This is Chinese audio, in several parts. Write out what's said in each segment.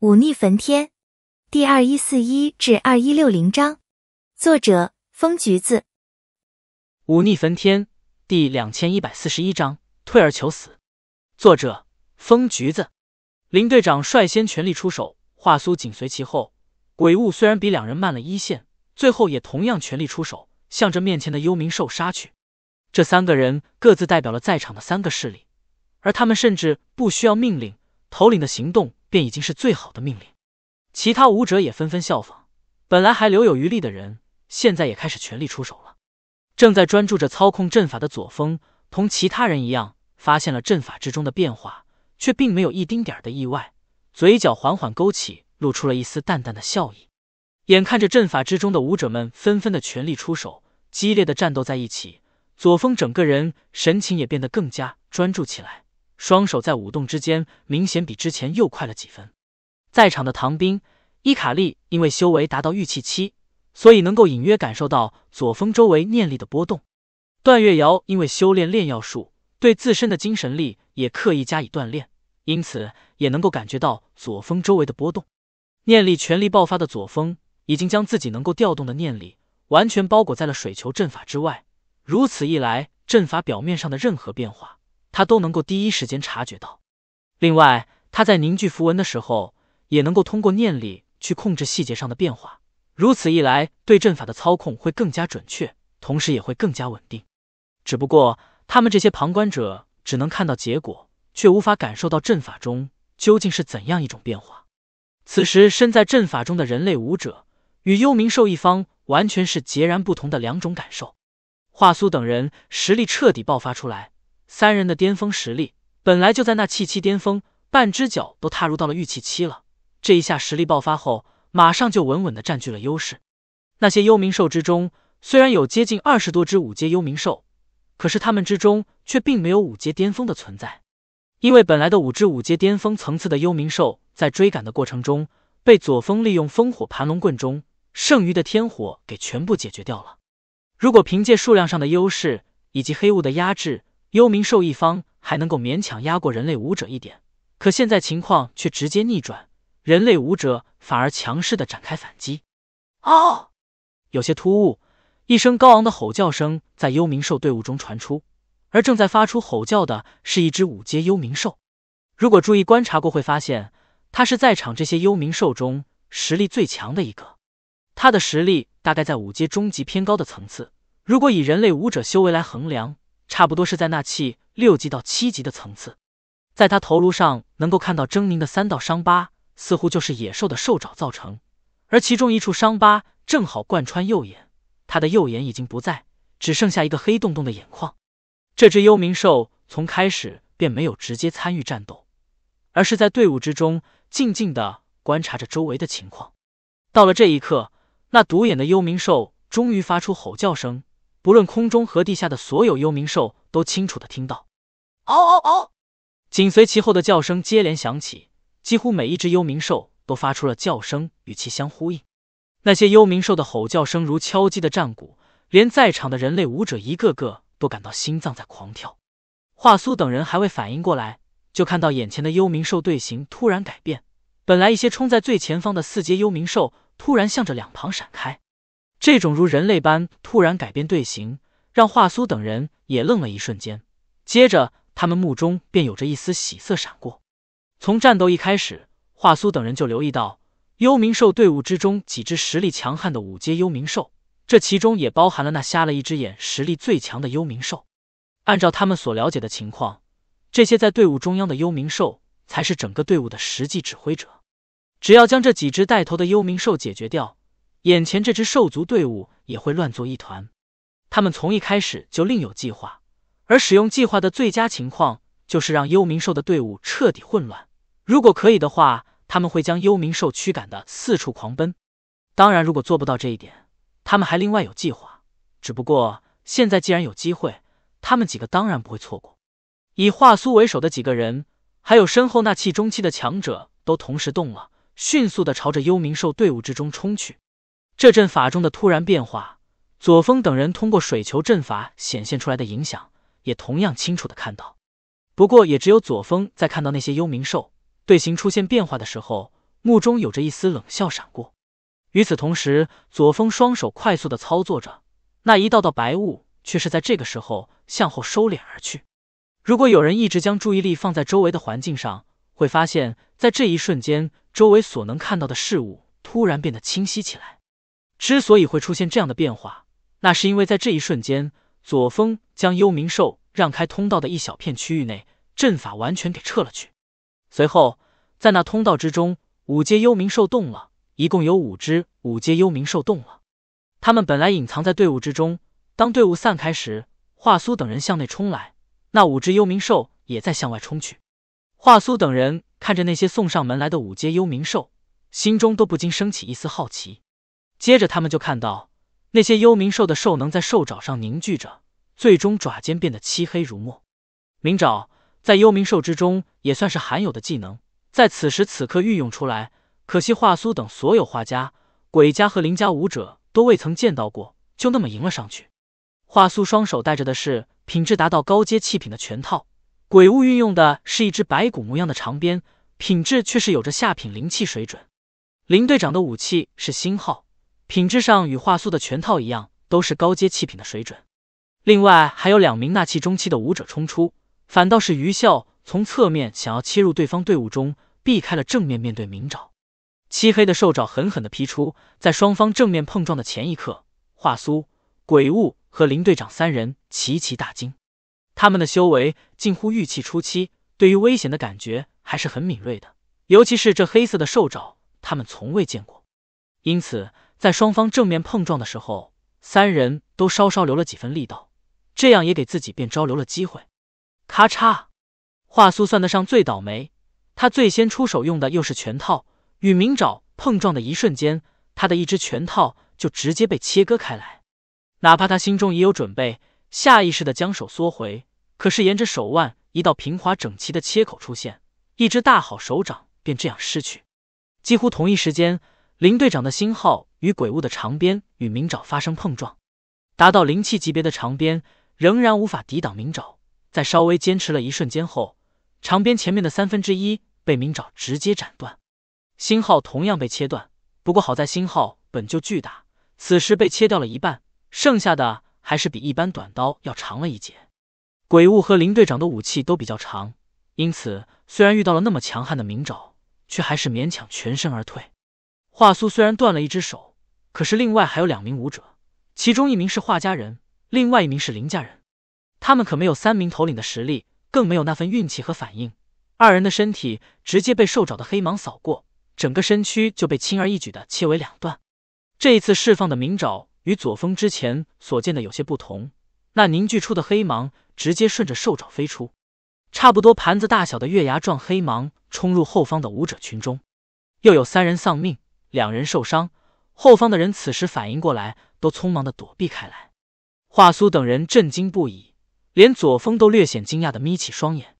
《忤逆焚天》第二一四一至二一六零章，作者：风橘子。《忤逆焚天》第两千一百四十一章：退而求死，作者：风橘子。林队长率先全力出手，华苏紧随其后。鬼物虽然比两人慢了一线，最后也同样全力出手，向着面前的幽冥兽杀去。这三个人各自代表了在场的三个势力，而他们甚至不需要命令，头领的行动。便已经是最好的命令，其他武者也纷纷效仿。本来还留有余力的人，现在也开始全力出手了。正在专注着操控阵法的左峰，同其他人一样，发现了阵法之中的变化，却并没有一丁点儿的意外，嘴角缓缓勾起，露出了一丝淡淡的笑意。眼看着阵法之中的武者们纷纷的全力出手，激烈的战斗在一起，左峰整个人神情也变得更加专注起来。双手在舞动之间，明显比之前又快了几分。在场的唐兵、伊卡利因为修为达到预期期，所以能够隐约感受到左峰周围念力的波动。段月瑶因为修炼炼药术，对自身的精神力也刻意加以锻炼，因此也能够感觉到左峰周围的波动。念力全力爆发的左峰，已经将自己能够调动的念力完全包裹在了水球阵法之外。如此一来，阵法表面上的任何变化。他都能够第一时间察觉到，另外他在凝聚符文的时候，也能够通过念力去控制细节上的变化。如此一来，对阵法的操控会更加准确，同时也会更加稳定。只不过他们这些旁观者只能看到结果，却无法感受到阵法中究竟是怎样一种变化。此时身在阵法中的人类武者与幽冥兽一方，完全是截然不同的两种感受。华苏等人实力彻底爆发出来。三人的巅峰实力本来就在那气期巅峰，半只脚都踏入到了御气期了。这一下实力爆发后，马上就稳稳的占据了优势。那些幽冥兽之中，虽然有接近二十多只五阶幽冥兽，可是他们之中却并没有五阶巅峰的存在。因为本来的五只五阶巅峰层次的幽冥兽在追赶的过程中，被左峰利用烽火盘龙棍中剩余的天火给全部解决掉了。如果凭借数量上的优势以及黑雾的压制，幽冥兽一方还能够勉强压过人类武者一点，可现在情况却直接逆转，人类武者反而强势的展开反击。哦，有些突兀，一声高昂的吼叫声在幽冥兽队伍中传出，而正在发出吼叫的是一只五阶幽冥兽。如果注意观察过，会发现他是在场这些幽冥兽中实力最强的一个。他的实力大概在五阶中级偏高的层次，如果以人类武者修为来衡量。差不多是在那气六级到七级的层次，在他头颅上能够看到狰狞的三道伤疤，似乎就是野兽的兽爪造成，而其中一处伤疤正好贯穿右眼，他的右眼已经不在，只剩下一个黑洞洞的眼眶。这只幽冥兽从开始便没有直接参与战斗，而是在队伍之中静静的观察着周围的情况。到了这一刻，那独眼的幽冥兽终于发出吼叫声。不论空中和地下的所有幽冥兽都清楚的听到，嗷嗷嗷！紧随其后的叫声接连响起，几乎每一只幽冥兽都发出了叫声，与其相呼应。那些幽冥兽的吼叫声如敲击的战鼓，连在场的人类武者一个个都感到心脏在狂跳。华苏等人还未反应过来，就看到眼前的幽冥兽队形突然改变，本来一些冲在最前方的四阶幽冥兽突然向着两旁闪开。这种如人类般突然改变队形，让华苏等人也愣了一瞬间。接着，他们目中便有着一丝喜色闪过。从战斗一开始，华苏等人就留意到幽冥兽队伍之中几只实力强悍的五阶幽冥兽，这其中也包含了那瞎了一只眼、实力最强的幽冥兽。按照他们所了解的情况，这些在队伍中央的幽冥兽才是整个队伍的实际指挥者。只要将这几只带头的幽冥兽解决掉。眼前这支兽族队伍也会乱作一团，他们从一开始就另有计划，而使用计划的最佳情况就是让幽冥兽的队伍彻底混乱。如果可以的话，他们会将幽冥兽驱赶的四处狂奔。当然，如果做不到这一点，他们还另外有计划。只不过现在既然有机会，他们几个当然不会错过。以华苏为首的几个人，还有身后那气中期的强者，都同时动了，迅速的朝着幽冥兽队伍之中冲去。这阵法中的突然变化，左峰等人通过水球阵法显现出来的影响，也同样清楚的看到。不过，也只有左峰在看到那些幽冥兽队形出现变化的时候，目中有着一丝冷笑闪过。与此同时，左峰双手快速的操作着，那一道道白雾却是在这个时候向后收敛而去。如果有人一直将注意力放在周围的环境上，会发现，在这一瞬间，周围所能看到的事物突然变得清晰起来。之所以会出现这样的变化，那是因为在这一瞬间，左峰将幽冥兽让开通道的一小片区域内阵法完全给撤了去。随后，在那通道之中，五阶幽冥兽动了，一共有五只五阶幽冥兽动了。他们本来隐藏在队伍之中，当队伍散开时，华苏等人向内冲来，那五只幽冥兽也在向外冲去。华苏等人看着那些送上门来的五阶幽冥兽，心中都不禁升起一丝好奇。接着他们就看到，那些幽冥兽的兽能在兽爪上凝聚着，最终爪尖变得漆黑如墨。冥爪在幽冥兽之中也算是罕有的技能，在此时此刻运用出来，可惜华苏等所有画家、鬼家和林家武者都未曾见到过，就那么迎了上去。华苏双手带着的是品质达到高阶器品的全套，鬼物运用的是一只白骨模样的长鞭，品质却是有着下品灵器水准。林队长的武器是星号。品质上与华苏的全套一样，都是高阶器品的水准。另外还有两名纳气中期的武者冲出，反倒是余笑从侧面想要切入对方队伍中，避开了正面面对。明爪漆黑的兽爪狠狠的劈出，在双方正面碰撞的前一刻，华苏、鬼雾和林队长三人齐齐大惊。他们的修为近乎玉器初期，对于危险的感觉还是很敏锐的，尤其是这黑色的兽爪，他们从未见过，因此。在双方正面碰撞的时候，三人都稍稍留了几分力道，这样也给自己便招留了机会。咔嚓，华苏算得上最倒霉，他最先出手用的又是拳套，与明爪碰撞的一瞬间，他的一只拳套就直接被切割开来。哪怕他心中已有准备，下意识的将手缩回，可是沿着手腕一道平滑整齐的切口出现，一只大好手掌便这样失去。几乎同一时间，林队长的新号。与鬼物的长鞭与明爪发生碰撞，达到灵气级别的长鞭仍然无法抵挡明爪，在稍微坚持了一瞬间后，长鞭前面的三分之一被明爪直接斩断，星号同样被切断。不过好在星号本就巨大，此时被切掉了一半，剩下的还是比一般短刀要长了一截。鬼物和林队长的武器都比较长，因此虽然遇到了那么强悍的明爪，却还是勉强全身而退。华苏虽然断了一只手，可是另外还有两名武者，其中一名是华家人，另外一名是林家人。他们可没有三名头领的实力，更没有那份运气和反应。二人的身体直接被兽爪的黑芒扫过，整个身躯就被轻而易举的切为两段。这一次释放的明爪与左峰之前所见的有些不同，那凝聚出的黑芒直接顺着兽爪飞出，差不多盘子大小的月牙状黑芒冲入后方的武者群中，又有三人丧命。两人受伤，后方的人此时反应过来，都匆忙的躲避开来。华苏等人震惊不已，连左峰都略显惊讶的眯起双眼。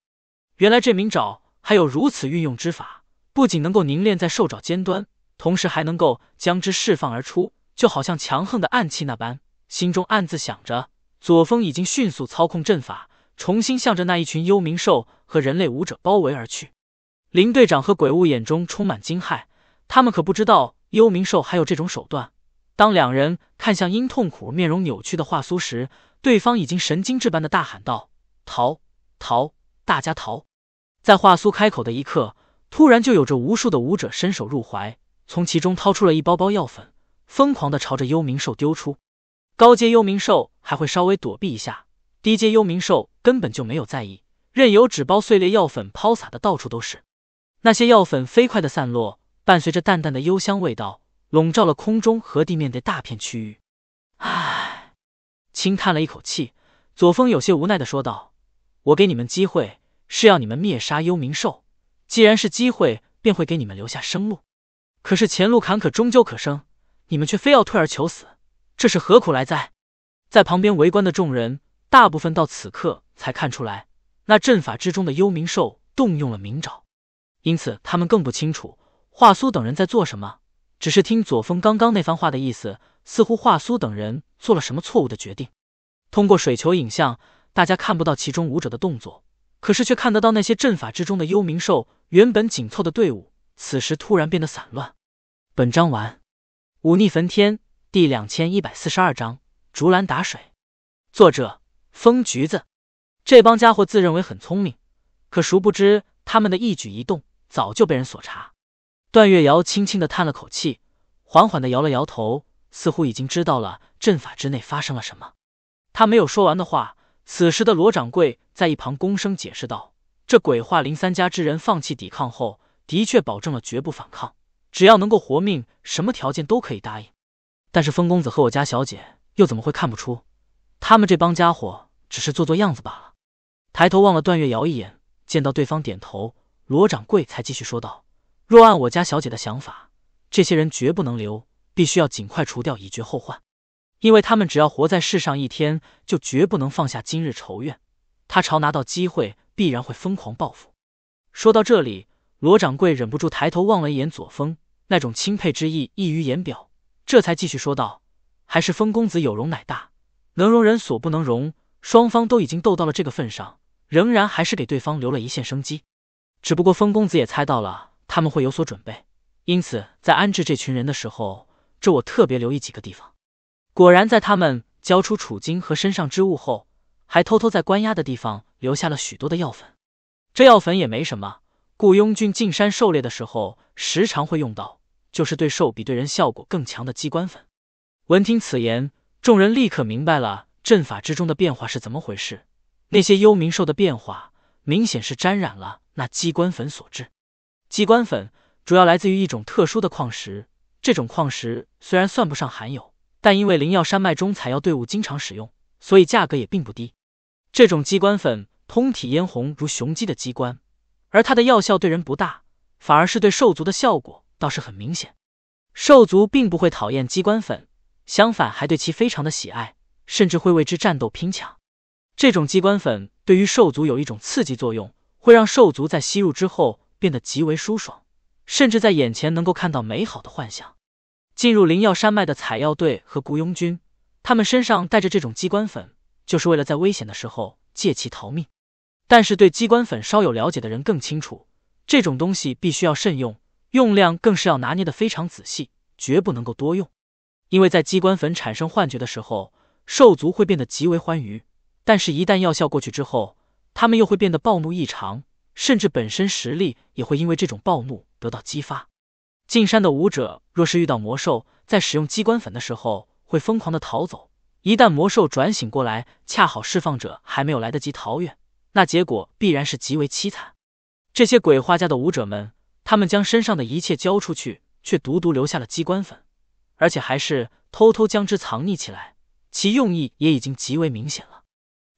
原来这名爪还有如此运用之法，不仅能够凝练在兽爪尖端，同时还能够将之释放而出，就好像强横的暗器那般。心中暗自想着，左峰已经迅速操控阵法，重新向着那一群幽冥兽和人类武者包围而去。林队长和鬼雾眼中充满惊骇。他们可不知道幽冥兽还有这种手段。当两人看向因痛苦面容扭曲的华苏时，对方已经神经质般的大喊道：“逃！逃！大家逃！”在华苏开口的一刻，突然就有着无数的武者伸手入怀，从其中掏出了一包包药粉，疯狂的朝着幽冥兽丢出。高阶幽冥兽还会稍微躲避一下，低阶幽冥兽根本就没有在意，任由纸包碎裂药粉抛洒的到处都是。那些药粉飞快的散落。伴随着淡淡的幽香味道，笼罩了空中和地面的大片区域。唉，轻叹了一口气，左峰有些无奈的说道：“我给你们机会，是要你们灭杀幽冥兽。既然是机会，便会给你们留下生路。可是前路坎坷，终究可生，你们却非要退而求死，这是何苦来哉？”在旁边围观的众人，大部分到此刻才看出来，那阵法之中的幽冥兽动用了冥爪，因此他们更不清楚。华苏等人在做什么？只是听左峰刚刚那番话的意思，似乎华苏等人做了什么错误的决定。通过水球影像，大家看不到其中舞者的动作，可是却看得到那些阵法之中的幽冥兽原本紧凑的队伍，此时突然变得散乱。本章完。五逆焚天第两千一百四十二章：竹篮打水。作者：风橘子。这帮家伙自认为很聪明，可殊不知他们的一举一动早就被人所查。段月瑶轻轻的叹了口气，缓缓的摇了摇头，似乎已经知道了阵法之内发生了什么。他没有说完的话，此时的罗掌柜在一旁躬声解释道：“这鬼话，林三家之人放弃抵抗后，的确保证了绝不反抗，只要能够活命，什么条件都可以答应。但是风公子和我家小姐又怎么会看不出，他们这帮家伙只是做做样子罢了。”抬头望了段月瑶一眼，见到对方点头，罗掌柜才继续说道。若按我家小姐的想法，这些人绝不能留，必须要尽快除掉，以绝后患。因为他们只要活在世上一天，就绝不能放下今日仇怨。他朝拿到机会，必然会疯狂报复。说到这里，罗掌柜忍不住抬头望了一眼左峰，那种钦佩之意溢于言表。这才继续说道：“还是风公子有容乃大，能容人所不能容。双方都已经斗到了这个份上，仍然还是给对方留了一线生机。只不过风公子也猜到了。”他们会有所准备，因此在安置这群人的时候，这我特别留意几个地方。果然，在他们交出储金和身上之物后，还偷偷在关押的地方留下了许多的药粉。这药粉也没什么，雇佣军进山狩猎的时候时常会用到，就是对兽比对人效果更强的机关粉。闻听此言，众人立刻明白了阵法之中的变化是怎么回事。那些幽冥兽的变化，明显是沾染了那机关粉所致。机关粉主要来自于一种特殊的矿石，这种矿石虽然算不上含有，但因为灵药山脉中采药队伍经常使用，所以价格也并不低。这种机关粉通体嫣红，如雄鸡的鸡冠，而它的药效对人不大，反而是对兽族的效果倒是很明显。兽族并不会讨厌机关粉，相反还对其非常的喜爱，甚至会为之战斗拼抢。这种机关粉对于兽族有一种刺激作用，会让兽族在吸入之后。变得极为舒爽，甚至在眼前能够看到美好的幻想。进入灵药山脉的采药队和雇佣军，他们身上带着这种机关粉，就是为了在危险的时候借其逃命。但是对机关粉稍有了解的人更清楚，这种东西必须要慎用，用量更是要拿捏的非常仔细，绝不能够多用。因为在机关粉产生幻觉的时候，兽族会变得极为欢愉，但是，一旦药效过去之后，他们又会变得暴怒异常。甚至本身实力也会因为这种暴怒得到激发。进山的武者若是遇到魔兽，在使用机关粉的时候会疯狂的逃走。一旦魔兽转醒过来，恰好释放者还没有来得及逃远，那结果必然是极为凄惨。这些鬼画家的武者们，他们将身上的一切交出去，却独独留下了机关粉，而且还是偷偷将之藏匿起来，其用意也已经极为明显了。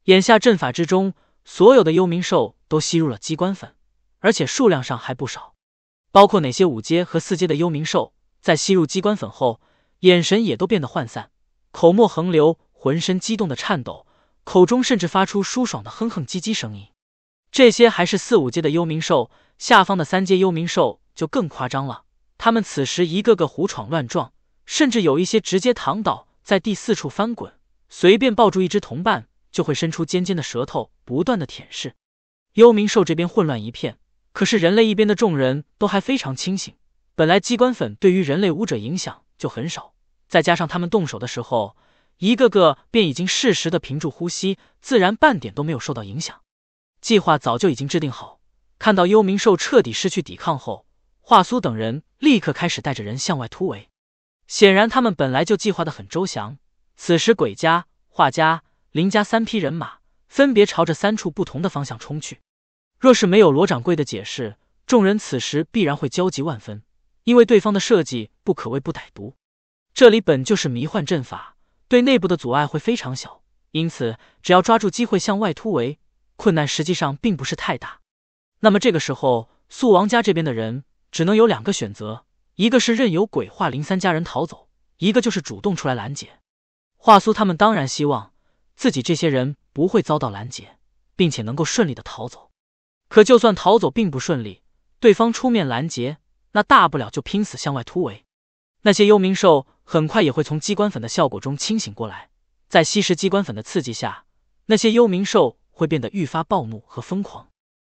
眼下阵法之中所有的幽冥兽。都吸入了机关粉，而且数量上还不少。包括哪些五阶和四阶的幽冥兽，在吸入机关粉后，眼神也都变得涣散，口沫横流，浑身激动的颤抖，口中甚至发出舒爽的哼哼唧唧声音。这些还是四五阶的幽冥兽，下方的三阶幽冥兽就更夸张了。他们此时一个个胡闯乱撞，甚至有一些直接躺倒在地四处翻滚，随便抱住一只同伴，就会伸出尖尖的舌头不断的舔舐。幽冥兽这边混乱一片，可是人类一边的众人都还非常清醒。本来机关粉对于人类武者影响就很少，再加上他们动手的时候，一个个便已经适时的屏住呼吸，自然半点都没有受到影响。计划早就已经制定好，看到幽冥兽彻底失去抵抗后，华苏等人立刻开始带着人向外突围。显然他们本来就计划的很周详，此时鬼家、画家、林家三批人马分别朝着三处不同的方向冲去。若是没有罗掌柜的解释，众人此时必然会焦急万分，因为对方的设计不可谓不歹毒。这里本就是迷幻阵法，对内部的阻碍会非常小，因此只要抓住机会向外突围，困难实际上并不是太大。那么这个时候，素王家这边的人只能有两个选择：一个是任由鬼画林三家人逃走，一个就是主动出来拦截。华苏他们当然希望自己这些人不会遭到拦截，并且能够顺利的逃走。可就算逃走并不顺利，对方出面拦截，那大不了就拼死向外突围。那些幽冥兽很快也会从机关粉的效果中清醒过来，在吸食机关粉的刺激下，那些幽冥兽会变得愈发暴怒和疯狂。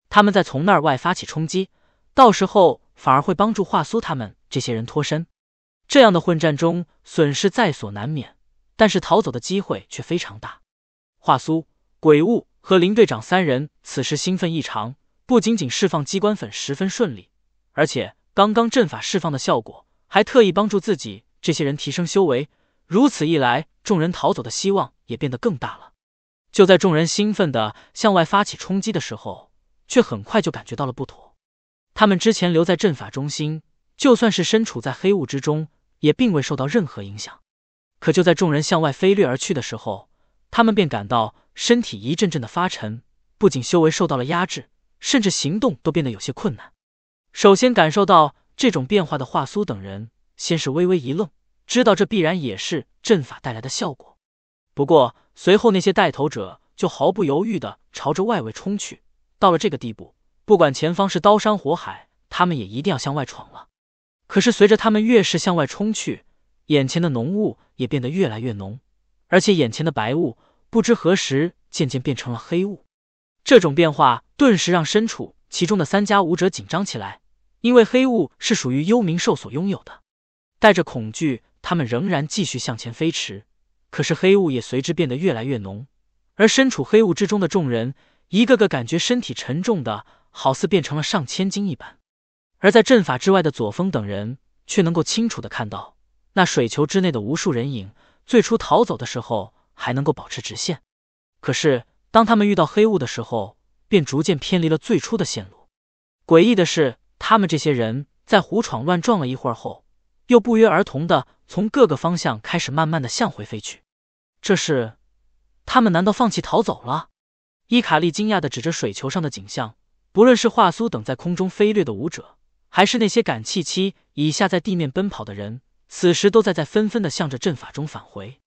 他们在从那儿外发起冲击，到时候反而会帮助华苏他们这些人脱身。这样的混战中损失在所难免，但是逃走的机会却非常大。华苏、鬼雾和林队长三人此时兴奋异常。不仅仅释放机关粉十分顺利，而且刚刚阵法释放的效果还特意帮助自己这些人提升修为。如此一来，众人逃走的希望也变得更大了。就在众人兴奋的向外发起冲击的时候，却很快就感觉到了不妥。他们之前留在阵法中心，就算是身处在黑雾之中，也并未受到任何影响。可就在众人向外飞掠而去的时候，他们便感到身体一阵阵的发沉，不仅修为受到了压制。甚至行动都变得有些困难。首先感受到这种变化的华苏等人，先是微微一愣，知道这必然也是阵法带来的效果。不过随后那些带头者就毫不犹豫地朝着外围冲去。到了这个地步，不管前方是刀山火海，他们也一定要向外闯了。可是随着他们越是向外冲去，眼前的浓雾也变得越来越浓，而且眼前的白雾不知何时渐渐变成了黑雾。这种变化顿时让身处其中的三家武者紧张起来，因为黑雾是属于幽冥兽所拥有的。带着恐惧，他们仍然继续向前飞驰。可是黑雾也随之变得越来越浓，而身处黑雾之中的众人，一个个感觉身体沉重的，好似变成了上千斤一般。而在阵法之外的左峰等人，却能够清楚的看到那水球之内的无数人影。最初逃走的时候还能够保持直线，可是。当他们遇到黑雾的时候，便逐渐偏离了最初的线路。诡异的是，他们这些人，在胡闯乱撞了一会儿后，又不约而同的从各个方向开始慢慢的向回飞去。这是，他们难道放弃逃走了？伊卡利惊讶的指着水球上的景象，不论是华苏等在空中飞掠的舞者，还是那些感气期以下在地面奔跑的人，此时都在在纷纷的向着阵法中返回。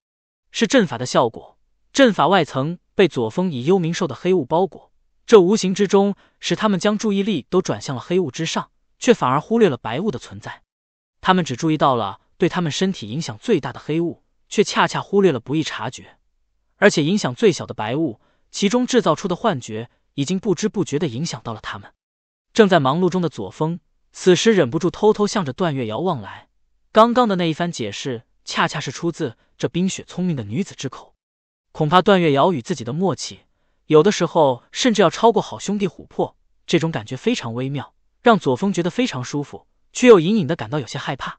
是阵法的效果。阵法外层被左峰以幽冥兽的黑雾包裹，这无形之中使他们将注意力都转向了黑雾之上，却反而忽略了白雾的存在。他们只注意到了对他们身体影响最大的黑雾，却恰恰忽略了不易察觉，而且影响最小的白雾。其中制造出的幻觉已经不知不觉地影响到了他们。正在忙碌中的左峰，此时忍不住偷偷向着段月瑶望来。刚刚的那一番解释，恰恰是出自这冰雪聪明的女子之口。恐怕段月瑶与自己的默契，有的时候甚至要超过好兄弟琥珀。这种感觉非常微妙，让左峰觉得非常舒服，却又隐隐的感到有些害怕。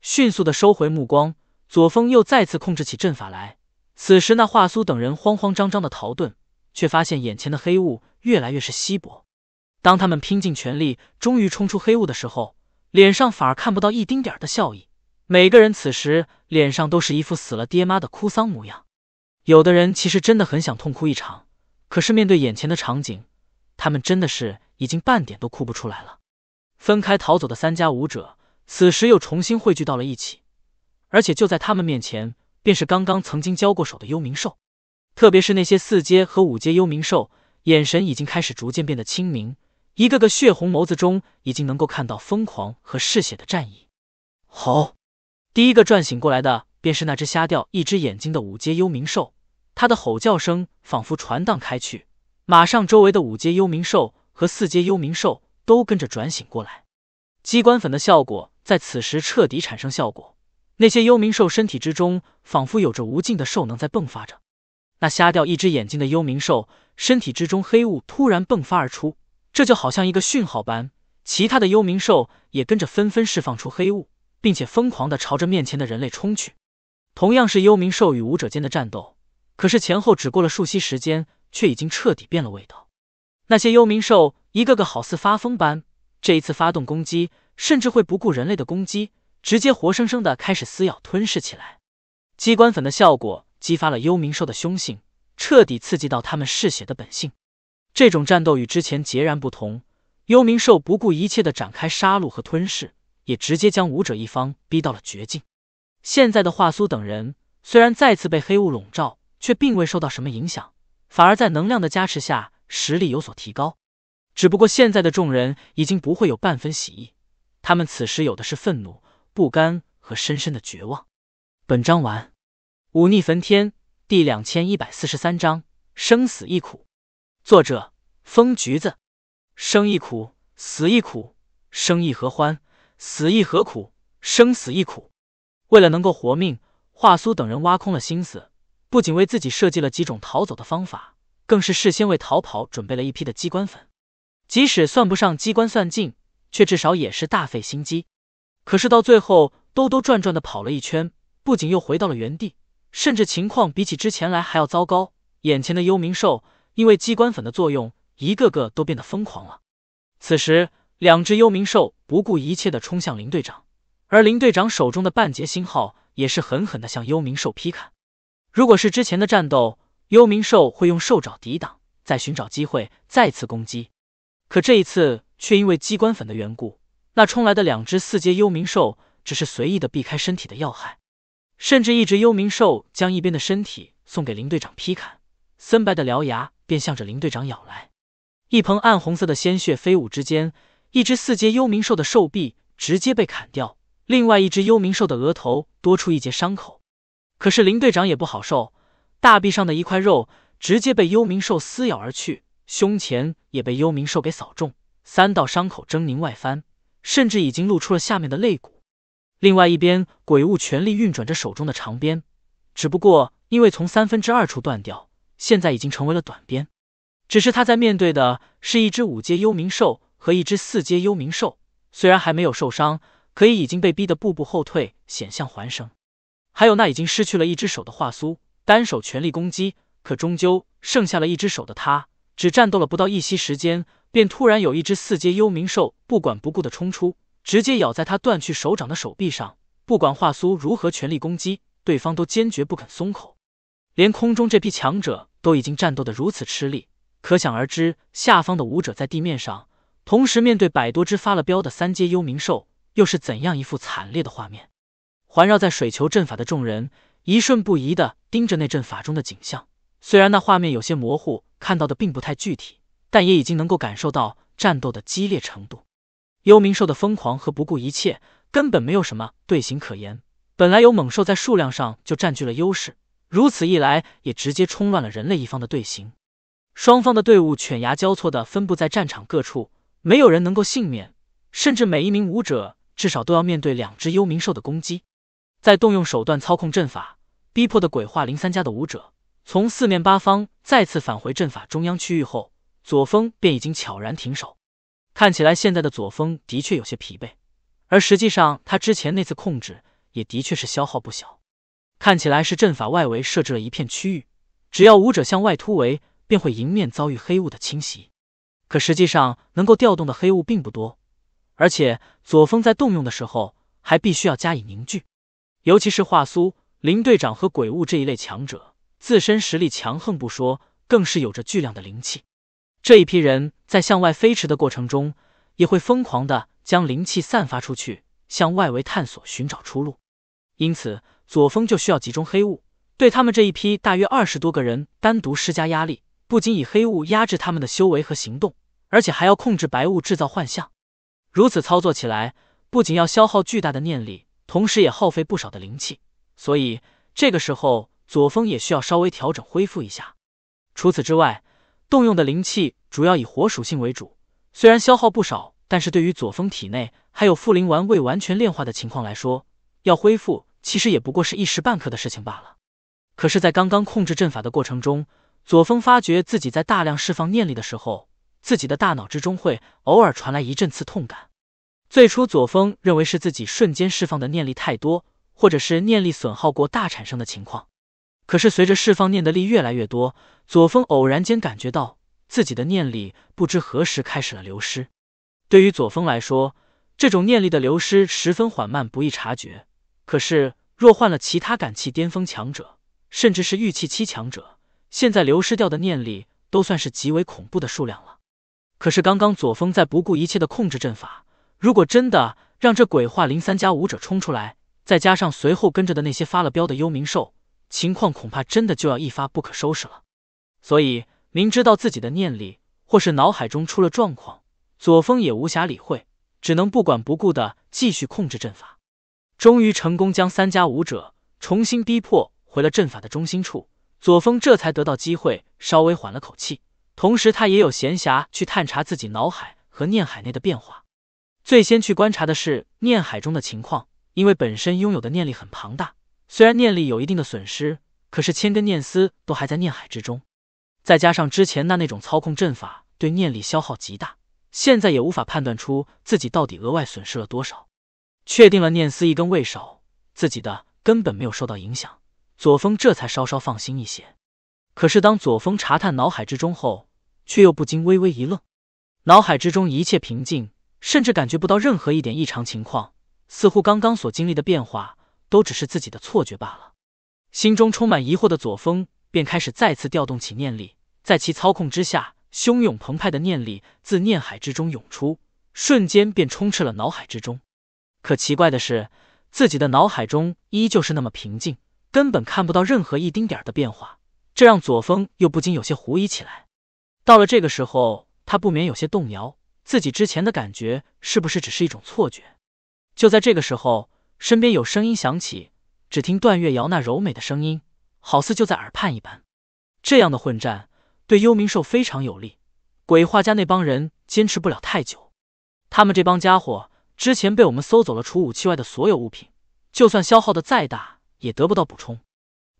迅速的收回目光，左峰又再次控制起阵法来。此时，那华苏等人慌慌张张的逃遁，却发现眼前的黑雾越来越是稀薄。当他们拼尽全力，终于冲出黑雾的时候，脸上反而看不到一丁点的笑意。每个人此时脸上都是一副死了爹妈的哭丧模样。有的人其实真的很想痛哭一场，可是面对眼前的场景，他们真的是已经半点都哭不出来了。分开逃走的三家武者，此时又重新汇聚到了一起，而且就在他们面前，便是刚刚曾经交过手的幽冥兽。特别是那些四阶和五阶幽冥兽，眼神已经开始逐渐变得清明，一个个血红眸子中已经能够看到疯狂和嗜血的战意。好，第一个转醒过来的便是那只瞎掉一只眼睛的五阶幽冥兽。它的吼叫声仿佛传荡开去，马上周围的五阶幽冥兽和四阶幽冥兽都跟着转醒过来。机关粉的效果在此时彻底产生效果，那些幽冥兽身体之中仿佛有着无尽的兽能在迸发着。那瞎掉一只眼睛的幽冥兽身体之中黑雾突然迸发而出，这就好像一个讯号般，其他的幽冥兽也跟着纷纷释放出黑雾，并且疯狂地朝着面前的人类冲去。同样是幽冥兽与武者间的战斗。可是前后只过了数息时间，却已经彻底变了味道。那些幽冥兽一个个好似发疯般，这一次发动攻击，甚至会不顾人类的攻击，直接活生生的开始撕咬吞噬起来。机关粉的效果激发了幽冥兽的凶性，彻底刺激到他们嗜血的本性。这种战斗与之前截然不同，幽冥兽不顾一切的展开杀戮和吞噬，也直接将武者一方逼到了绝境。现在的华苏等人虽然再次被黑雾笼罩。却并未受到什么影响，反而在能量的加持下，实力有所提高。只不过现在的众人已经不会有半分喜意，他们此时有的是愤怒、不甘和深深的绝望。本章完。忤逆焚天第两千一百四十三章生死一苦。作者：风橘子。生亦苦，死亦苦，生亦何欢，死亦何苦？生死亦苦。为了能够活命，华苏等人挖空了心思。不仅为自己设计了几种逃走的方法，更是事先为逃跑准备了一批的机关粉，即使算不上机关算尽，却至少也是大费心机。可是到最后兜兜转转的跑了一圈，不仅又回到了原地，甚至情况比起之前来还要糟糕。眼前的幽冥兽因为机关粉的作用，一个个都变得疯狂了。此时，两只幽冥兽不顾一切的冲向林队长，而林队长手中的半截星号也是狠狠的向幽冥兽劈砍。如果是之前的战斗，幽冥兽会用兽爪抵挡，再寻找机会再次攻击。可这一次却因为机关粉的缘故，那冲来的两只四阶幽冥兽只是随意的避开身体的要害，甚至一只幽冥兽将一边的身体送给林队长劈砍，森白的獠牙便向着林队长咬来，一盆暗红色的鲜血飞舞之间，一只四阶幽冥兽的兽臂直接被砍掉，另外一只幽冥兽的额头多出一截伤口。可是林队长也不好受，大臂上的一块肉直接被幽冥兽撕咬而去，胸前也被幽冥兽给扫中，三道伤口狰狞外翻，甚至已经露出了下面的肋骨。另外一边，鬼物全力运转着手中的长鞭，只不过因为从三分之二处断掉，现在已经成为了短鞭。只是他在面对的是一只五阶幽冥兽和一只四阶幽冥兽，虽然还没有受伤，可以已经被逼得步步后退，险象环生。还有那已经失去了一只手的华苏，单手全力攻击，可终究剩下了一只手的他，只战斗了不到一息时间，便突然有一只四阶幽冥兽不管不顾的冲出，直接咬在他断去手掌的手臂上。不管华苏如何全力攻击，对方都坚决不肯松口。连空中这批强者都已经战斗得如此吃力，可想而知，下方的武者在地面上同时面对百多只发了飙的三阶幽冥兽，又是怎样一幅惨烈的画面。环绕在水球阵法的众人一瞬不移地盯着那阵法中的景象，虽然那画面有些模糊，看到的并不太具体，但也已经能够感受到战斗的激烈程度。幽冥兽的疯狂和不顾一切，根本没有什么队形可言。本来有猛兽在数量上就占据了优势，如此一来也直接冲乱了人类一方的队形。双方的队伍犬牙交错地分布在战场各处，没有人能够幸免，甚至每一名武者至少都要面对两只幽冥兽的攻击。在动用手段操控阵法，逼迫的鬼化零三家的武者从四面八方再次返回阵法中央区域后，左峰便已经悄然停手。看起来现在的左峰的确有些疲惫，而实际上他之前那次控制也的确是消耗不小。看起来是阵法外围设置了一片区域，只要武者向外突围，便会迎面遭遇黑雾的侵袭。可实际上能够调动的黑雾并不多，而且左峰在动用的时候还必须要加以凝聚。尤其是华苏林队长和鬼物这一类强者，自身实力强横不说，更是有着巨量的灵气。这一批人在向外飞驰的过程中，也会疯狂的将灵气散发出去，向外围探索寻找出路。因此，左峰就需要集中黑雾，对他们这一批大约二十多个人单独施加压力，不仅以黑雾压制他们的修为和行动，而且还要控制白雾制造幻象。如此操作起来，不仅要消耗巨大的念力。同时，也耗费不少的灵气，所以这个时候左峰也需要稍微调整，恢复一下。除此之外，动用的灵气主要以火属性为主，虽然消耗不少，但是对于左峰体内还有附灵丸未完全炼化的情况来说，要恢复其实也不过是一时半刻的事情罢了。可是，在刚刚控制阵法的过程中，左峰发觉自己在大量释放念力的时候，自己的大脑之中会偶尔传来一阵刺痛感。最初，左峰认为是自己瞬间释放的念力太多，或者是念力损耗过大产生的情况。可是，随着释放念的力越来越多，左峰偶然间感觉到自己的念力不知何时开始了流失。对于左峰来说，这种念力的流失十分缓慢，不易察觉。可是，若换了其他感气巅峰强者，甚至是御气期强者，现在流失掉的念力都算是极为恐怖的数量了。可是，刚刚左峰在不顾一切的控制阵法。如果真的让这鬼化灵三家武者冲出来，再加上随后跟着的那些发了飙的幽冥兽，情况恐怕真的就要一发不可收拾了。所以，明知道自己的念力或是脑海中出了状况，左峰也无暇理会，只能不管不顾的继续控制阵法。终于成功将三家武者重新逼迫回了阵法的中心处，左峰这才得到机会稍微缓了口气，同时他也有闲暇去探查自己脑海和念海内的变化。最先去观察的是念海中的情况，因为本身拥有的念力很庞大，虽然念力有一定的损失，可是千根念丝都还在念海之中，再加上之前那那种操控阵法对念力消耗极大，现在也无法判断出自己到底额外损失了多少。确定了念丝一根未少，自己的根本没有受到影响，左峰这才稍稍放心一些。可是当左峰查探脑海之中后，却又不禁微微一愣，脑海之中一切平静。甚至感觉不到任何一点异常情况，似乎刚刚所经历的变化都只是自己的错觉罢了。心中充满疑惑的左峰便开始再次调动起念力，在其操控之下，汹涌澎湃的念力自念海之中涌出，瞬间便充斥了脑海之中。可奇怪的是，自己的脑海中依旧是那么平静，根本看不到任何一丁点的变化，这让左峰又不禁有些狐疑起来。到了这个时候，他不免有些动摇。自己之前的感觉是不是只是一种错觉？就在这个时候，身边有声音响起，只听段月瑶那柔美的声音，好似就在耳畔一般。这样的混战对幽冥兽非常有利，鬼画家那帮人坚持不了太久。他们这帮家伙之前被我们搜走了除武器外的所有物品，就算消耗的再大也得不到补充。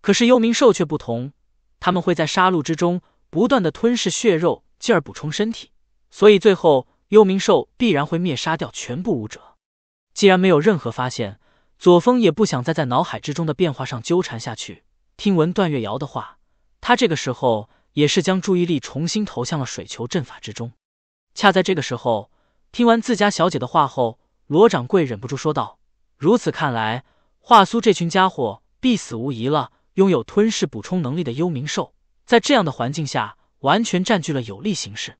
可是幽冥兽却不同，他们会在杀戮之中不断的吞噬血肉，进而补充身体，所以最后。幽冥兽必然会灭杀掉全部武者。既然没有任何发现，左峰也不想再在脑海之中的变化上纠缠下去。听闻段月瑶的话，他这个时候也是将注意力重新投向了水球阵法之中。恰在这个时候，听完自家小姐的话后，罗掌柜忍不住说道：“如此看来，华苏这群家伙必死无疑了。拥有吞噬补充能力的幽冥兽，在这样的环境下完全占据了有利形势。”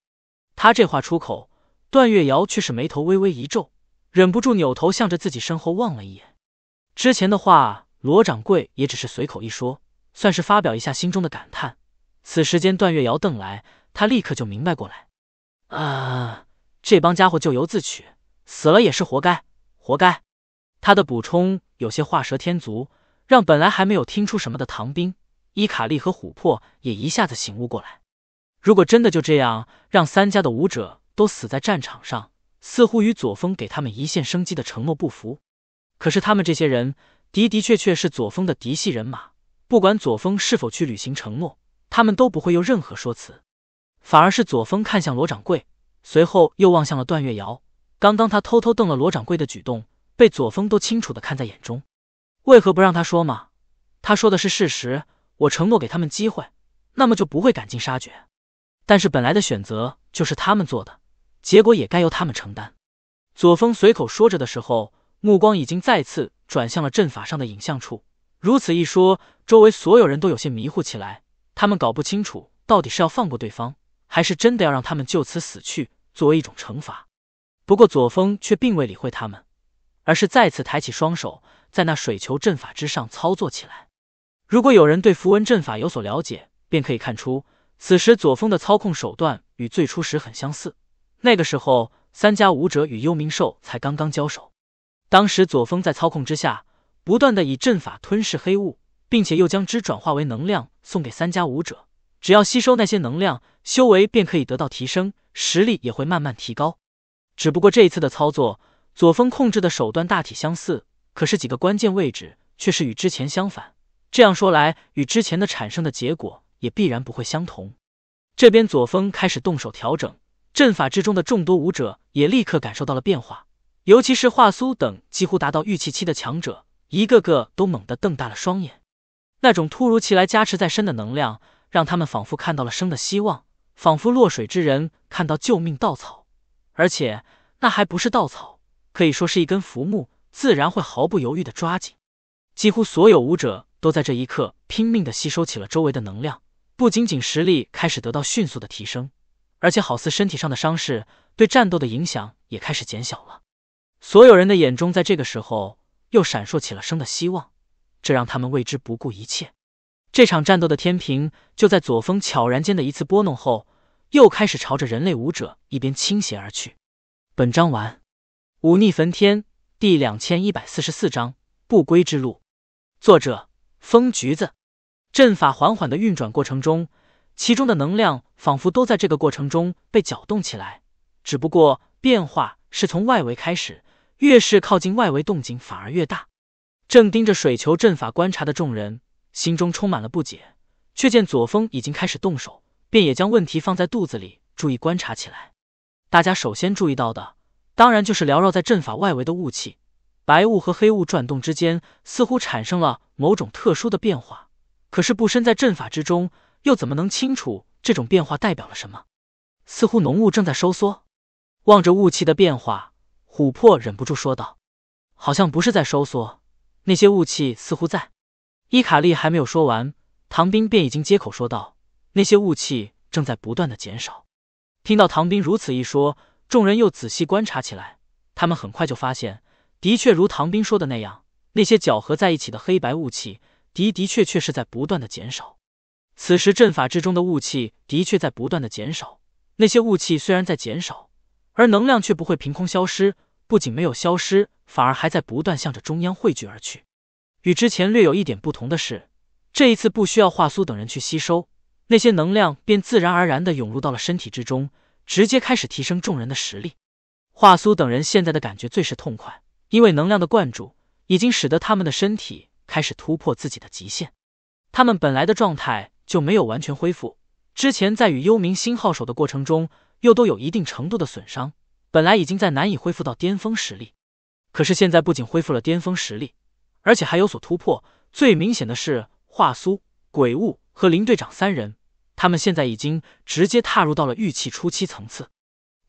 他这话出口。段月瑶却是眉头微微一皱，忍不住扭头向着自己身后望了一眼。之前的话，罗掌柜也只是随口一说，算是发表一下心中的感叹。此时间段月瑶瞪来，他立刻就明白过来：啊，这帮家伙咎由自取，死了也是活该，活该！他的补充有些画蛇添足，让本来还没有听出什么的唐兵、伊卡利和琥珀也一下子醒悟过来。如果真的就这样让三家的武者……都死在战场上，似乎与左峰给他们一线生机的承诺不符。可是他们这些人的的确确是左峰的嫡系人马，不管左峰是否去履行承诺，他们都不会有任何说辞。反而是左峰看向罗掌柜，随后又望向了段月瑶。刚刚他偷偷瞪了罗掌柜的举动，被左峰都清楚的看在眼中。为何不让他说嘛？他说的是事实，我承诺给他们机会，那么就不会赶尽杀绝。但是本来的选择就是他们做的。结果也该由他们承担。左峰随口说着的时候，目光已经再次转向了阵法上的影像处。如此一说，周围所有人都有些迷糊起来，他们搞不清楚到底是要放过对方，还是真的要让他们就此死去，作为一种惩罚。不过左峰却并未理会他们，而是再次抬起双手，在那水球阵法之上操作起来。如果有人对符文阵法有所了解，便可以看出，此时左峰的操控手段与最初时很相似。那个时候，三家武者与幽冥兽才刚刚交手。当时左峰在操控之下，不断的以阵法吞噬黑雾，并且又将之转化为能量送给三家武者。只要吸收那些能量，修为便可以得到提升，实力也会慢慢提高。只不过这一次的操作，左峰控制的手段大体相似，可是几个关键位置却是与之前相反。这样说来，与之前的产生的结果也必然不会相同。这边左峰开始动手调整。阵法之中的众多武者也立刻感受到了变化，尤其是华苏等几乎达到御气期的强者，一个个都猛地瞪大了双眼。那种突如其来加持在身的能量，让他们仿佛看到了生的希望，仿佛落水之人看到救命稻草。而且那还不是稻草，可以说是一根浮木，自然会毫不犹豫地抓紧。几乎所有武者都在这一刻拼命地吸收起了周围的能量，不仅仅实力开始得到迅速的提升。而且，好似身体上的伤势对战斗的影响也开始减小了。所有人的眼中，在这个时候又闪烁起了生的希望，这让他们为之不顾一切。这场战斗的天平，就在左峰悄然间的一次拨弄后，又开始朝着人类武者一边倾斜而去。本章完。武逆焚天第两千一百四十四章不归之路。作者：风橘子。阵法缓缓的运转过程中。其中的能量仿佛都在这个过程中被搅动起来，只不过变化是从外围开始，越是靠近外围，动静反而越大。正盯着水球阵法观察的众人，心中充满了不解，却见左峰已经开始动手，便也将问题放在肚子里，注意观察起来。大家首先注意到的，当然就是缭绕在阵法外围的雾气，白雾和黑雾转动之间，似乎产生了某种特殊的变化。可是不身在阵法之中。又怎么能清楚这种变化代表了什么？似乎浓雾正在收缩。望着雾气的变化，琥珀忍不住说道：“好像不是在收缩，那些雾气似乎在。”伊卡利还没有说完，唐兵便已经接口说道：“那些雾气正在不断的减少。”听到唐兵如此一说，众人又仔细观察起来。他们很快就发现，的确如唐兵说的那样，那些搅合在一起的黑白雾气，的的确确是在不断的减少。此时阵法之中的雾气的确在不断的减少，那些雾气虽然在减少，而能量却不会凭空消失。不仅没有消失，反而还在不断向着中央汇聚而去。与之前略有一点不同的是，这一次不需要华苏等人去吸收，那些能量便自然而然的涌入到了身体之中，直接开始提升众人的实力。华苏等人现在的感觉最是痛快，因为能量的灌注已经使得他们的身体开始突破自己的极限，他们本来的状态。就没有完全恢复。之前在与幽冥星号手的过程中，又都有一定程度的损伤。本来已经在难以恢复到巅峰实力，可是现在不仅恢复了巅峰实力，而且还有所突破。最明显的是华苏、鬼雾和林队长三人，他们现在已经直接踏入到了玉器初期层次。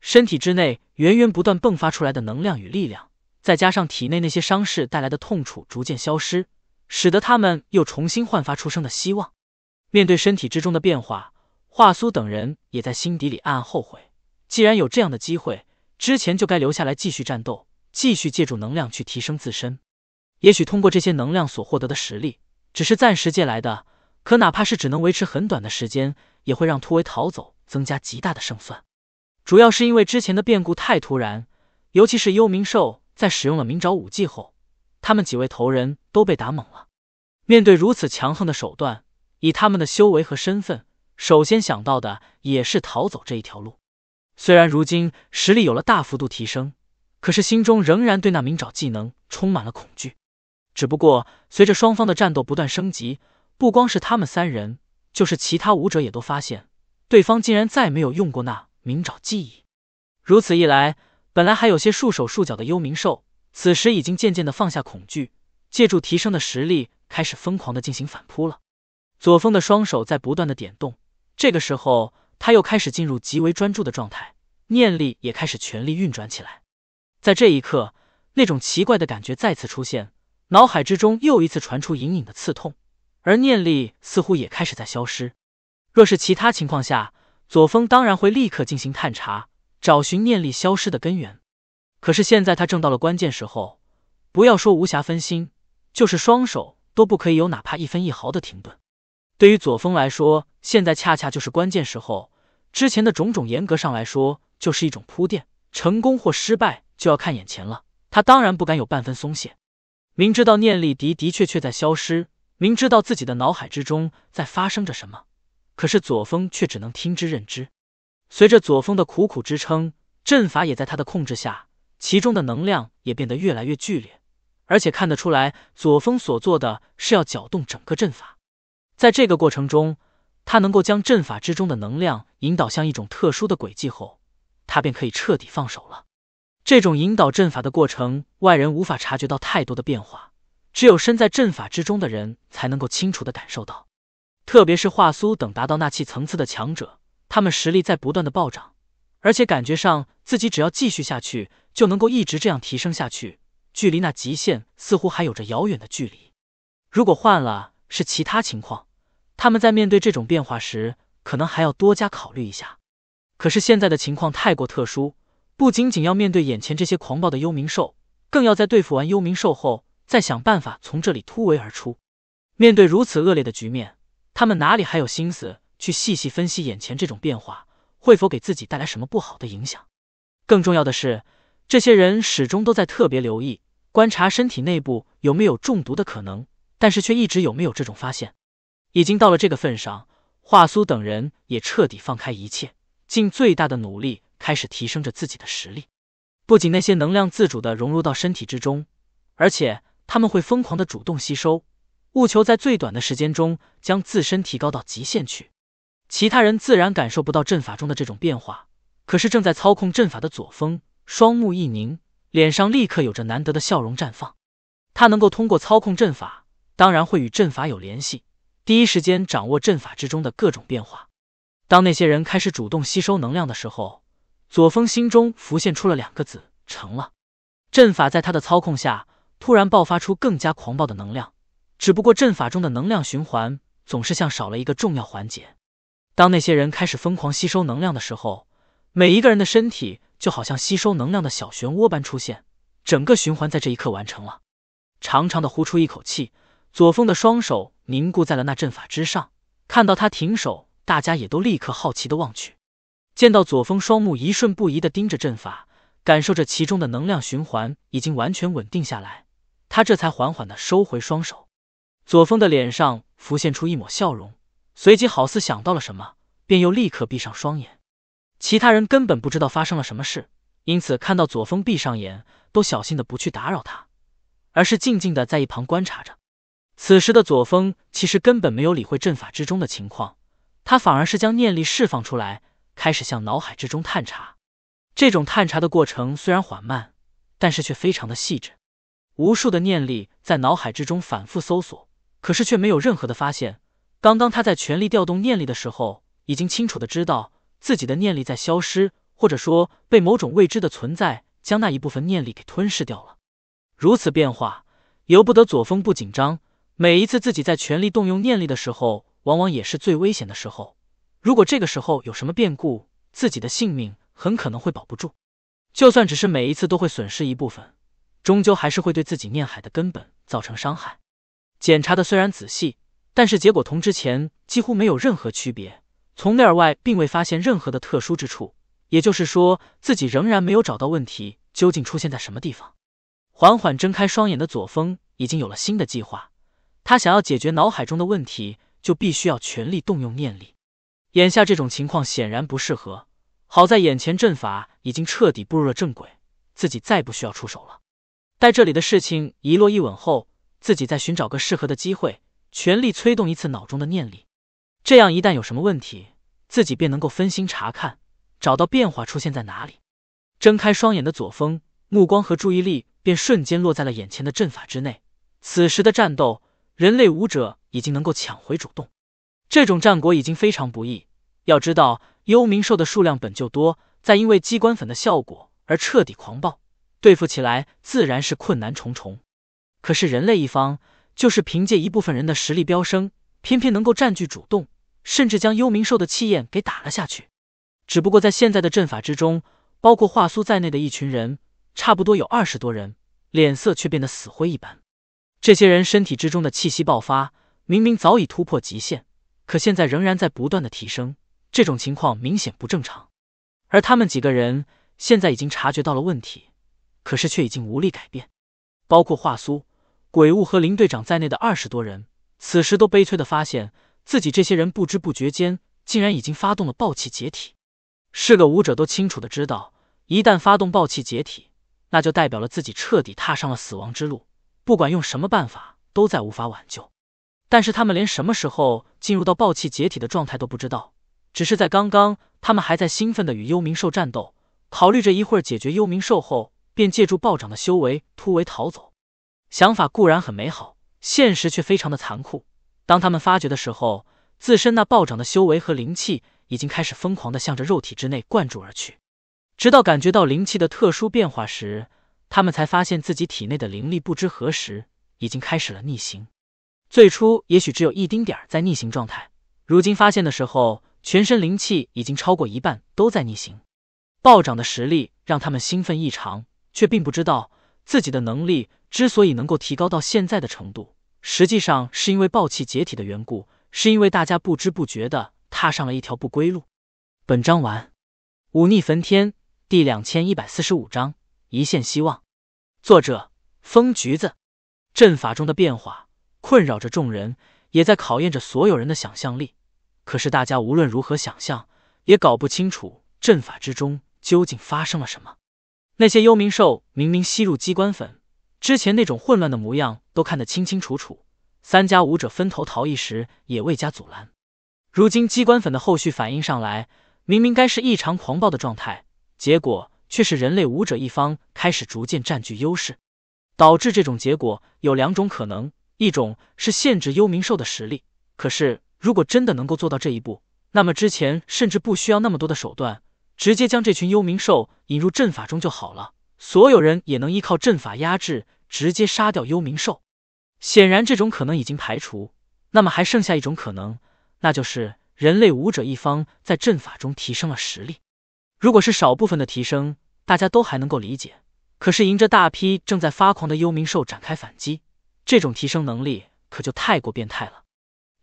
身体之内源源不断迸发出来的能量与力量，再加上体内那些伤势带来的痛楚逐渐消失，使得他们又重新焕发出生的希望。面对身体之中的变化，华苏等人也在心底里暗暗后悔。既然有这样的机会，之前就该留下来继续战斗，继续借助能量去提升自身。也许通过这些能量所获得的实力只是暂时借来的，可哪怕是只能维持很短的时间，也会让突围逃走增加极大的胜算。主要是因为之前的变故太突然，尤其是幽冥兽在使用了冥爪武技后，他们几位头人都被打懵了。面对如此强横的手段。以他们的修为和身份，首先想到的也是逃走这一条路。虽然如今实力有了大幅度提升，可是心中仍然对那鸣爪技能充满了恐惧。只不过随着双方的战斗不断升级，不光是他们三人，就是其他武者也都发现，对方竟然再没有用过那鸣爪技。如此一来，本来还有些束手束脚的幽冥兽，此时已经渐渐的放下恐惧，借助提升的实力，开始疯狂的进行反扑了。左峰的双手在不断的点动，这个时候他又开始进入极为专注的状态，念力也开始全力运转起来。在这一刻，那种奇怪的感觉再次出现，脑海之中又一次传出隐隐的刺痛，而念力似乎也开始在消失。若是其他情况下，左峰当然会立刻进行探查，找寻念力消失的根源。可是现在他正到了关键时候，不要说无暇分心，就是双手都不可以有哪怕一分一毫的停顿。对于左峰来说，现在恰恰就是关键时候。之前的种种，严格上来说，就是一种铺垫。成功或失败，就要看眼前了。他当然不敢有半分松懈。明知道念力的的确确在消失，明知道自己的脑海之中在发生着什么，可是左峰却只能听之任之。随着左峰的苦苦支撑，阵法也在他的控制下，其中的能量也变得越来越剧烈。而且看得出来，左峰所做的是要搅动整个阵法。在这个过程中，他能够将阵法之中的能量引导向一种特殊的轨迹后，他便可以彻底放手了。这种引导阵法的过程，外人无法察觉到太多的变化，只有身在阵法之中的人才能够清楚的感受到。特别是华苏等达到纳气层次的强者，他们实力在不断的暴涨，而且感觉上自己只要继续下去，就能够一直这样提升下去，距离那极限似乎还有着遥远的距离。如果换了是其他情况，他们在面对这种变化时，可能还要多加考虑一下。可是现在的情况太过特殊，不仅仅要面对眼前这些狂暴的幽冥兽，更要在对付完幽冥兽后，再想办法从这里突围而出。面对如此恶劣的局面，他们哪里还有心思去细细分析眼前这种变化会否给自己带来什么不好的影响？更重要的是，这些人始终都在特别留意观察身体内部有没有中毒的可能，但是却一直有没有这种发现。已经到了这个份上，华苏等人也彻底放开一切，尽最大的努力开始提升着自己的实力。不仅那些能量自主的融入到身体之中，而且他们会疯狂的主动吸收，务求在最短的时间中将自身提高到极限去。其他人自然感受不到阵法中的这种变化，可是正在操控阵法的左峰，双目一凝，脸上立刻有着难得的笑容绽放。他能够通过操控阵法，当然会与阵法有联系。第一时间掌握阵法之中的各种变化。当那些人开始主动吸收能量的时候，左峰心中浮现出了两个字：成了。阵法在他的操控下突然爆发出更加狂暴的能量，只不过阵法中的能量循环总是像少了一个重要环节。当那些人开始疯狂吸收能量的时候，每一个人的身体就好像吸收能量的小漩涡般出现，整个循环在这一刻完成了。长长的呼出一口气。左峰的双手凝固在了那阵法之上，看到他停手，大家也都立刻好奇的望去。见到左峰双目一瞬不移的盯着阵法，感受着其中的能量循环已经完全稳定下来，他这才缓缓的收回双手。左峰的脸上浮现出一抹笑容，随即好似想到了什么，便又立刻闭上双眼。其他人根本不知道发生了什么事，因此看到左峰闭上眼，都小心的不去打扰他，而是静静的在一旁观察着。此时的左峰其实根本没有理会阵法之中的情况，他反而是将念力释放出来，开始向脑海之中探查。这种探查的过程虽然缓慢，但是却非常的细致。无数的念力在脑海之中反复搜索，可是却没有任何的发现。刚刚他在全力调动念力的时候，已经清楚的知道自己的念力在消失，或者说被某种未知的存在将那一部分念力给吞噬掉了。如此变化，由不得左峰不紧张。每一次自己在全力动用念力的时候，往往也是最危险的时候。如果这个时候有什么变故，自己的性命很可能会保不住。就算只是每一次都会损失一部分，终究还是会对自己念海的根本造成伤害。检查的虽然仔细，但是结果同之前几乎没有任何区别，从内而外并未发现任何的特殊之处。也就是说，自己仍然没有找到问题究竟出现在什么地方。缓缓睁开双眼的左峰已经有了新的计划。他想要解决脑海中的问题，就必须要全力动用念力。眼下这种情况显然不适合。好在眼前阵法已经彻底步入了正轨，自己再不需要出手了。待这里的事情一落一稳后，自己再寻找个适合的机会，全力催动一次脑中的念力。这样，一旦有什么问题，自己便能够分心查看，找到变化出现在哪里。睁开双眼的左峰，目光和注意力便瞬间落在了眼前的阵法之内。此时的战斗。人类武者已经能够抢回主动，这种战果已经非常不易。要知道，幽冥兽的数量本就多，在因为机关粉的效果而彻底狂暴，对付起来自然是困难重重。可是人类一方，就是凭借一部分人的实力飙升，偏偏能够占据主动，甚至将幽冥兽的气焰给打了下去。只不过在现在的阵法之中，包括华苏在内的一群人，差不多有二十多人，脸色却变得死灰一般。这些人身体之中的气息爆发，明明早已突破极限，可现在仍然在不断的提升。这种情况明显不正常。而他们几个人现在已经察觉到了问题，可是却已经无力改变。包括华苏、鬼雾和林队长在内的二十多人，此时都悲催的发现自己这些人不知不觉间竟然已经发动了暴气解体。是个武者都清楚的知道，一旦发动暴气解体，那就代表了自己彻底踏上了死亡之路。不管用什么办法，都再无法挽救。但是他们连什么时候进入到暴气解体的状态都不知道，只是在刚刚，他们还在兴奋的与幽冥兽战斗，考虑着一会儿解决幽冥兽后，便借助暴涨的修为突围逃走。想法固然很美好，现实却非常的残酷。当他们发觉的时候，自身那暴涨的修为和灵气已经开始疯狂的向着肉体之内灌注而去，直到感觉到灵气的特殊变化时。他们才发现自己体内的灵力不知何时已经开始了逆行。最初也许只有一丁点儿在逆行状态，如今发现的时候，全身灵气已经超过一半都在逆行。暴涨的实力让他们兴奋异常，却并不知道自己的能力之所以能够提高到现在的程度，实际上是因为暴气解体的缘故，是因为大家不知不觉的踏上了一条不归路。本章完。武逆焚天第两千一百四十五章。一线希望，作者：风橘子。阵法中的变化困扰着众人，也在考验着所有人的想象力。可是大家无论如何想象，也搞不清楚阵法之中究竟发生了什么。那些幽冥兽明明吸入机关粉之前那种混乱的模样都看得清清楚楚，三家武者分头逃逸时也未加阻拦。如今机关粉的后续反应上来，明明该是异常狂暴的状态，结果……却是人类武者一方开始逐渐占据优势，导致这种结果有两种可能：一种是限制幽冥兽的实力，可是如果真的能够做到这一步，那么之前甚至不需要那么多的手段，直接将这群幽冥兽引入阵法中就好了，所有人也能依靠阵法压制，直接杀掉幽冥兽。显然这种可能已经排除，那么还剩下一种可能，那就是人类武者一方在阵法中提升了实力。如果是少部分的提升，大家都还能够理解。可是迎着大批正在发狂的幽冥兽展开反击，这种提升能力可就太过变态了。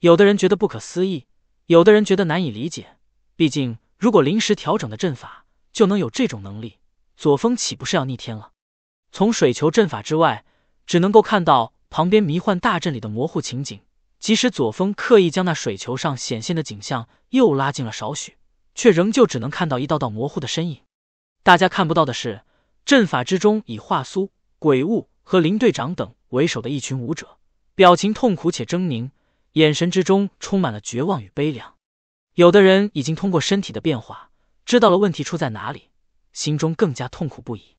有的人觉得不可思议，有的人觉得难以理解。毕竟，如果临时调整的阵法就能有这种能力，左峰岂不是要逆天了？从水球阵法之外，只能够看到旁边迷幻大阵里的模糊情景。即使左峰刻意将那水球上显现的景象又拉近了少许。却仍旧只能看到一道道模糊的身影。大家看不到的是，阵法之中以化苏、鬼雾和林队长等为首的一群舞者，表情痛苦且狰狞，眼神之中充满了绝望与悲凉。有的人已经通过身体的变化知道了问题出在哪里，心中更加痛苦不已。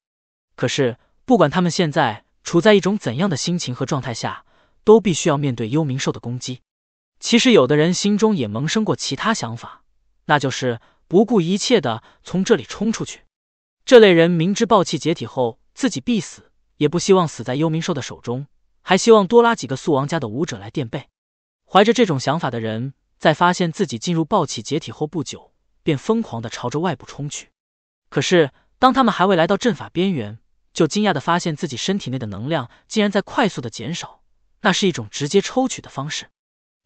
可是，不管他们现在处在一种怎样的心情和状态下，都必须要面对幽冥兽的攻击。其实，有的人心中也萌生过其他想法。那就是不顾一切的从这里冲出去。这类人明知暴气解体后自己必死，也不希望死在幽冥兽的手中，还希望多拉几个素王家的武者来垫背。怀着这种想法的人，在发现自己进入暴气解体后不久，便疯狂的朝着外部冲去。可是，当他们还未来到阵法边缘，就惊讶的发现自己身体内的能量竟然在快速的减少。那是一种直接抽取的方式。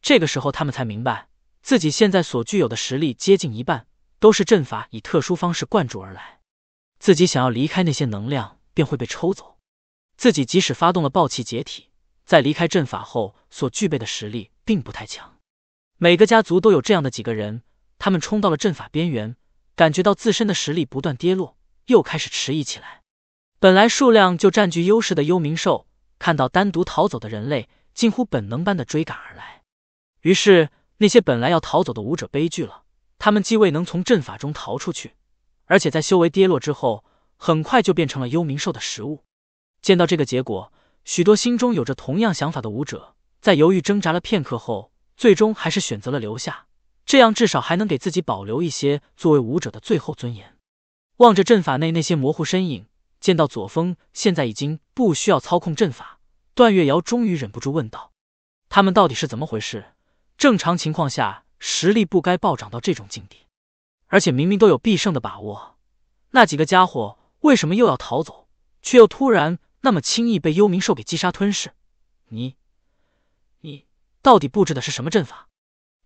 这个时候，他们才明白。自己现在所具有的实力接近一半，都是阵法以特殊方式灌注而来。自己想要离开那些能量，便会被抽走。自己即使发动了暴气解体，在离开阵法后，所具备的实力并不太强。每个家族都有这样的几个人，他们冲到了阵法边缘，感觉到自身的实力不断跌落，又开始迟疑起来。本来数量就占据优势的幽冥兽，看到单独逃走的人类，近乎本能般的追赶而来，于是。那些本来要逃走的武者悲剧了，他们既未能从阵法中逃出去，而且在修为跌落之后，很快就变成了幽冥兽的食物。见到这个结果，许多心中有着同样想法的武者，在犹豫挣扎了片刻后，最终还是选择了留下。这样至少还能给自己保留一些作为武者的最后尊严。望着阵法内那些模糊身影，见到左峰现在已经不需要操控阵法，段月瑶终于忍不住问道：“他们到底是怎么回事？”正常情况下，实力不该暴涨到这种境地，而且明明都有必胜的把握，那几个家伙为什么又要逃走，却又突然那么轻易被幽冥兽给击杀吞噬？你，你到底布置的是什么阵法？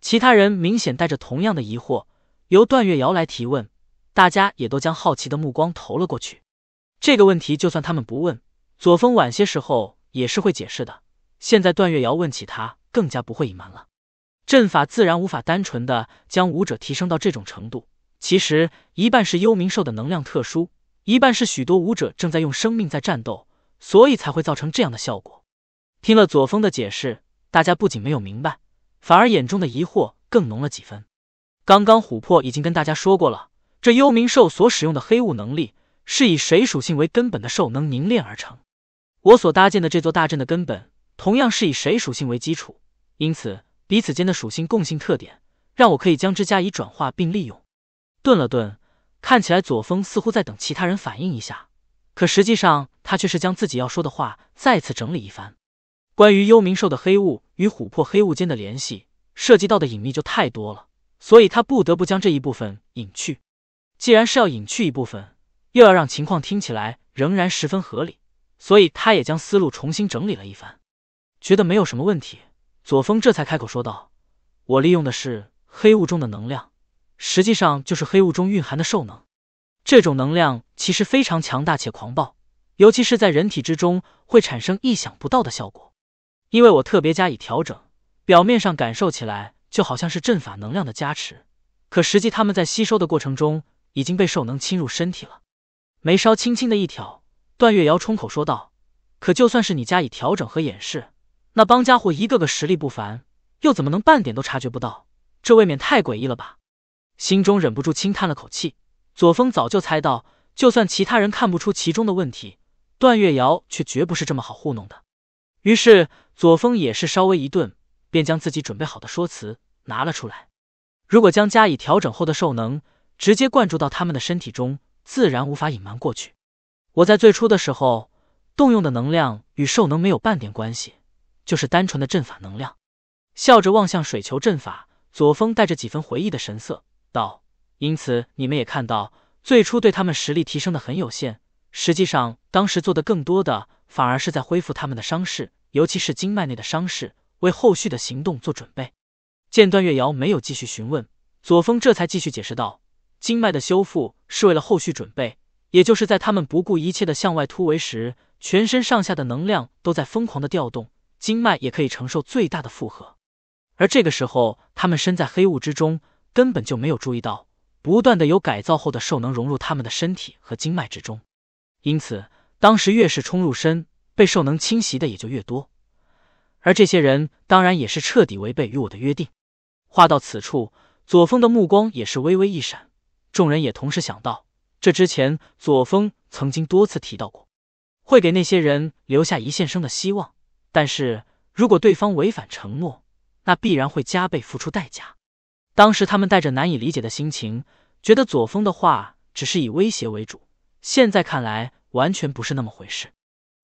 其他人明显带着同样的疑惑，由段月瑶来提问，大家也都将好奇的目光投了过去。这个问题就算他们不问，左峰晚些时候也是会解释的。现在段月瑶问起他，更加不会隐瞒了。阵法自然无法单纯的将武者提升到这种程度，其实一半是幽冥兽的能量特殊，一半是许多武者正在用生命在战斗，所以才会造成这样的效果。听了左峰的解释，大家不仅没有明白，反而眼中的疑惑更浓了几分。刚刚琥珀已经跟大家说过了，这幽冥兽所使用的黑雾能力是以水属性为根本的兽能凝练而成，我所搭建的这座大阵的根本同样是以水属性为基础，因此。彼此间的属性共性特点，让我可以将之加以转化并利用。顿了顿，看起来左峰似乎在等其他人反应一下，可实际上他却是将自己要说的话再次整理一番。关于幽冥兽的黑雾与琥珀黑雾间的联系，涉及到的隐秘就太多了，所以他不得不将这一部分隐去。既然是要隐去一部分，又要让情况听起来仍然十分合理，所以他也将思路重新整理了一番，觉得没有什么问题。左峰这才开口说道：“我利用的是黑雾中的能量，实际上就是黑雾中蕴含的兽能。这种能量其实非常强大且狂暴，尤其是在人体之中会产生意想不到的效果。因为我特别加以调整，表面上感受起来就好像是阵法能量的加持，可实际他们在吸收的过程中已经被兽能侵入身体了。”眉梢轻轻的一挑，段月瑶冲口说道：“可就算是你加以调整和掩饰。”那帮家伙一个个实力不凡，又怎么能半点都察觉不到？这未免太诡异了吧！心中忍不住轻叹了口气。左峰早就猜到，就算其他人看不出其中的问题，段月瑶却绝不是这么好糊弄的。于是左峰也是稍微一顿，便将自己准备好的说辞拿了出来。如果将加以调整后的兽能直接灌注到他们的身体中，自然无法隐瞒过去。我在最初的时候动用的能量与兽能没有半点关系。就是单纯的阵法能量，笑着望向水球阵法，左峰带着几分回忆的神色道：“因此你们也看到，最初对他们实力提升的很有限。实际上，当时做的更多的，反而是在恢复他们的伤势，尤其是经脉内的伤势，为后续的行动做准备。”见段月瑶没有继续询问，左峰这才继续解释道：“经脉的修复是为了后续准备，也就是在他们不顾一切的向外突围时，全身上下的能量都在疯狂的调动。”经脉也可以承受最大的负荷，而这个时候，他们身在黑雾之中，根本就没有注意到，不断的有改造后的兽能融入他们的身体和经脉之中。因此，当时越是冲入身，被兽能侵袭的也就越多。而这些人当然也是彻底违背与我的约定。话到此处，左峰的目光也是微微一闪，众人也同时想到，这之前左峰曾经多次提到过，会给那些人留下一线生的希望。但是如果对方违反承诺，那必然会加倍付出代价。当时他们带着难以理解的心情，觉得左峰的话只是以威胁为主，现在看来完全不是那么回事。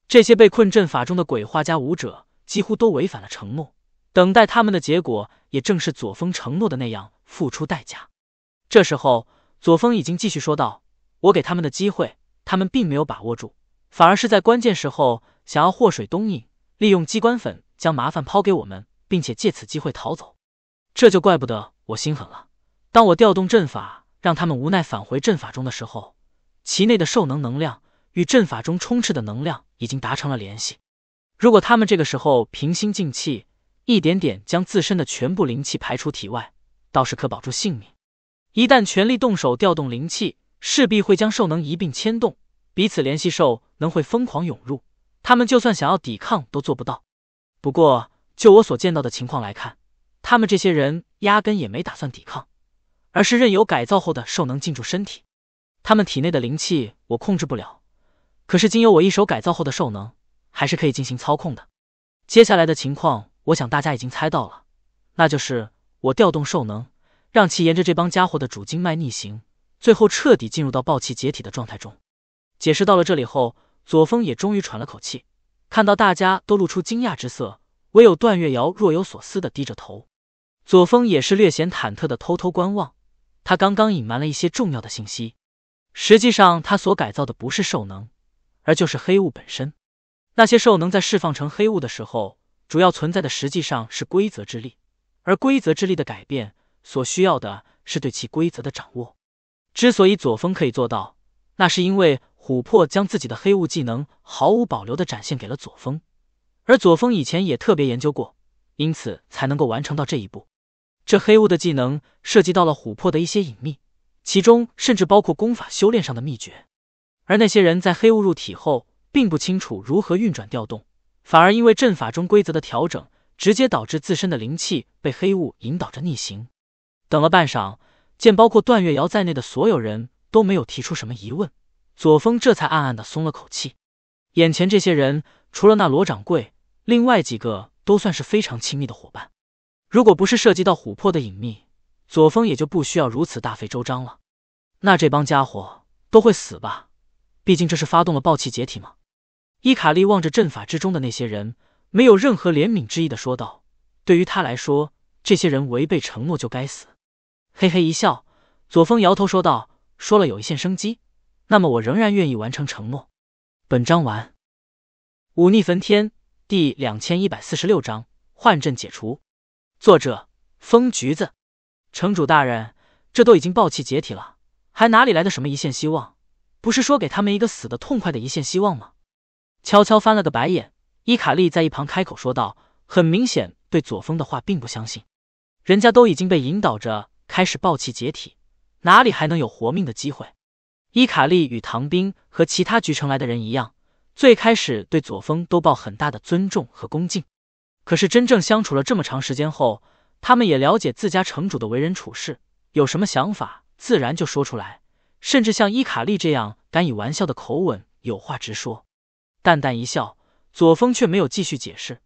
这些被困阵法中的鬼画家舞者几乎都违反了承诺，等待他们的结果也正是左峰承诺的那样，付出代价。这时候，左峰已经继续说道：“我给他们的机会，他们并没有把握住，反而是在关键时候想要祸水东引。”利用机关粉将麻烦抛给我们，并且借此机会逃走，这就怪不得我心狠了。当我调动阵法，让他们无奈返回阵法中的时候，其内的兽能能量与阵法中充斥的能量已经达成了联系。如果他们这个时候平心静气，一点点将自身的全部灵气排出体外，倒是可保住性命。一旦全力动手调动灵气，势必会将兽能一并牵动，彼此联系，兽能会疯狂涌入。他们就算想要抵抗都做不到。不过，就我所见到的情况来看，他们这些人压根也没打算抵抗，而是任由改造后的兽能进入身体。他们体内的灵气我控制不了，可是经由我一手改造后的兽能，还是可以进行操控的。接下来的情况，我想大家已经猜到了，那就是我调动兽能，让其沿着这帮家伙的主经脉逆行，最后彻底进入到暴气解体的状态中。解释到了这里后。左峰也终于喘了口气，看到大家都露出惊讶之色，唯有段月瑶若有所思的低着头。左峰也是略显忐忑的偷偷观望，他刚刚隐瞒了一些重要的信息。实际上，他所改造的不是兽能，而就是黑雾本身。那些兽能在释放成黑雾的时候，主要存在的实际上是规则之力，而规则之力的改变所需要的是对其规则的掌握。之所以左峰可以做到，那是因为。琥珀将自己的黑雾技能毫无保留的展现给了左峰，而左峰以前也特别研究过，因此才能够完成到这一步。这黑雾的技能涉及到了琥珀的一些隐秘，其中甚至包括功法修炼上的秘诀。而那些人在黑雾入体后，并不清楚如何运转调动，反而因为阵法中规则的调整，直接导致自身的灵气被黑雾引导着逆行。等了半晌，见包括段月瑶在内的所有人都没有提出什么疑问。左峰这才暗暗的松了口气，眼前这些人除了那罗掌柜，另外几个都算是非常亲密的伙伴。如果不是涉及到琥珀的隐秘，左峰也就不需要如此大费周章了。那这帮家伙都会死吧？毕竟这是发动了暴气解体吗？伊卡利望着阵法之中的那些人，没有任何怜悯之意的说道：“对于他来说，这些人违背承诺就该死。”嘿嘿一笑，左峰摇头说道：“说了有一线生机。”那么我仍然愿意完成承诺。本章完。忤逆焚天第两千一百四十六章幻阵解除。作者：风橘子。城主大人，这都已经暴气解体了，还哪里来的什么一线希望？不是说给他们一个死的痛快的一线希望吗？悄悄翻了个白眼，伊卡利在一旁开口说道：“很明显，对左峰的话并不相信。人家都已经被引导着开始暴气解体，哪里还能有活命的机会？”伊卡利与唐兵和其他局城来的人一样，最开始对左峰都抱很大的尊重和恭敬。可是真正相处了这么长时间后，他们也了解自家城主的为人处事，有什么想法自然就说出来，甚至像伊卡利这样敢以玩笑的口吻有话直说。淡淡一笑，左峰却没有继续解释，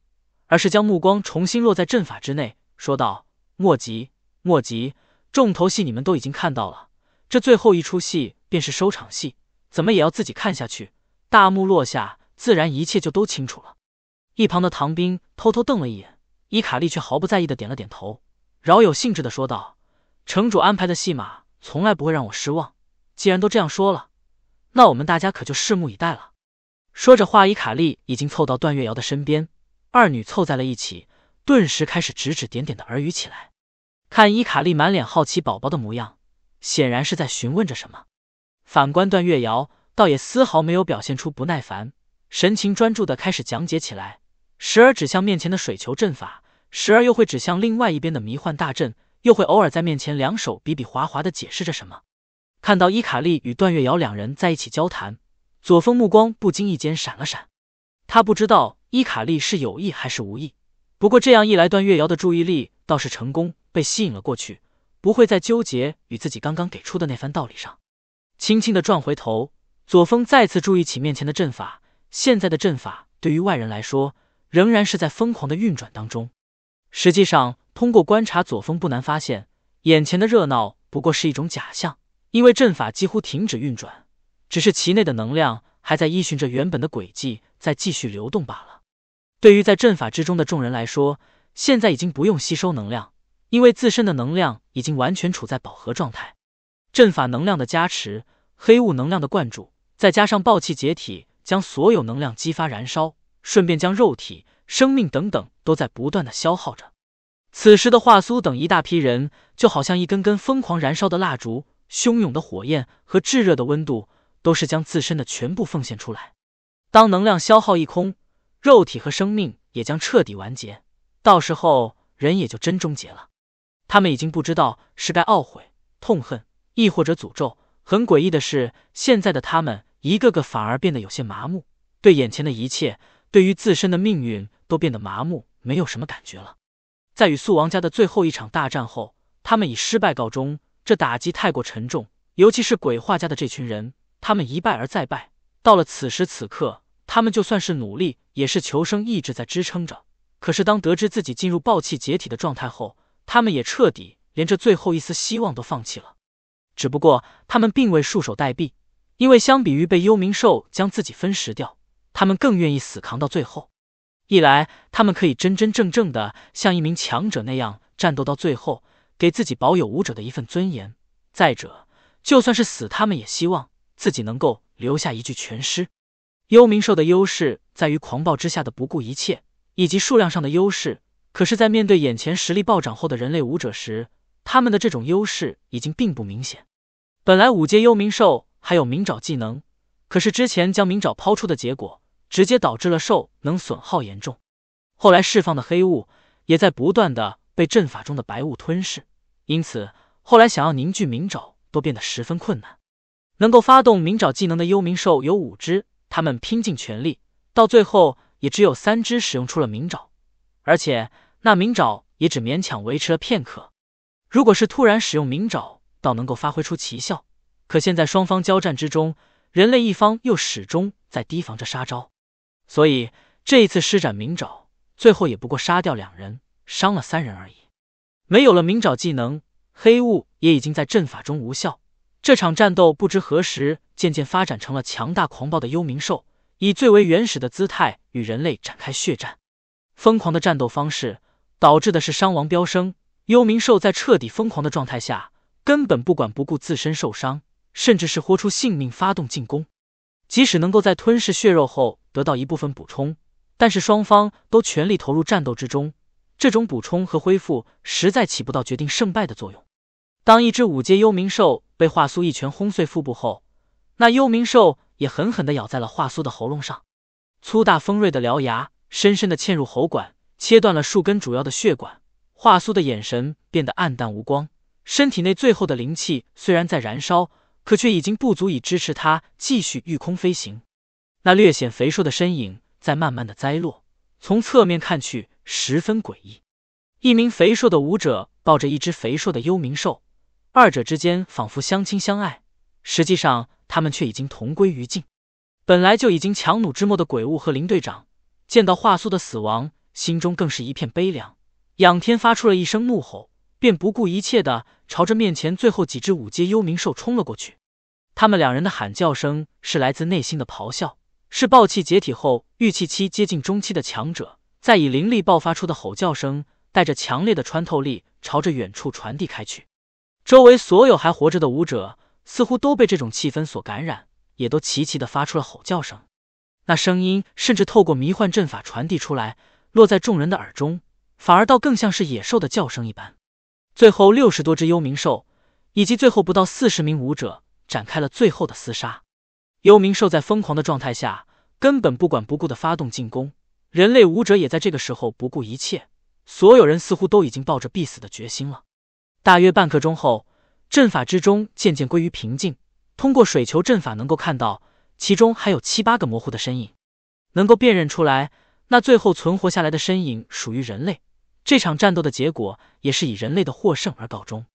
而是将目光重新落在阵法之内，说道：“莫急，莫急，重头戏你们都已经看到了，这最后一出戏。”便是收场戏，怎么也要自己看下去。大幕落下，自然一切就都清楚了。一旁的唐兵偷偷瞪了一眼，伊卡利却毫不在意的点了点头，饶有兴致的说道：“城主安排的戏码，从来不会让我失望。既然都这样说了，那我们大家可就拭目以待了。”说着话，伊卡利已经凑到段月瑶的身边，二女凑在了一起，顿时开始指指点点的耳语起来。看伊卡利满脸好奇宝宝的模样，显然是在询问着什么。反观段月瑶，倒也丝毫没有表现出不耐烦，神情专注的开始讲解起来，时而指向面前的水球阵法，时而又会指向另外一边的迷幻大阵，又会偶尔在面前两手比比划划的解释着什么。看到伊卡利与段月瑶两人在一起交谈，左峰目光不经意间闪了闪，他不知道伊卡利是有意还是无意，不过这样一来，段月瑶的注意力倒是成功被吸引了过去，不会再纠结与自己刚刚给出的那番道理上。轻轻的转回头，左峰再次注意起面前的阵法。现在的阵法对于外人来说，仍然是在疯狂的运转当中。实际上，通过观察，左峰不难发现，眼前的热闹不过是一种假象，因为阵法几乎停止运转，只是其内的能量还在依循着原本的轨迹在继续流动罢了。对于在阵法之中的众人来说，现在已经不用吸收能量，因为自身的能量已经完全处在饱和状态。阵法能量的加持。黑雾能量的灌注，再加上暴气解体，将所有能量激发燃烧，顺便将肉体、生命等等都在不断的消耗着。此时的华苏等一大批人，就好像一根根疯狂燃烧的蜡烛，汹涌的火焰和炙热的温度，都是将自身的全部奉献出来。当能量消耗一空，肉体和生命也将彻底完结，到时候人也就真终结了。他们已经不知道是该懊悔、痛恨，亦或者诅咒。很诡异的是，现在的他们一个个反而变得有些麻木，对眼前的一切，对于自身的命运都变得麻木，没有什么感觉了。在与素王家的最后一场大战后，他们以失败告终，这打击太过沉重，尤其是鬼画家的这群人，他们一败而再败，到了此时此刻，他们就算是努力，也是求生意志在支撑着。可是当得知自己进入暴气解体的状态后，他们也彻底连这最后一丝希望都放弃了。只不过他们并未束手待毙，因为相比于被幽冥兽将自己分食掉，他们更愿意死扛到最后。一来，他们可以真真正正的像一名强者那样战斗到最后，给自己保有武者的一份尊严；再者，就算是死，他们也希望自己能够留下一具全尸。幽冥兽的优势在于狂暴之下的不顾一切，以及数量上的优势。可是，在面对眼前实力暴涨后的人类武者时，他们的这种优势已经并不明显。本来五阶幽冥兽还有明爪技能，可是之前将明爪抛出的结果，直接导致了兽能损耗严重。后来释放的黑雾，也在不断的被阵法中的白雾吞噬，因此后来想要凝聚明爪都变得十分困难。能够发动明爪技能的幽冥兽有五只，他们拼尽全力，到最后也只有三只使用出了明爪，而且那明爪也只勉强维持了片刻。如果是突然使用明爪，倒能够发挥出奇效。可现在双方交战之中，人类一方又始终在提防着杀招，所以这一次施展明爪，最后也不过杀掉两人，伤了三人而已。没有了明爪技能，黑雾也已经在阵法中无效。这场战斗不知何时渐渐发展成了强大狂暴的幽冥兽，以最为原始的姿态与人类展开血战。疯狂的战斗方式导致的是伤亡飙升。幽冥兽在彻底疯狂的状态下，根本不管不顾自身受伤，甚至是豁出性命发动进攻。即使能够在吞噬血肉后得到一部分补充，但是双方都全力投入战斗之中，这种补充和恢复实在起不到决定胜败的作用。当一只五阶幽冥兽被华苏一拳轰碎腹部后，那幽冥兽也狠狠的咬在了华苏的喉咙上，粗大锋锐的獠牙深深的嵌入喉管，切断了数根主要的血管。华苏的眼神变得暗淡无光，身体内最后的灵气虽然在燃烧，可却已经不足以支持他继续御空飞行。那略显肥硕的身影在慢慢的栽落，从侧面看去十分诡异。一名肥硕的舞者抱着一只肥硕的幽冥兽，二者之间仿佛相亲相爱，实际上他们却已经同归于尽。本来就已经强弩之末的鬼物和林队长，见到华苏的死亡，心中更是一片悲凉。仰天发出了一声怒吼，便不顾一切的朝着面前最后几只五阶幽冥兽冲了过去。他们两人的喊叫声是来自内心的咆哮，是暴气解体后玉器期接近中期的强者在以灵力爆发出的吼叫声，带着强烈的穿透力，朝着远处传递开去。周围所有还活着的武者似乎都被这种气氛所感染，也都齐齐的发出了吼叫声。那声音甚至透过迷幻阵法传递出来，落在众人的耳中。反而倒更像是野兽的叫声一般。最后六十多只幽冥兽，以及最后不到四十名武者展开了最后的厮杀。幽冥兽在疯狂的状态下，根本不管不顾的发动进攻。人类武者也在这个时候不顾一切，所有人似乎都已经抱着必死的决心了。大约半刻钟后，阵法之中渐渐归于平静。通过水球阵法能够看到，其中还有七八个模糊的身影，能够辨认出来。那最后存活下来的身影属于人类。这场战斗的结果也是以人类的获胜而告终。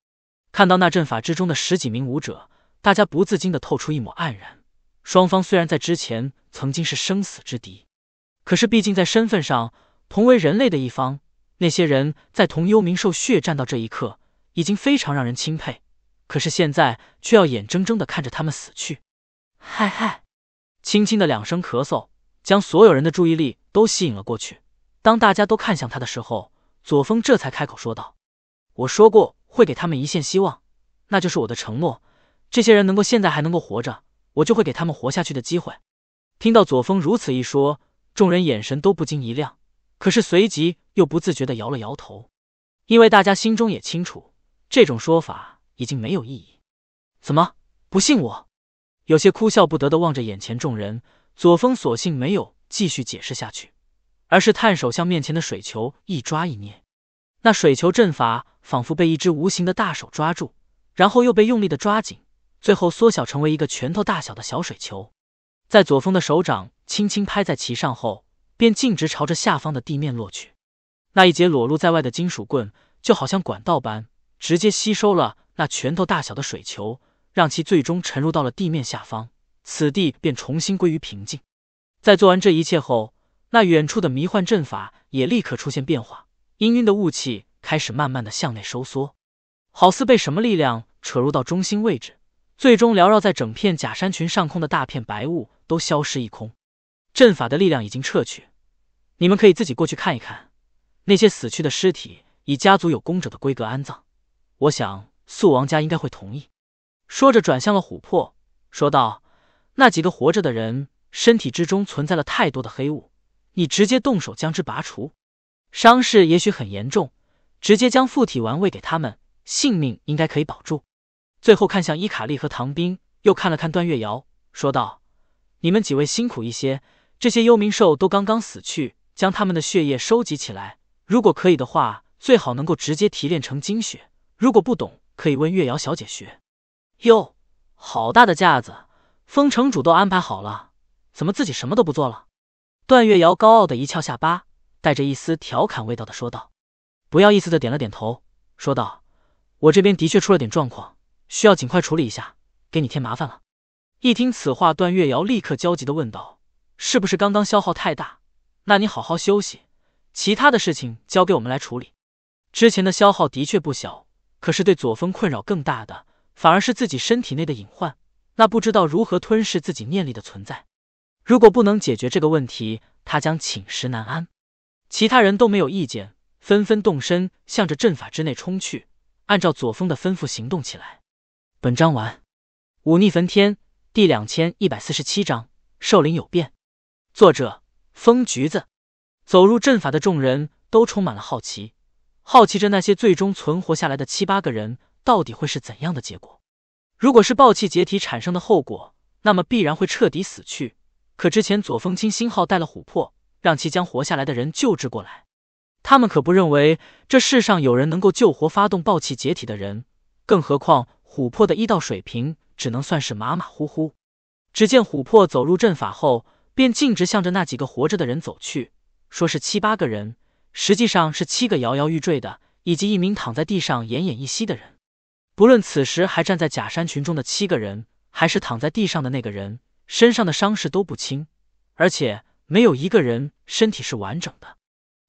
看到那阵法之中的十几名武者，大家不自禁的透出一抹黯然。双方虽然在之前曾经是生死之敌，可是毕竟在身份上同为人类的一方，那些人在同幽冥兽血战到这一刻，已经非常让人钦佩。可是现在却要眼睁睁的看着他们死去。嗨嗨，轻轻的两声咳嗽，将所有人的注意力都吸引了过去。当大家都看向他的时候。左峰这才开口说道：“我说过会给他们一线希望，那就是我的承诺。这些人能够现在还能够活着，我就会给他们活下去的机会。”听到左峰如此一说，众人眼神都不禁一亮，可是随即又不自觉的摇了摇头，因为大家心中也清楚，这种说法已经没有意义。怎么不信我？有些哭笑不得的望着眼前众人，左峰索性没有继续解释下去。而是探手向面前的水球一抓一捏，那水球阵法仿佛被一只无形的大手抓住，然后又被用力的抓紧，最后缩小成为一个拳头大小的小水球。在左峰的手掌轻轻拍在其上后，便径直朝着下方的地面落去。那一截裸露在外的金属棍就好像管道般，直接吸收了那拳头大小的水球，让其最终沉入到了地面下方。此地便重新归于平静。在做完这一切后。那远处的迷幻阵法也立刻出现变化，氤氲的雾气开始慢慢的向内收缩，好似被什么力量扯入到中心位置，最终缭绕在整片假山群上空的大片白雾都消失一空。阵法的力量已经撤去，你们可以自己过去看一看。那些死去的尸体以家族有功者的规格安葬，我想素王家应该会同意。说着转向了琥珀，说道：“那几个活着的人身体之中存在了太多的黑雾。”你直接动手将之拔除，伤势也许很严重，直接将附体丸喂给他们，性命应该可以保住。最后看向伊卡利和唐兵，又看了看段月瑶，说道：“你们几位辛苦一些，这些幽冥兽都刚刚死去，将他们的血液收集起来，如果可以的话，最好能够直接提炼成精血。如果不懂，可以问月瑶小姐学。”哟，好大的架子，封城主都安排好了，怎么自己什么都不做了？段月瑶高傲的一翘下巴，带着一丝调侃味道的说道：“不要意思的点了点头，说道：我这边的确出了点状况，需要尽快处理一下，给你添麻烦了。”一听此话，段月瑶立刻焦急的问道：“是不是刚刚消耗太大？那你好好休息，其他的事情交给我们来处理。”之前的消耗的确不小，可是对左峰困扰更大的，反而是自己身体内的隐患，那不知道如何吞噬自己念力的存在。如果不能解决这个问题，他将寝食难安。其他人都没有意见，纷纷动身向着阵法之内冲去，按照左峰的吩咐行动起来。本章完。忤逆焚天第两千一百四十七章：兽灵有变。作者：风橘子。走入阵法的众人都充满了好奇，好奇着那些最终存活下来的七八个人到底会是怎样的结果。如果是暴气解体产生的后果，那么必然会彻底死去。可之前左风清星号带了琥珀，让其将活下来的人救治过来。他们可不认为这世上有人能够救活发动暴气解体的人，更何况琥珀的医道水平只能算是马马虎虎。只见琥珀走入阵法后，便径直向着那几个活着的人走去，说是七八个人，实际上是七个摇摇欲坠的，以及一名躺在地上奄奄一息的人。不论此时还站在假山群中的七个人，还是躺在地上的那个人。身上的伤势都不轻，而且没有一个人身体是完整的。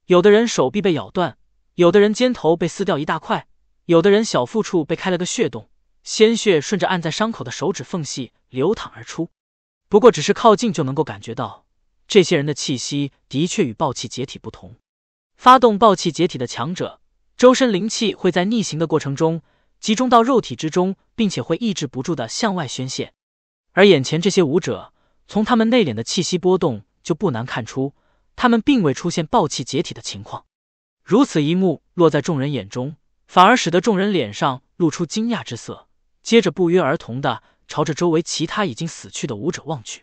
有的人手臂被咬断，有的人肩头被撕掉一大块，有的人小腹处被开了个血洞，鲜血顺着按在伤口的手指缝隙流淌而出。不过，只是靠近就能够感觉到这些人的气息的确与暴气解体不同。发动暴气解体的强者，周身灵气会在逆行的过程中集中到肉体之中，并且会抑制不住的向外宣泄。而眼前这些武者，从他们内敛的气息波动就不难看出，他们并未出现暴气解体的情况。如此一幕落在众人眼中，反而使得众人脸上露出惊讶之色，接着不约而同的朝着周围其他已经死去的武者望去。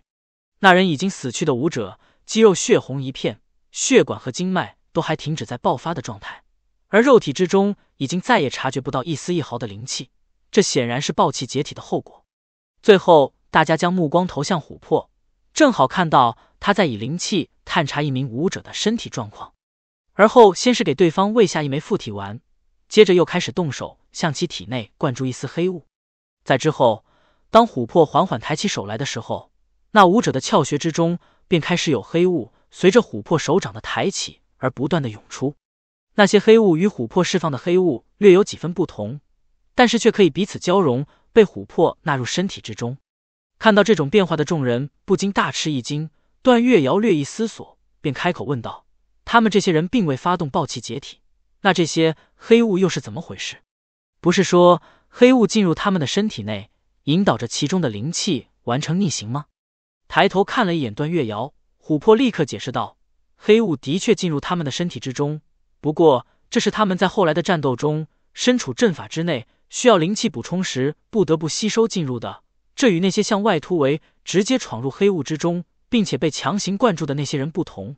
那人已经死去的武者，肌肉血红一片，血管和经脉都还停止在爆发的状态，而肉体之中已经再也察觉不到一丝一毫的灵气，这显然是暴气解体的后果。最后。大家将目光投向琥珀，正好看到他在以灵气探查一名舞者的身体状况。而后先是给对方喂下一枚附体丸，接着又开始动手向其体内灌注一丝黑雾。在之后，当琥珀缓缓抬起手来的时候，那舞者的窍穴之中便开始有黑雾随着琥珀手掌的抬起而不断的涌出。那些黑雾与琥珀释放的黑雾略有几分不同，但是却可以彼此交融，被琥珀纳入身体之中。看到这种变化的众人不禁大吃一惊。段月瑶略一思索，便开口问道：“他们这些人并未发动暴气解体，那这些黑雾又是怎么回事？不是说黑雾进入他们的身体内，引导着其中的灵气完成逆行吗？”抬头看了一眼段月瑶，琥珀立刻解释道：“黑雾的确进入他们的身体之中，不过这是他们在后来的战斗中身处阵法之内，需要灵气补充时不得不吸收进入的。”这与那些向外突围、直接闯入黑雾之中，并且被强行灌注的那些人不同。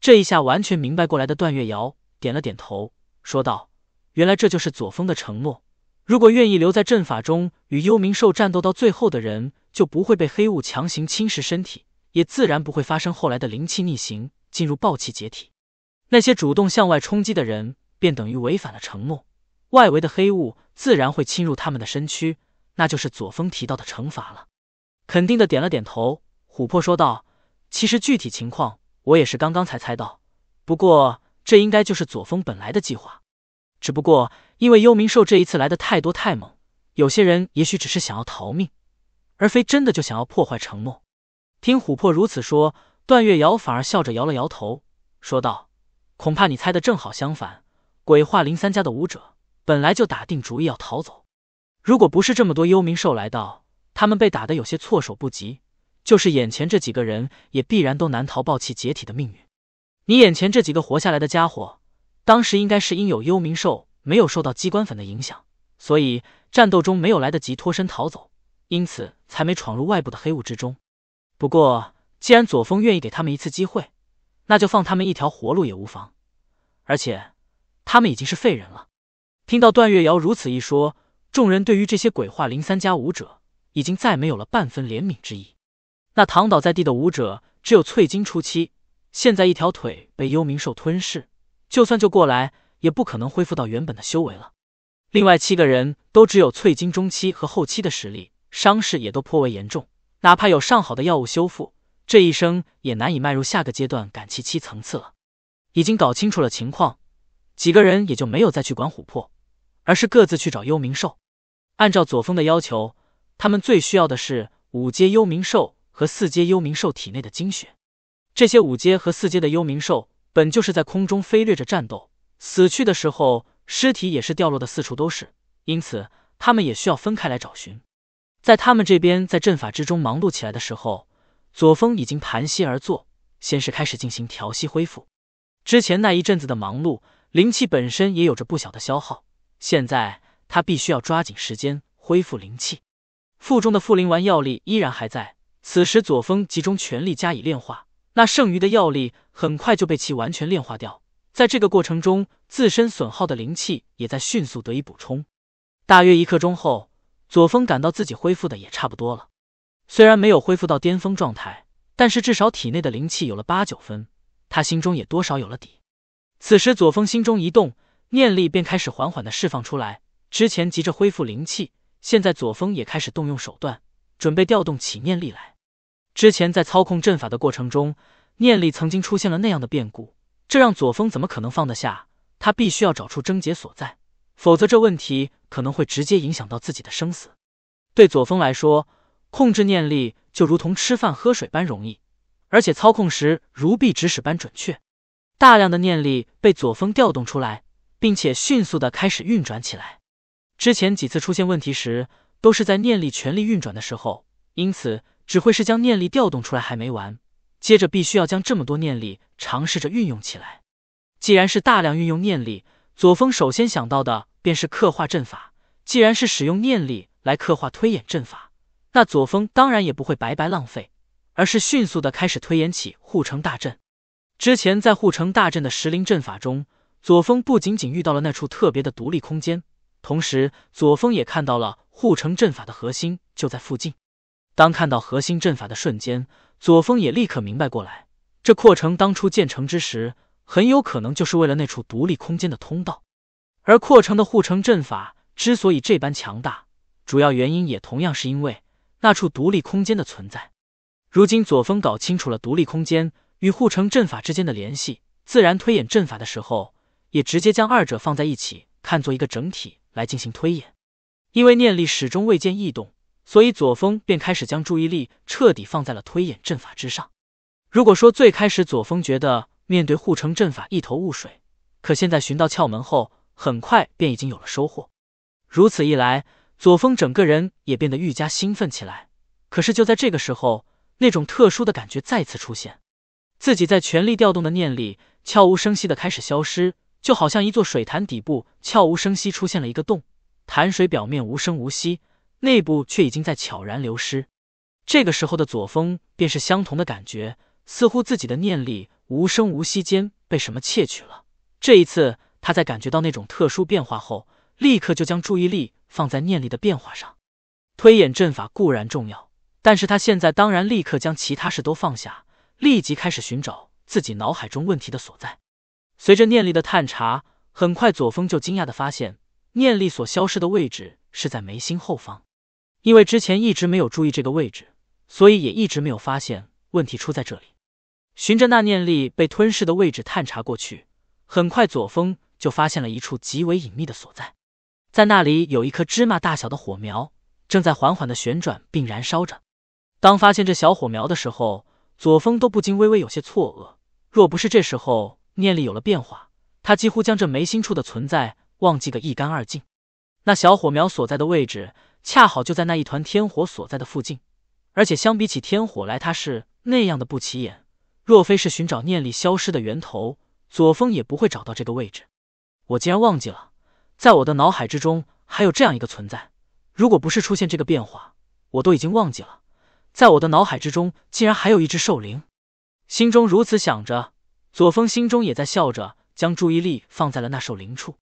这一下完全明白过来的段月瑶点了点头，说道：“原来这就是左峰的承诺。如果愿意留在阵法中与幽冥兽战斗到最后的人，就不会被黑雾强行侵蚀身体，也自然不会发生后来的灵气逆行进入暴气解体。那些主动向外冲击的人，便等于违反了承诺，外围的黑雾自然会侵入他们的身躯。”那就是左峰提到的惩罚了，肯定的点了点头，琥珀说道：“其实具体情况我也是刚刚才猜到，不过这应该就是左峰本来的计划，只不过因为幽冥兽这一次来的太多太猛，有些人也许只是想要逃命，而非真的就想要破坏承诺。”听琥珀如此说，段月瑶反而笑着摇了摇头，说道：“恐怕你猜的正好相反，鬼化林三家的武者本来就打定主意要逃走。”如果不是这么多幽冥兽来到，他们被打得有些措手不及；就是眼前这几个人，也必然都难逃暴气解体的命运。你眼前这几个活下来的家伙，当时应该是因有幽冥兽没有受到机关粉的影响，所以战斗中没有来得及脱身逃走，因此才没闯入外部的黑雾之中。不过，既然左峰愿意给他们一次机会，那就放他们一条活路也无妨。而且，他们已经是废人了。听到段月瑶如此一说。众人对于这些鬼话，零三家武者已经再没有了半分怜悯之意。那躺倒在地的武者只有翠金初期，现在一条腿被幽冥兽吞噬，就算救过来，也不可能恢复到原本的修为了。另外七个人都只有翠金中期和后期的实力，伤势也都颇为严重，哪怕有上好的药物修复，这一生也难以迈入下个阶段感气期层次了。已经搞清楚了情况，几个人也就没有再去管琥珀。而是各自去找幽冥兽。按照左峰的要求，他们最需要的是五阶幽冥兽和四阶幽冥兽体内的精血。这些五阶和四阶的幽冥兽本就是在空中飞掠着战斗，死去的时候尸体也是掉落的四处都是，因此他们也需要分开来找寻。在他们这边在阵法之中忙碌起来的时候，左峰已经盘膝而坐，先是开始进行调息恢复。之前那一阵子的忙碌，灵气本身也有着不小的消耗。现在他必须要抓紧时间恢复灵气，腹中的复灵丸药力依然还在。此时左峰集中全力加以炼化，那剩余的药力很快就被其完全炼化掉。在这个过程中，自身损耗的灵气也在迅速得以补充。大约一刻钟后，左峰感到自己恢复的也差不多了，虽然没有恢复到巅峰状态，但是至少体内的灵气有了八九分，他心中也多少有了底。此时左峰心中一动。念力便开始缓缓的释放出来。之前急着恢复灵气，现在左峰也开始动用手段，准备调动起念力来。之前在操控阵法的过程中，念力曾经出现了那样的变故，这让左峰怎么可能放得下？他必须要找出症结所在，否则这问题可能会直接影响到自己的生死。对左峰来说，控制念力就如同吃饭喝水般容易，而且操控时如臂指使般准确。大量的念力被左峰调动出来。并且迅速的开始运转起来。之前几次出现问题时，都是在念力全力运转的时候，因此只会是将念力调动出来还没完。接着，必须要将这么多念力尝试着运用起来。既然是大量运用念力，左峰首先想到的便是刻画阵法。既然是使用念力来刻画推演阵法，那左峰当然也不会白白浪费，而是迅速的开始推演起护城大阵。之前在护城大阵的石灵阵法中。左峰不仅仅遇到了那处特别的独立空间，同时左峰也看到了护城阵法的核心就在附近。当看到核心阵法的瞬间，左峰也立刻明白过来，这扩城当初建成之时，很有可能就是为了那处独立空间的通道。而扩城的护城阵法之所以这般强大，主要原因也同样是因为那处独立空间的存在。如今左峰搞清楚了独立空间与护城阵法之间的联系，自然推演阵法的时候。也直接将二者放在一起看作一个整体来进行推演，因为念力始终未见异动，所以左峰便开始将注意力彻底放在了推演阵法之上。如果说最开始左峰觉得面对护城阵法一头雾水，可现在寻到窍门后，很快便已经有了收获。如此一来，左峰整个人也变得愈加兴奋起来。可是就在这个时候，那种特殊的感觉再次出现，自己在全力调动的念力悄无声息的开始消失。就好像一座水潭底部悄无声息出现了一个洞，潭水表面无声无息，内部却已经在悄然流失。这个时候的左峰便是相同的感觉，似乎自己的念力无声无息间被什么窃取了。这一次，他在感觉到那种特殊变化后，立刻就将注意力放在念力的变化上。推演阵法固然重要，但是他现在当然立刻将其他事都放下，立即开始寻找自己脑海中问题的所在。随着念力的探查，很快左峰就惊讶的发现，念力所消失的位置是在眉心后方。因为之前一直没有注意这个位置，所以也一直没有发现问题出在这里。循着那念力被吞噬的位置探查过去，很快左峰就发现了一处极为隐秘的所在，在那里有一颗芝麻大小的火苗正在缓缓的旋转并燃烧着。当发现这小火苗的时候，左峰都不禁微微有些错愕。若不是这时候。念力有了变化，他几乎将这眉心处的存在忘记个一干二净。那小火苗所在的位置，恰好就在那一团天火所在的附近，而且相比起天火来，它是那样的不起眼。若非是寻找念力消失的源头，左峰也不会找到这个位置。我竟然忘记了，在我的脑海之中还有这样一个存在。如果不是出现这个变化，我都已经忘记了，在我的脑海之中竟然还有一只兽灵。心中如此想着。左峰心中也在笑着，将注意力放在了那兽灵处。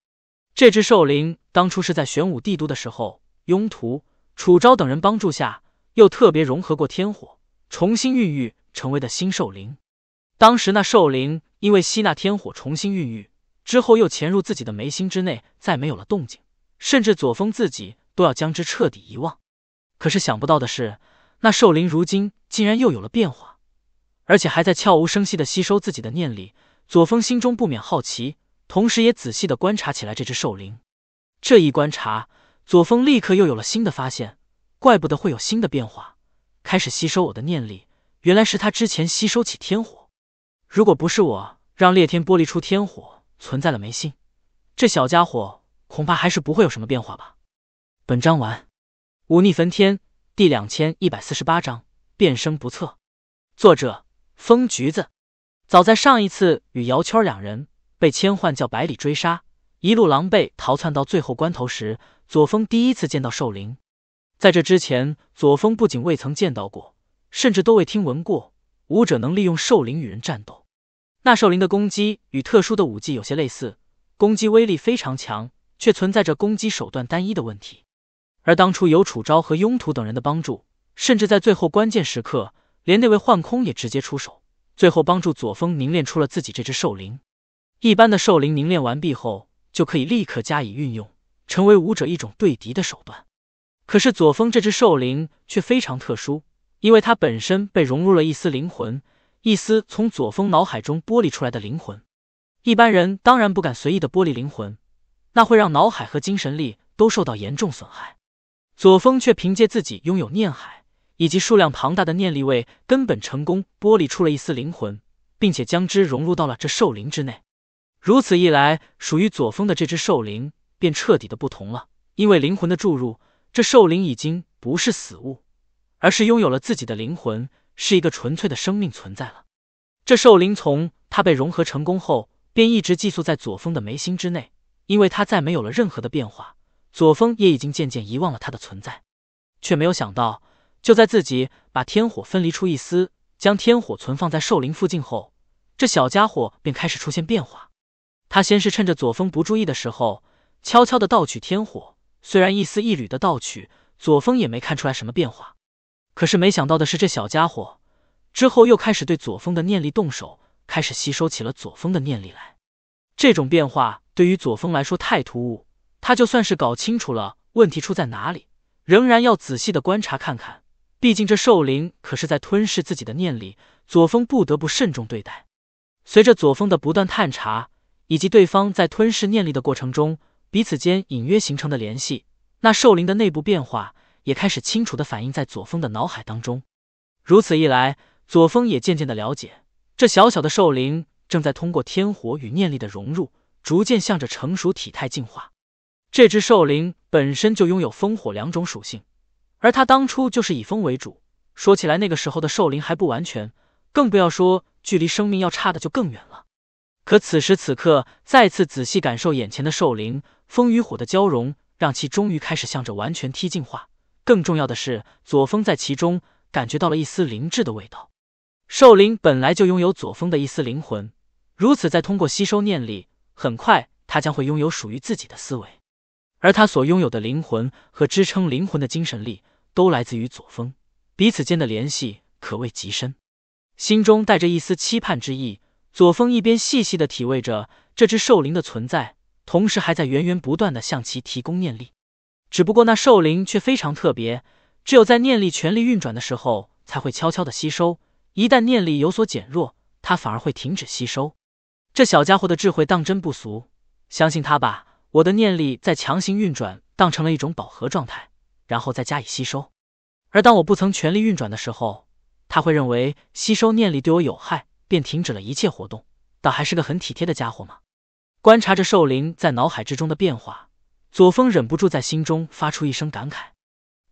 这只兽灵当初是在玄武帝都的时候，庸屠、楚昭等人帮助下，又特别融合过天火，重新孕育成为的新兽灵。当时那兽灵因为吸纳天火重新孕育之后，又潜入自己的眉心之内，再没有了动静，甚至左峰自己都要将之彻底遗忘。可是想不到的是，那兽灵如今竟然又有了变化。而且还在悄无声息的吸收自己的念力，左峰心中不免好奇，同时也仔细的观察起来这只兽灵。这一观察，左峰立刻又有了新的发现，怪不得会有新的变化，开始吸收我的念力，原来是他之前吸收起天火。如果不是我让裂天剥离出天火存在了眉心，这小家伙恐怕还是不会有什么变化吧。本章完，忤逆焚天第两千一百四十八章变生不测，作者。风橘子，早在上一次与姚圈两人被千唤叫百里追杀，一路狼狈逃窜到最后关头时，左峰第一次见到兽灵。在这之前，左峰不仅未曾见到过，甚至都未听闻过武者能利用兽灵与人战斗。那兽灵的攻击与特殊的武技有些类似，攻击威力非常强，却存在着攻击手段单一的问题。而当初有楚昭和庸土等人的帮助，甚至在最后关键时刻。连那位幻空也直接出手，最后帮助左峰凝练出了自己这只兽灵。一般的兽灵凝练完毕后，就可以立刻加以运用，成为武者一种对敌的手段。可是左峰这只兽灵却非常特殊，因为它本身被融入了一丝灵魂，一丝从左峰脑海中剥离出来的灵魂。一般人当然不敢随意的剥离灵魂，那会让脑海和精神力都受到严重损害。左峰却凭借自己拥有念海。以及数量庞大的念力位，根本成功剥离出了一丝灵魂，并且将之融入到了这兽灵之内。如此一来，属于左峰的这只兽灵便彻底的不同了。因为灵魂的注入，这兽灵已经不是死物，而是拥有了自己的灵魂，是一个纯粹的生命存在了。这兽灵从它被融合成功后，便一直寄宿在左峰的眉心之内，因为它再没有了任何的变化。左峰也已经渐渐遗忘了它的存在，却没有想到。就在自己把天火分离出一丝，将天火存放在兽灵附近后，这小家伙便开始出现变化。他先是趁着左峰不注意的时候，悄悄的盗取天火。虽然一丝一缕的盗取，左峰也没看出来什么变化。可是没想到的是，这小家伙之后又开始对左峰的念力动手，开始吸收起了左峰的念力来。这种变化对于左峰来说太突兀，他就算是搞清楚了问题出在哪里，仍然要仔细的观察看看。毕竟这兽灵可是在吞噬自己的念力，左峰不得不慎重对待。随着左峰的不断探查，以及对方在吞噬念力的过程中，彼此间隐约形成的联系，那兽灵的内部变化也开始清楚的反映在左峰的脑海当中。如此一来，左峰也渐渐的了解，这小小的兽灵正在通过天火与念力的融入，逐渐向着成熟体态进化。这只兽灵本身就拥有风火两种属性。而他当初就是以风为主，说起来那个时候的兽灵还不完全，更不要说距离生命要差的就更远了。可此时此刻，再次仔细感受眼前的兽灵，风与火的交融，让其终于开始向着完全梯进化。更重要的是，左风在其中感觉到了一丝灵智的味道。兽灵本来就拥有左风的一丝灵魂，如此再通过吸收念力，很快他将会拥有属于自己的思维，而他所拥有的灵魂和支撑灵魂的精神力。都来自于左峰，彼此间的联系可谓极深。心中带着一丝期盼之意，左峰一边细细的体味着这只兽灵的存在，同时还在源源不断的向其提供念力。只不过那兽灵却非常特别，只有在念力全力运转的时候才会悄悄的吸收，一旦念力有所减弱，它反而会停止吸收。这小家伙的智慧当真不俗，相信他吧。我的念力在强行运转，当成了一种饱和状态。然后再加以吸收，而当我不曾全力运转的时候，他会认为吸收念力对我有害，便停止了一切活动。倒还是个很体贴的家伙嘛。观察着兽灵在脑海之中的变化，左峰忍不住在心中发出一声感慨。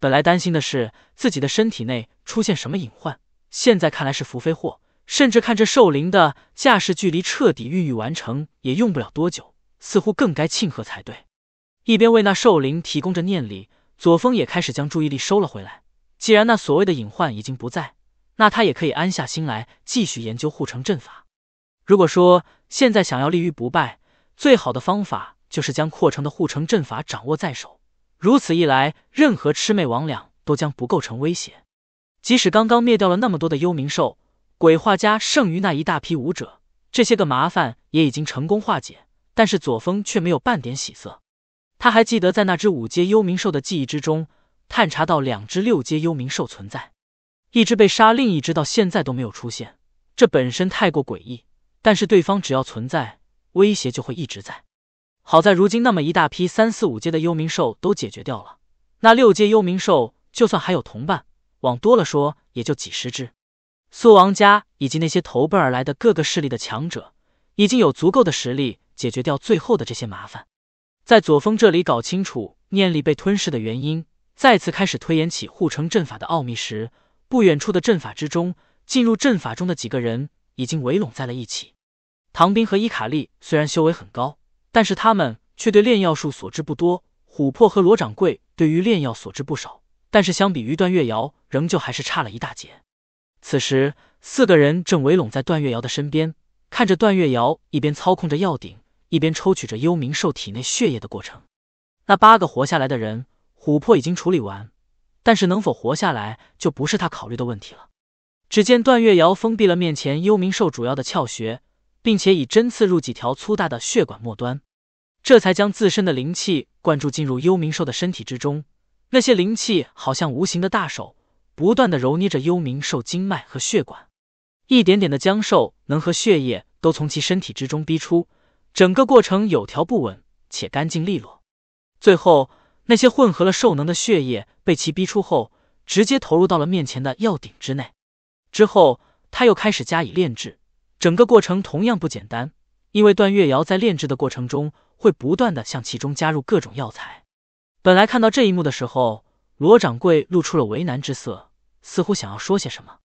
本来担心的是自己的身体内出现什么隐患，现在看来是福非祸。甚至看这兽灵的架势，距离彻底孕育完成，也用不了多久，似乎更该庆贺才对。一边为那兽灵提供着念力。左峰也开始将注意力收了回来。既然那所谓的隐患已经不在，那他也可以安下心来继续研究护城阵法。如果说现在想要立于不败，最好的方法就是将扩城的护城阵法掌握在手。如此一来，任何魑魅魍魉都将不构成威胁。即使刚刚灭掉了那么多的幽冥兽、鬼画家，剩余那一大批武者，这些个麻烦也已经成功化解，但是左峰却没有半点喜色。他还记得，在那只五阶幽冥兽的记忆之中，探查到两只六阶幽冥兽存在，一只被杀，另一只到现在都没有出现。这本身太过诡异，但是对方只要存在，威胁就会一直在。好在如今那么一大批三四五阶的幽冥兽都解决掉了，那六阶幽冥兽就算还有同伴，往多了说也就几十只。苏王家以及那些投奔而来的各个势力的强者，已经有足够的实力解决掉最后的这些麻烦。在左峰这里搞清楚念力被吞噬的原因，再次开始推演起护城阵法的奥秘时，不远处的阵法之中，进入阵法中的几个人已经围拢在了一起。唐兵和伊卡利虽然修为很高，但是他们却对炼药术所知不多。琥珀和罗掌柜对于炼药所知不少，但是相比于段月瑶，仍旧还是差了一大截。此时，四个人正围拢在段月瑶的身边，看着段月瑶一边操控着药鼎。一边抽取着幽冥兽体内血液的过程，那八个活下来的人，琥珀已经处理完，但是能否活下来就不是他考虑的问题了。只见段月瑶封闭了面前幽冥兽主要的窍穴，并且以针刺入几条粗大的血管末端，这才将自身的灵气灌注进入幽冥兽的身体之中。那些灵气好像无形的大手，不断的揉捏着幽冥兽经脉和血管，一点点的将兽能和血液都从其身体之中逼出。整个过程有条不紊且干净利落，最后那些混合了兽能的血液被其逼出后，直接投入到了面前的药鼎之内。之后他又开始加以炼制，整个过程同样不简单，因为段月瑶在炼制的过程中会不断的向其中加入各种药材。本来看到这一幕的时候，罗掌柜露出了为难之色，似乎想要说些什么，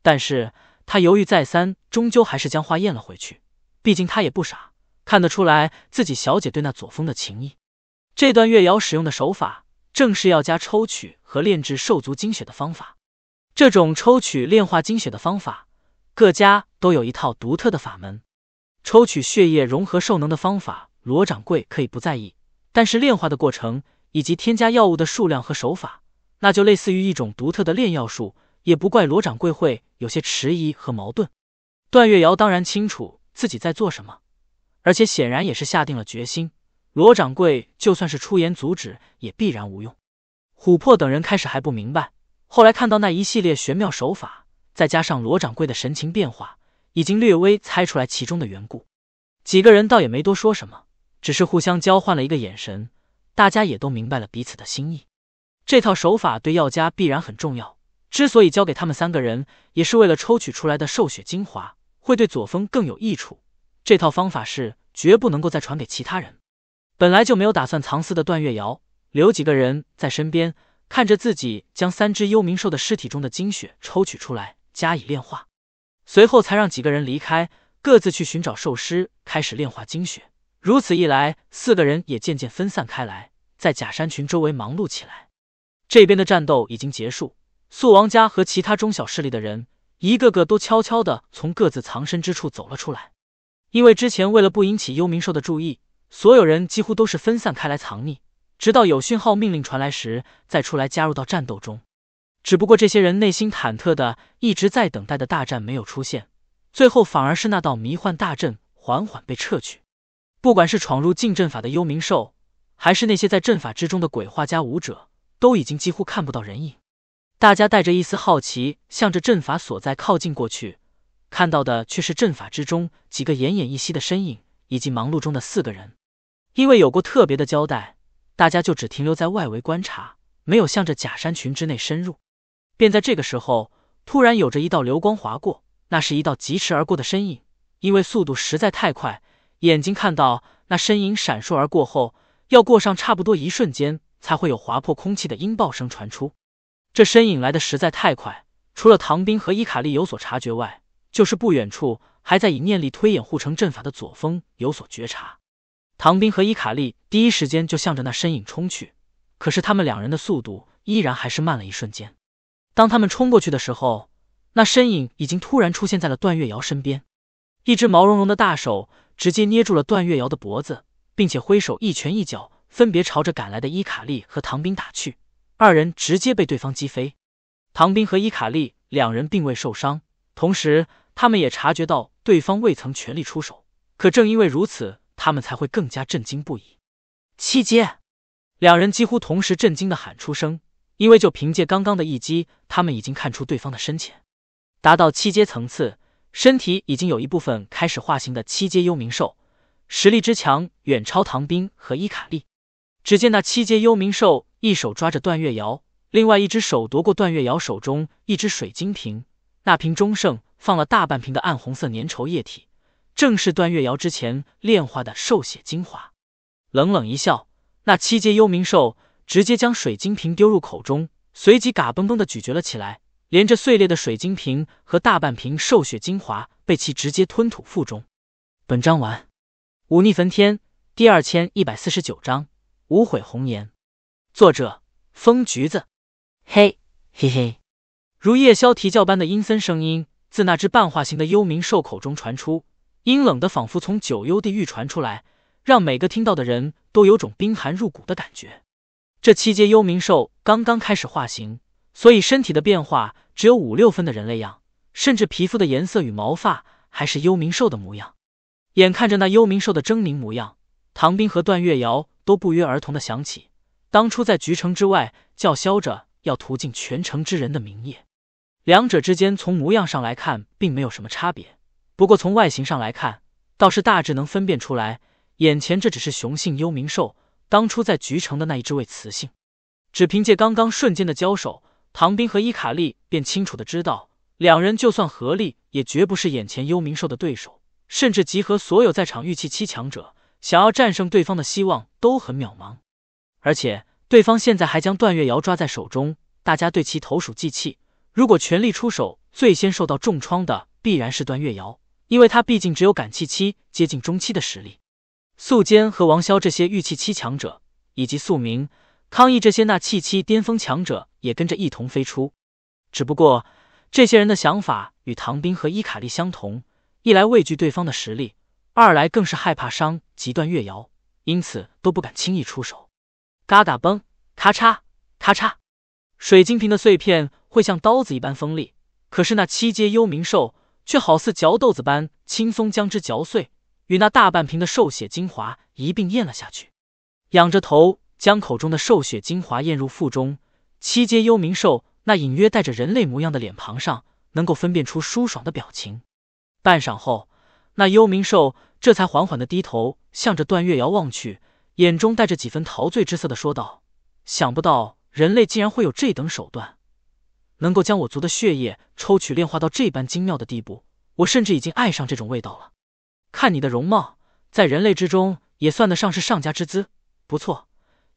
但是他犹豫再三，终究还是将话咽了回去，毕竟他也不傻。看得出来，自己小姐对那左峰的情谊。这段月瑶使用的手法，正是要加抽取和炼制兽族精血的方法。这种抽取炼化精血的方法，各家都有一套独特的法门。抽取血液融合兽能的方法，罗掌柜可以不在意，但是炼化的过程以及添加药物的数量和手法，那就类似于一种独特的炼药术，也不怪罗掌柜会有些迟疑和矛盾。段月瑶当然清楚自己在做什么。而且显然也是下定了决心，罗掌柜就算是出言阻止，也必然无用。琥珀等人开始还不明白，后来看到那一系列玄妙手法，再加上罗掌柜的神情变化，已经略微猜出来其中的缘故。几个人倒也没多说什么，只是互相交换了一个眼神，大家也都明白了彼此的心意。这套手法对药家必然很重要，之所以交给他们三个人，也是为了抽取出来的兽血精华会对左峰更有益处。这套方法是。绝不能够再传给其他人。本来就没有打算藏私的段月瑶，留几个人在身边，看着自己将三只幽冥兽的尸体中的精血抽取出来，加以炼化，随后才让几个人离开，各自去寻找兽尸，开始炼化精血。如此一来，四个人也渐渐分散开来，在假山群周围忙碌起来。这边的战斗已经结束，素王家和其他中小势力的人，一个个都悄悄的从各自藏身之处走了出来。因为之前为了不引起幽冥兽的注意，所有人几乎都是分散开来藏匿，直到有讯号命令传来时，再出来加入到战斗中。只不过这些人内心忐忑的一直在等待的大战没有出现，最后反而是那道迷幻大阵缓缓被撤去。不管是闯入禁阵法的幽冥兽，还是那些在阵法之中的鬼画家武者，都已经几乎看不到人影。大家带着一丝好奇，向着阵法所在靠近过去。看到的却是阵法之中几个奄奄一息的身影，以及忙碌中的四个人。因为有过特别的交代，大家就只停留在外围观察，没有向着假山群之内深入。便在这个时候，突然有着一道流光划过，那是一道疾驰而过的身影。因为速度实在太快，眼睛看到那身影闪烁而过后，要过上差不多一瞬间，才会有划破空气的音爆声传出。这身影来的实在太快，除了唐兵和伊卡丽有所察觉外，就是不远处还在以念力推演护城阵法的左峰有所觉察，唐斌和伊卡利第一时间就向着那身影冲去，可是他们两人的速度依然还是慢了一瞬间。当他们冲过去的时候，那身影已经突然出现在了段月瑶身边，一只毛茸茸的大手直接捏住了段月瑶的脖子，并且挥手一拳一脚分别朝着赶来的伊卡利和唐斌打去，二人直接被对方击飞。唐斌和伊卡利两人并未受伤，同时。他们也察觉到对方未曾全力出手，可正因为如此，他们才会更加震惊不已。七阶，两人几乎同时震惊的喊出声，因为就凭借刚刚的一击，他们已经看出对方的深浅，达到七阶层次，身体已经有一部分开始化形的七阶幽冥兽，实力之强远超唐兵和伊卡利。只见那七阶幽冥兽一手抓着段月瑶，另外一只手夺过段月瑶手中一只水晶瓶，那瓶中盛。放了大半瓶的暗红色粘稠液体，正是段月瑶之前炼化的兽血精华。冷冷一笑，那七阶幽冥兽直接将水晶瓶丢入口中，随即嘎嘣嘣的咀嚼了起来，连着碎裂的水晶瓶和大半瓶兽血精华被其直接吞吐腹中。本章完。五逆焚天第二千一百四十九章无悔红颜。作者：风橘子。嘿嘿嘿，如夜宵啼叫般的阴森声音。自那只半化形的幽冥兽口中传出，阴冷的仿佛从九幽地狱传出来，让每个听到的人都有种冰寒入骨的感觉。这七阶幽冥兽刚刚开始化形，所以身体的变化只有五六分的人类样，甚至皮肤的颜色与毛发还是幽冥兽的模样。眼看着那幽冥兽的狰狞模样，唐斌和段月瑶都不约而同的想起当初在菊城之外叫嚣着要屠尽全城之人的明夜。两者之间从模样上来看并没有什么差别，不过从外形上来看倒是大致能分辨出来。眼前这只是雄性幽冥兽，当初在菊城的那一只为雌性。只凭借刚刚瞬间的交手，唐斌和伊卡利便清楚的知道，两人就算合力也绝不是眼前幽冥兽的对手，甚至集合所有在场玉器七强者，想要战胜对方的希望都很渺茫。而且对方现在还将段月瑶抓在手中，大家对其投鼠忌器。如果全力出手，最先受到重创的必然是段月瑶，因为他毕竟只有感气期接近中期的实力。素坚和王潇这些御气期强者，以及素明、康毅这些纳气期巅峰强者也跟着一同飞出。只不过这些人的想法与唐斌和伊卡利相同：一来畏惧对方的实力，二来更是害怕伤及段月瑶，因此都不敢轻易出手。嘎嘎嘣，咔嚓，咔嚓，水晶瓶的碎片。会像刀子一般锋利，可是那七阶幽冥兽却好似嚼豆子般轻松将之嚼碎，与那大半瓶的兽血精华一并咽了下去。仰着头将口中的兽血精华咽入腹中，七阶幽冥兽那隐约带着人类模样的脸庞上，能够分辨出舒爽的表情。半晌后，那幽冥兽这才缓缓的低头向着段月瑶望去，眼中带着几分陶醉之色的说道：“想不到人类竟然会有这等手段。”能够将我族的血液抽取炼化到这般精妙的地步，我甚至已经爱上这种味道了。看你的容貌，在人类之中也算得上是上佳之姿，不错。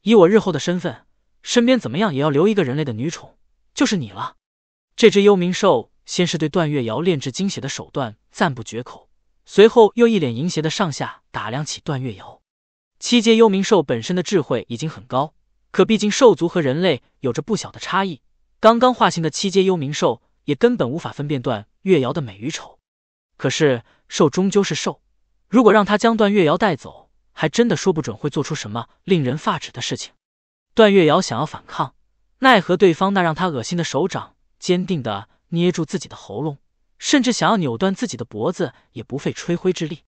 以我日后的身份，身边怎么样也要留一个人类的女宠，就是你了。这只幽冥兽先是对段月瑶炼制精血的手段赞不绝口，随后又一脸淫邪的上下打量起段月瑶。七阶幽冥兽本身的智慧已经很高，可毕竟兽族和人类有着不小的差异。刚刚化形的七阶幽冥兽也根本无法分辨段月瑶的美与丑，可是兽终究是兽，如果让它将段月瑶带走，还真的说不准会做出什么令人发指的事情。段月瑶想要反抗，奈何对方那让他恶心的手掌坚定的捏住自己的喉咙，甚至想要扭断自己的脖子也不费吹灰之力，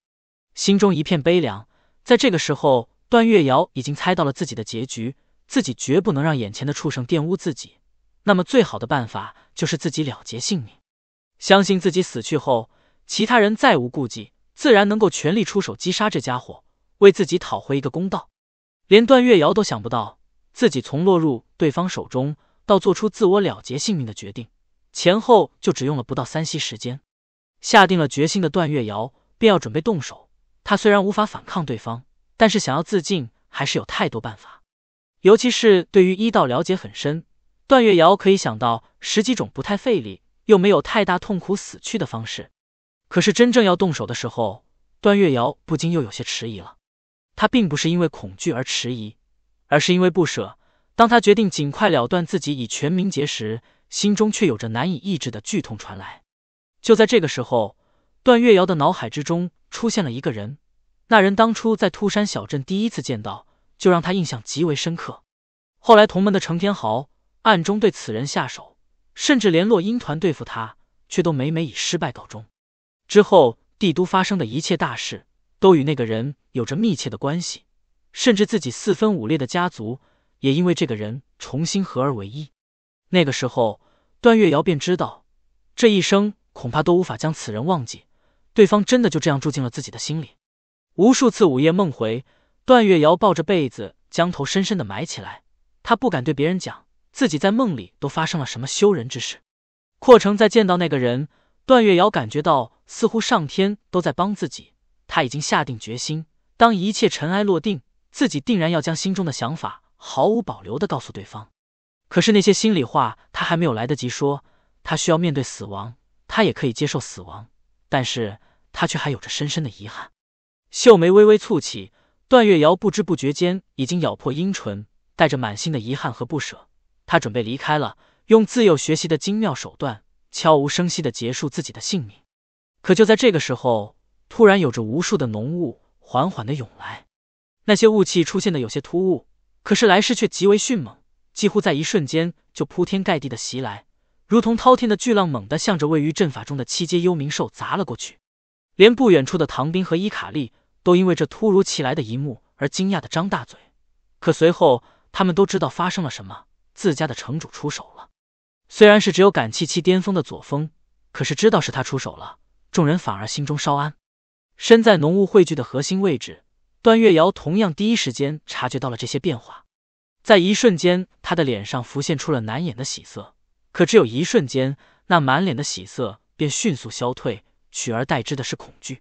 心中一片悲凉。在这个时候，段月瑶已经猜到了自己的结局，自己绝不能让眼前的畜生玷污自己。那么最好的办法就是自己了结性命，相信自己死去后，其他人再无顾忌，自然能够全力出手击杀这家伙，为自己讨回一个公道。连段月瑶都想不到，自己从落入对方手中到做出自我了结性命的决定，前后就只用了不到三息时间。下定了决心的段月瑶便要准备动手。他虽然无法反抗对方，但是想要自尽还是有太多办法，尤其是对于医道了解很深。段月瑶可以想到十几种不太费力又没有太大痛苦死去的方式，可是真正要动手的时候，段月瑶不禁又有些迟疑了。他并不是因为恐惧而迟疑，而是因为不舍。当他决定尽快了断自己以全明节时，心中却有着难以抑制的剧痛传来。就在这个时候，段月瑶的脑海之中出现了一个人，那人当初在兔山小镇第一次见到，就让他印象极为深刻。后来同门的程天豪。暗中对此人下手，甚至联络鹰团对付他，却都每每以失败告终。之后，帝都发生的一切大事，都与那个人有着密切的关系，甚至自己四分五裂的家族，也因为这个人重新合而为一。那个时候，段月瑶便知道，这一生恐怕都无法将此人忘记。对方真的就这样住进了自己的心里，无数次午夜梦回，段月瑶抱着被子，将头深深的埋起来，他不敢对别人讲。自己在梦里都发生了什么羞人之事？阔成在见到那个人，段月瑶感觉到似乎上天都在帮自己。他已经下定决心，当一切尘埃落定，自己定然要将心中的想法毫无保留的告诉对方。可是那些心里话他还没有来得及说，他需要面对死亡，他也可以接受死亡，但是他却还有着深深的遗憾。秀眉微微蹙起，段月瑶不知不觉间已经咬破阴唇，带着满心的遗憾和不舍。他准备离开了，用自幼学习的精妙手段，悄无声息地结束自己的性命。可就在这个时候，突然有着无数的浓雾缓缓地涌来，那些雾气出现的有些突兀，可是来势却极为迅猛，几乎在一瞬间就铺天盖地的袭来，如同滔天的巨浪，猛地向着位于阵法中的七阶幽冥兽砸了过去。连不远处的唐兵和伊卡利都因为这突如其来的一幕而惊讶的张大嘴，可随后他们都知道发生了什么。自家的城主出手了，虽然是只有感气期巅峰的左峰，可是知道是他出手了，众人反而心中稍安。身在浓雾汇聚的核心位置，段月瑶同样第一时间察觉到了这些变化，在一瞬间，他的脸上浮现出了难掩的喜色，可只有一瞬间，那满脸的喜色便迅速消退，取而代之的是恐惧。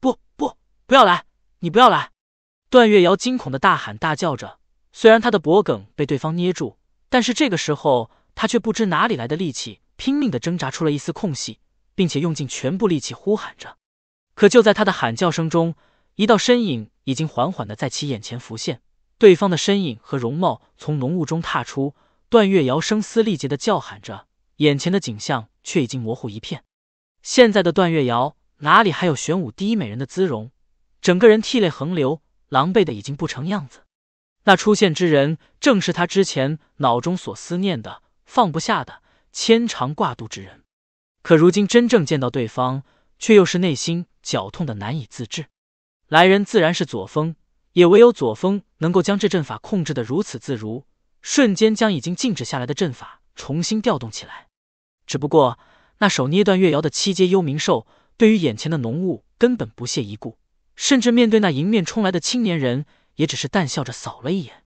不不，不要来！你不要来！段月瑶惊恐的大喊大叫着，虽然他的脖梗被对方捏住。但是这个时候，他却不知哪里来的力气，拼命的挣扎出了一丝空隙，并且用尽全部力气呼喊着。可就在他的喊叫声中，一道身影已经缓缓的在其眼前浮现。对方的身影和容貌从浓雾中踏出。段月瑶声嘶力竭的叫喊着，眼前的景象却已经模糊一片。现在的段月瑶哪里还有玄武第一美人的姿容？整个人涕泪横流，狼狈的已经不成样子。那出现之人正是他之前脑中所思念的、放不下的、牵肠挂肚之人，可如今真正见到对方，却又是内心绞痛的难以自制。来人自然是左峰，也唯有左峰能够将这阵法控制的如此自如，瞬间将已经静止下来的阵法重新调动起来。只不过那手捏断月瑶的七阶幽冥兽，对于眼前的浓雾根本不屑一顾，甚至面对那迎面冲来的青年人。也只是淡笑着扫了一眼，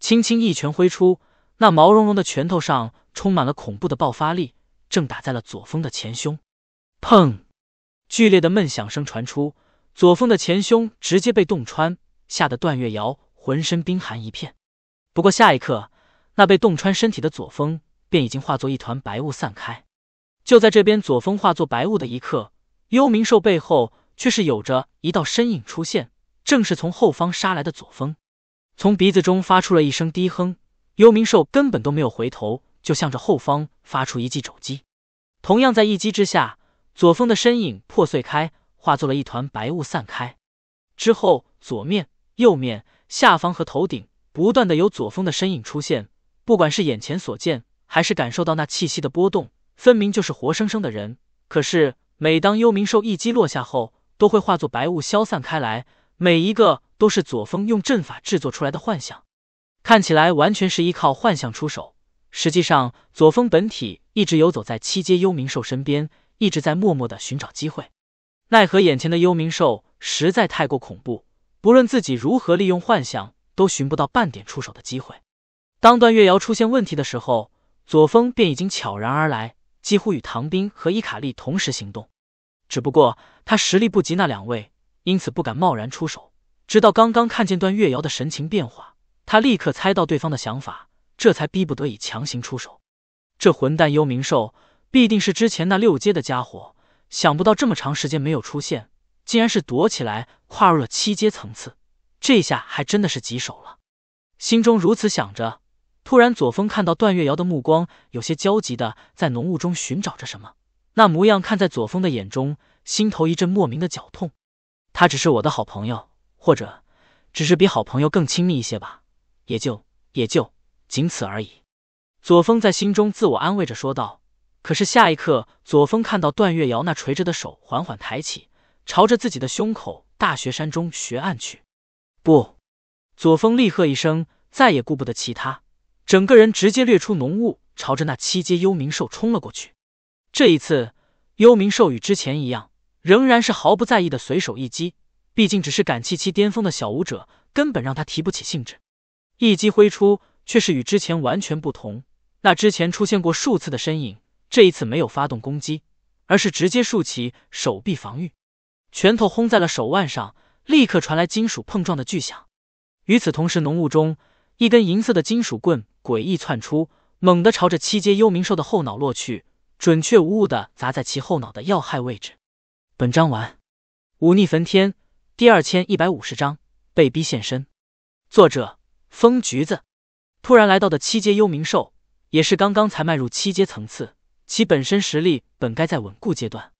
轻轻一拳挥出，那毛茸茸的拳头上充满了恐怖的爆发力，正打在了左峰的前胸。砰！剧烈的闷响声传出，左峰的前胸直接被洞穿，吓得段月瑶浑身冰寒一片。不过下一刻，那被洞穿身体的左峰便已经化作一团白雾散开。就在这边左峰化作白雾的一刻，幽冥兽背后却是有着一道身影出现。正是从后方杀来的左峰，从鼻子中发出了一声低哼，幽冥兽根本都没有回头，就向着后方发出一记肘击。同样在一击之下，左峰的身影破碎开，化作了一团白雾散开。之后，左面、右面、下方和头顶不断的有左峰的身影出现。不管是眼前所见，还是感受到那气息的波动，分明就是活生生的人。可是，每当幽冥兽一击落下后，都会化作白雾消散开来。每一个都是左峰用阵法制作出来的幻象，看起来完全是依靠幻象出手。实际上，左峰本体一直游走在七阶幽冥兽身边，一直在默默的寻找机会。奈何眼前的幽冥兽实在太过恐怖，不论自己如何利用幻象，都寻不到半点出手的机会。当段月瑶出现问题的时候，左峰便已经悄然而来，几乎与唐兵和伊卡利同时行动。只不过他实力不及那两位。因此不敢贸然出手，直到刚刚看见段月瑶的神情变化，他立刻猜到对方的想法，这才逼不得已强行出手。这混蛋幽冥兽必定是之前那六阶的家伙，想不到这么长时间没有出现，竟然是躲起来跨入了七阶层次，这下还真的是棘手了。心中如此想着，突然左峰看到段月瑶的目光有些焦急的在浓雾中寻找着什么，那模样看在左峰的眼中，心头一阵莫名的绞痛。他只是我的好朋友，或者只是比好朋友更亲密一些吧，也就也就仅此而已。左峰在心中自我安慰着说道。可是下一刻，左峰看到段月瑶那垂着的手缓缓抬起，朝着自己的胸口大雪山中穴暗去。不！左峰厉喝一声，再也顾不得其他，整个人直接掠出浓雾，朝着那七阶幽冥兽冲了过去。这一次，幽冥兽与之前一样。仍然是毫不在意的随手一击，毕竟只是感气期巅峰的小舞者，根本让他提不起兴致。一击挥出，却是与之前完全不同。那之前出现过数次的身影，这一次没有发动攻击，而是直接竖起手臂防御，拳头轰在了手腕上，立刻传来金属碰撞的巨响。与此同时，浓雾中一根银色的金属棍诡异窜出，猛地朝着七阶幽冥兽的后脑落去，准确无误的砸在其后脑的要害位置。本章完，忤逆焚天第二千一百五十章被逼现身。作者：风橘子。突然来到的七阶幽冥兽，也是刚刚才迈入七阶层次，其本身实力本该在稳固阶段。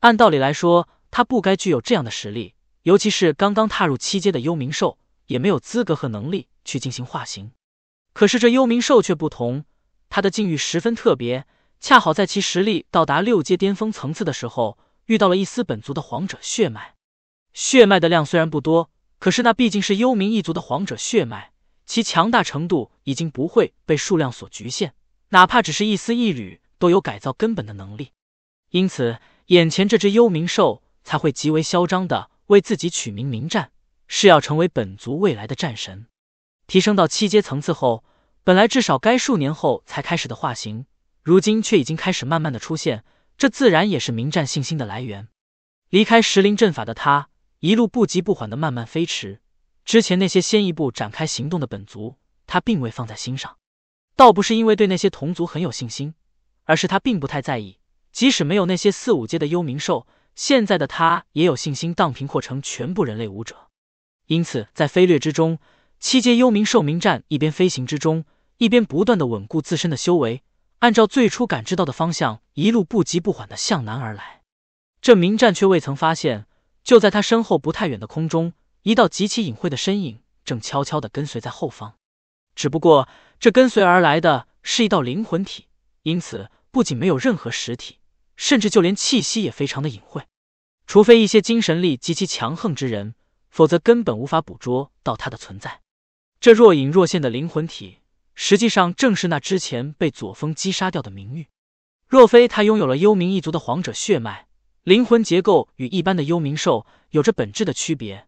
按道理来说，他不该具有这样的实力，尤其是刚刚踏入七阶的幽冥兽，也没有资格和能力去进行化形。可是这幽冥兽却不同，它的境遇十分特别，恰好在其实力到达六阶巅峰层次的时候。遇到了一丝本族的皇者血脉，血脉的量虽然不多，可是那毕竟是幽冥一族的皇者血脉，其强大程度已经不会被数量所局限，哪怕只是一丝一缕都有改造根本的能力。因此，眼前这只幽冥兽才会极为嚣张的为自己取名“冥战”，是要成为本族未来的战神。提升到七阶层次后，本来至少该数年后才开始的化形，如今却已经开始慢慢的出现。这自然也是明战信心的来源。离开石林阵法的他，一路不急不缓的慢慢飞驰。之前那些先一步展开行动的本族，他并未放在心上。倒不是因为对那些同族很有信心，而是他并不太在意。即使没有那些四五阶的幽冥兽，现在的他也有信心荡平或成全部人类武者。因此，在飞掠之中，七阶幽冥兽明战一边飞行之中，一边不断的稳固自身的修为。按照最初感知到的方向，一路不急不缓的向南而来，这明战却未曾发现，就在他身后不太远的空中，一道极其隐晦的身影正悄悄的跟随在后方。只不过这跟随而来的是一道灵魂体，因此不仅没有任何实体，甚至就连气息也非常的隐晦，除非一些精神力极其强横之人，否则根本无法捕捉到它的存在。这若隐若现的灵魂体。实际上，正是那之前被左峰击杀掉的明玉。若非他拥有了幽冥一族的皇者血脉，灵魂结构与一般的幽冥兽有着本质的区别，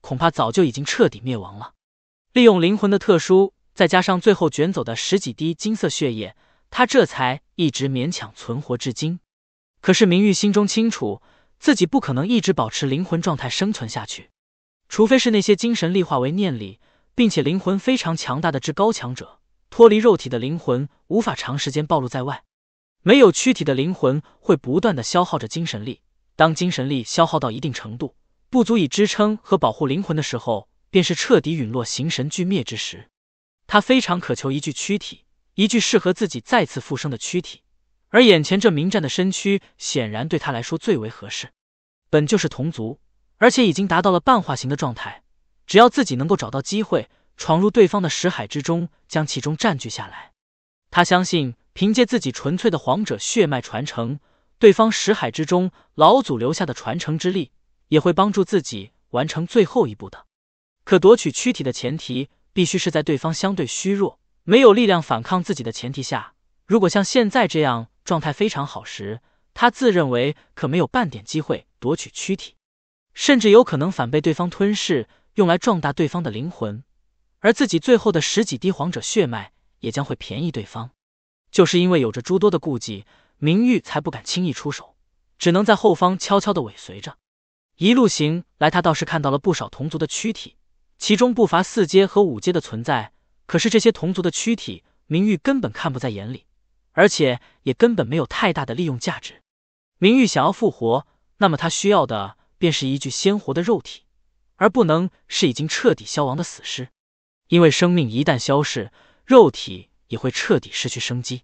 恐怕早就已经彻底灭亡了。利用灵魂的特殊，再加上最后卷走的十几滴金色血液，他这才一直勉强存活至今。可是明玉心中清楚，自己不可能一直保持灵魂状态生存下去，除非是那些精神力化为念力，并且灵魂非常强大的至高强者。脱离肉体的灵魂无法长时间暴露在外，没有躯体的灵魂会不断的消耗着精神力，当精神力消耗到一定程度，不足以支撑和保护灵魂的时候，便是彻底陨落、形神俱灭之时。他非常渴求一具躯体，一具适合自己再次复生的躯体，而眼前这名战的身躯显然对他来说最为合适，本就是同族，而且已经达到了半化形的状态，只要自己能够找到机会。闯入对方的识海之中，将其中占据下来。他相信，凭借自己纯粹的皇者血脉传承，对方识海之中老祖留下的传承之力，也会帮助自己完成最后一步的。可夺取躯体的前提，必须是在对方相对虚弱、没有力量反抗自己的前提下。如果像现在这样状态非常好时，他自认为可没有半点机会夺取躯体，甚至有可能反被对方吞噬，用来壮大对方的灵魂。而自己最后的十几滴皇者血脉也将会便宜对方，就是因为有着诸多的顾忌，明玉才不敢轻易出手，只能在后方悄悄的尾随着。一路行来，他倒是看到了不少同族的躯体，其中不乏四阶和五阶的存在。可是这些同族的躯体，明玉根本看不在眼里，而且也根本没有太大的利用价值。明玉想要复活，那么他需要的便是一具鲜活的肉体，而不能是已经彻底消亡的死尸。因为生命一旦消逝，肉体也会彻底失去生机。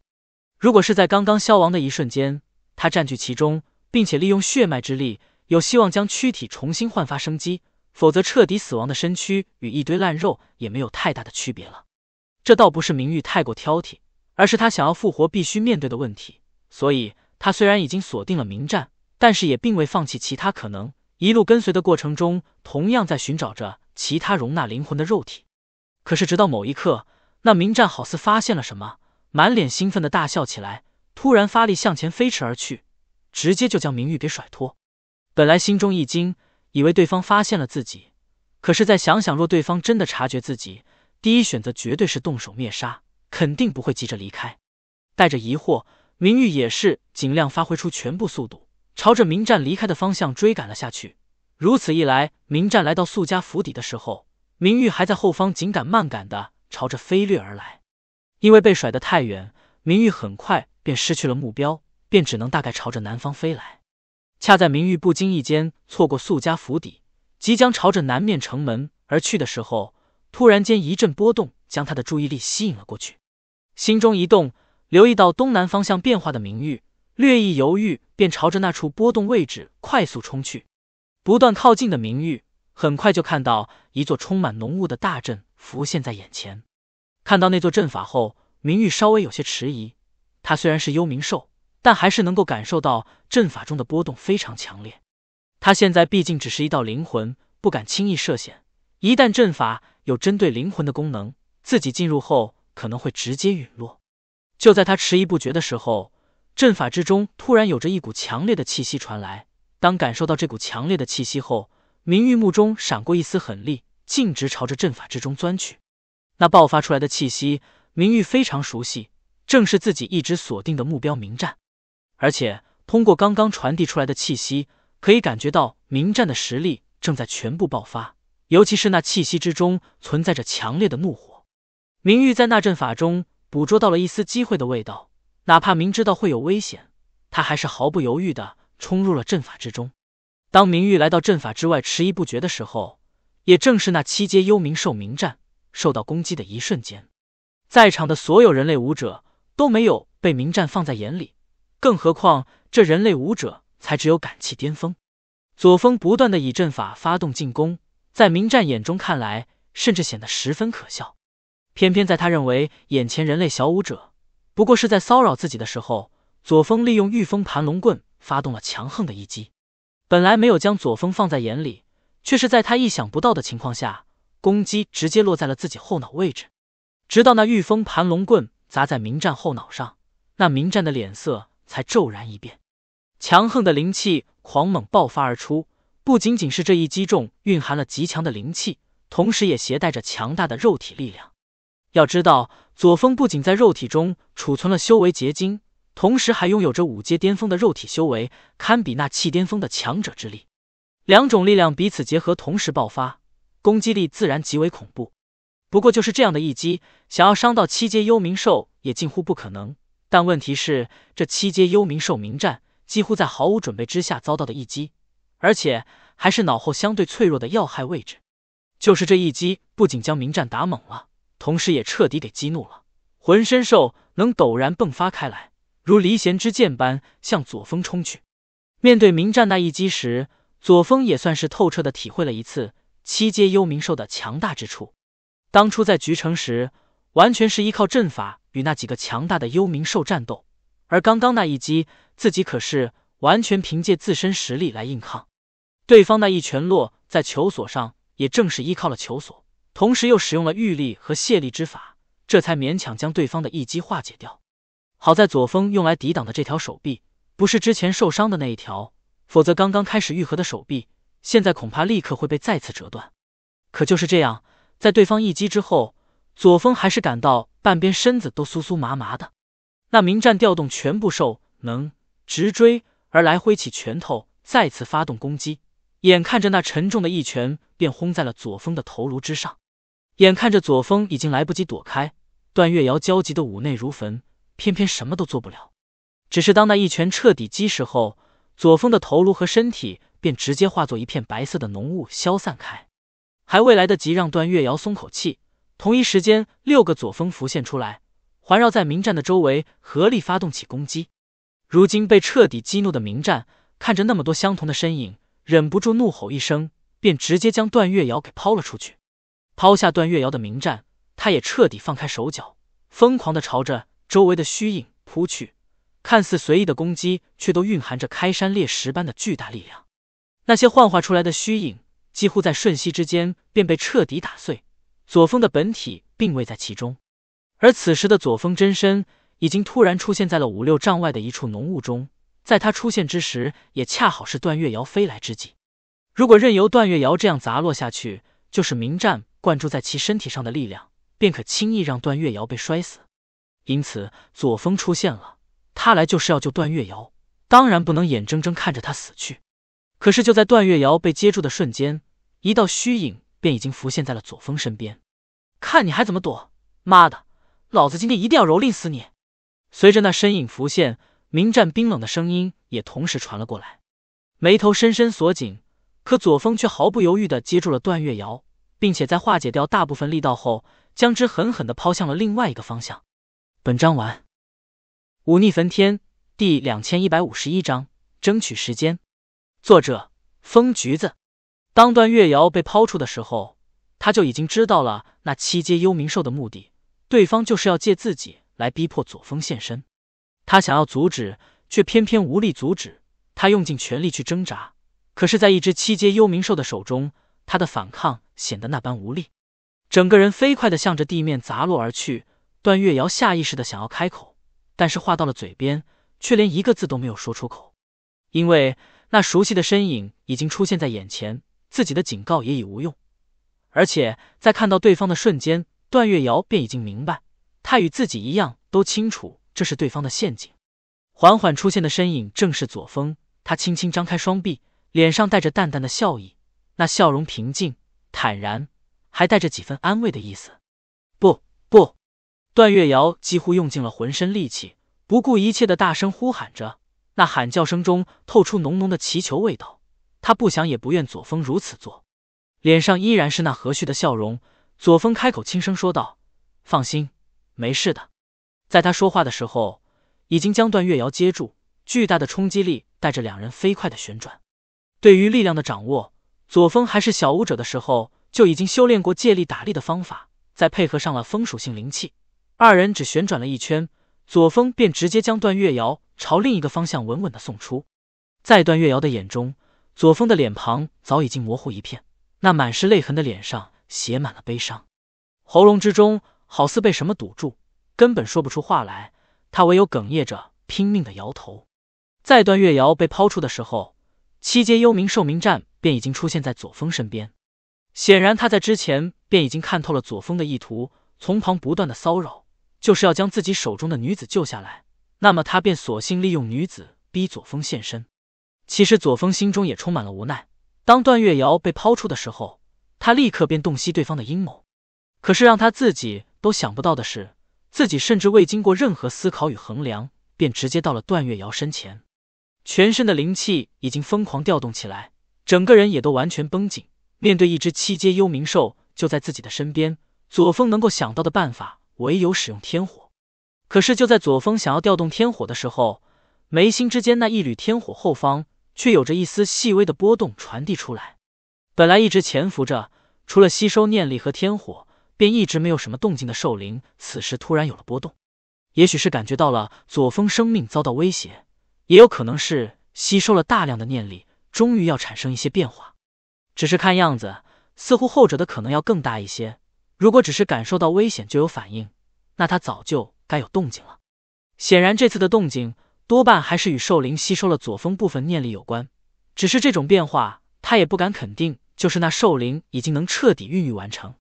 如果是在刚刚消亡的一瞬间，他占据其中，并且利用血脉之力，有希望将躯体重新焕发生机；否则，彻底死亡的身躯与一堆烂肉也没有太大的区别了。这倒不是明玉太过挑剔，而是他想要复活必须面对的问题。所以，他虽然已经锁定了明战，但是也并未放弃其他可能。一路跟随的过程中，同样在寻找着其他容纳灵魂的肉体。可是，直到某一刻，那明战好似发现了什么，满脸兴奋的大笑起来，突然发力向前飞驰而去，直接就将明玉给甩脱。本来心中一惊，以为对方发现了自己，可是再想想，若对方真的察觉自己，第一选择绝对是动手灭杀，肯定不会急着离开。带着疑惑，明玉也是尽量发挥出全部速度，朝着明战离开的方向追赶了下去。如此一来，明战来到素家府邸的时候。明玉还在后方紧赶慢赶的朝着飞掠而来，因为被甩得太远，明玉很快便失去了目标，便只能大概朝着南方飞来。恰在明玉不经意间错过苏家府邸，即将朝着南面城门而去的时候，突然间一阵波动将他的注意力吸引了过去，心中一动，留意到东南方向变化的明玉略一犹豫，便朝着那处波动位置快速冲去，不断靠近的明玉。很快就看到一座充满浓雾的大阵浮现在眼前。看到那座阵法后，明玉稍微有些迟疑。他虽然是幽冥兽，但还是能够感受到阵法中的波动非常强烈。他现在毕竟只是一道灵魂，不敢轻易涉险。一旦阵法有针对灵魂的功能，自己进入后可能会直接陨落。就在他迟疑不决的时候，阵法之中突然有着一股强烈的气息传来。当感受到这股强烈的气息后，明玉目中闪过一丝狠厉，径直朝着阵法之中钻去。那爆发出来的气息，明玉非常熟悉，正是自己一直锁定的目标明战。而且通过刚刚传递出来的气息，可以感觉到明战的实力正在全部爆发，尤其是那气息之中存在着强烈的怒火。明玉在那阵法中捕捉到了一丝机会的味道，哪怕明知道会有危险，他还是毫不犹豫地冲入了阵法之中。当明玉来到阵法之外，迟疑不决的时候，也正是那七阶幽冥兽明战受到攻击的一瞬间。在场的所有人类武者都没有被明战放在眼里，更何况这人类武者才只有感气巅峰。左峰不断的以阵法发动进攻，在明战眼中看来，甚至显得十分可笑。偏偏在他认为眼前人类小武者不过是在骚扰自己的时候，左峰利用御风盘龙棍发动了强横的一击。本来没有将左峰放在眼里，却是在他意想不到的情况下，攻击直接落在了自己后脑位置。直到那御风盘龙棍砸在明战后脑上，那明战的脸色才骤然一变，强横的灵气狂猛爆发而出。不仅仅是这一击中蕴含了极强的灵气，同时也携带着强大的肉体力量。要知道，左峰不仅在肉体中储存了修为结晶。同时还拥有着五阶巅峰的肉体修为，堪比那气巅峰的强者之力。两种力量彼此结合，同时爆发，攻击力自然极为恐怖。不过就是这样的一击，想要伤到七阶幽冥兽也近乎不可能。但问题是，这七阶幽冥兽鸣战几乎在毫无准备之下遭到的一击，而且还是脑后相对脆弱的要害位置。就是这一击，不仅将明战打懵了，同时也彻底给激怒了，浑身兽能陡然迸发开来。如离弦之箭般向左峰冲去。面对明战那一击时，左峰也算是透彻的体会了一次七阶幽冥兽的强大之处。当初在局城时，完全是依靠阵法与那几个强大的幽冥兽战斗，而刚刚那一击，自己可是完全凭借自身实力来硬抗。对方那一拳落在球锁上，也正是依靠了球锁，同时又使用了御力和泄力之法，这才勉强将对方的一击化解掉。好在左峰用来抵挡的这条手臂不是之前受伤的那一条，否则刚刚开始愈合的手臂现在恐怕立刻会被再次折断。可就是这样，在对方一击之后，左峰还是感到半边身子都酥酥麻麻的。那名战调动全部兽能直追而来，挥起拳头再次发动攻击，眼看着那沉重的一拳便轰在了左峰的头颅之上，眼看着左峰已经来不及躲开，段月瑶焦急的五内如焚。偏偏什么都做不了，只是当那一拳彻底击实后，左峰的头颅和身体便直接化作一片白色的浓雾消散开。还未来得及让段月瑶松口气，同一时间六个左峰浮现出来，环绕在明战的周围，合力发动起攻击。如今被彻底激怒的明战，看着那么多相同的身影，忍不住怒吼一声，便直接将段月瑶给抛了出去。抛下段月瑶的明战，他也彻底放开手脚，疯狂的朝着。周围的虚影扑去，看似随意的攻击，却都蕴含着开山裂石般的巨大力量。那些幻化出来的虚影，几乎在瞬息之间便被彻底打碎。左峰的本体并未在其中，而此时的左峰真身，已经突然出现在了五六丈外的一处浓雾中。在他出现之时，也恰好是段月瑶飞来之际。如果任由段月瑶这样砸落下去，就是明战灌注在其身体上的力量，便可轻易让段月瑶被摔死。因此，左峰出现了。他来就是要救段月瑶，当然不能眼睁睁看着他死去。可是就在段月瑶被接住的瞬间，一道虚影便已经浮现在了左峰身边。看你还怎么躲！妈的，老子今天一定要蹂躏死你！随着那身影浮现，明战冰冷的声音也同时传了过来，眉头深深锁紧。可左峰却毫不犹豫地接住了段月瑶，并且在化解掉大部分力道后，将之狠狠地抛向了另外一个方向。本章完，《武逆焚天》第两千一百五十一章：争取时间。作者：风橘子。当段月瑶被抛出的时候，他就已经知道了那七阶幽冥兽的目的，对方就是要借自己来逼迫左峰现身。他想要阻止，却偏偏无力阻止。他用尽全力去挣扎，可是，在一只七阶幽冥兽的手中，他的反抗显得那般无力，整个人飞快的向着地面砸落而去。段月瑶下意识的想要开口，但是话到了嘴边，却连一个字都没有说出口。因为那熟悉的身影已经出现在眼前，自己的警告也已无用。而且在看到对方的瞬间，段月瑶便已经明白，他与自己一样，都清楚这是对方的陷阱。缓缓出现的身影正是左峰，他轻轻张开双臂，脸上带着淡淡的笑意，那笑容平静、坦然，还带着几分安慰的意思。段月瑶几乎用尽了浑身力气，不顾一切的大声呼喊着，那喊叫声中透出浓浓的祈求味道。她不想也不愿左峰如此做，脸上依然是那和煦的笑容。左峰开口轻声说道：“放心，没事的。”在他说话的时候，已经将段月瑶接住，巨大的冲击力带着两人飞快的旋转。对于力量的掌握，左峰还是小武者的时候就已经修炼过借力打力的方法，再配合上了风属性灵气。二人只旋转了一圈，左峰便直接将段月瑶朝另一个方向稳稳的送出。在段月瑶的眼中，左峰的脸庞早已经模糊一片，那满是泪痕的脸上写满了悲伤，喉咙之中好似被什么堵住，根本说不出话来。他唯有哽咽着拼命的摇头。在段月瑶被抛出的时候，七阶幽冥寿明战便已经出现在左峰身边。显然，他在之前便已经看透了左峰的意图，从旁不断的骚扰。就是要将自己手中的女子救下来，那么他便索性利用女子逼左峰现身。其实左峰心中也充满了无奈。当段月瑶被抛出的时候，他立刻便洞悉对方的阴谋。可是让他自己都想不到的是，自己甚至未经过任何思考与衡量，便直接到了段月瑶身前，全身的灵气已经疯狂调动起来，整个人也都完全绷紧。面对一只七阶幽冥兽就在自己的身边，左峰能够想到的办法。唯有使用天火，可是就在左峰想要调动天火的时候，眉心之间那一缕天火后方却有着一丝细微的波动传递出来。本来一直潜伏着，除了吸收念力和天火，便一直没有什么动静的兽灵，此时突然有了波动。也许是感觉到了左峰生命遭到威胁，也有可能是吸收了大量的念力，终于要产生一些变化。只是看样子，似乎后者的可能要更大一些。如果只是感受到危险就有反应，那他早就该有动静了。显然，这次的动静多半还是与兽灵吸收了左峰部分念力有关。只是这种变化，他也不敢肯定就是那兽灵已经能彻底孕育完成。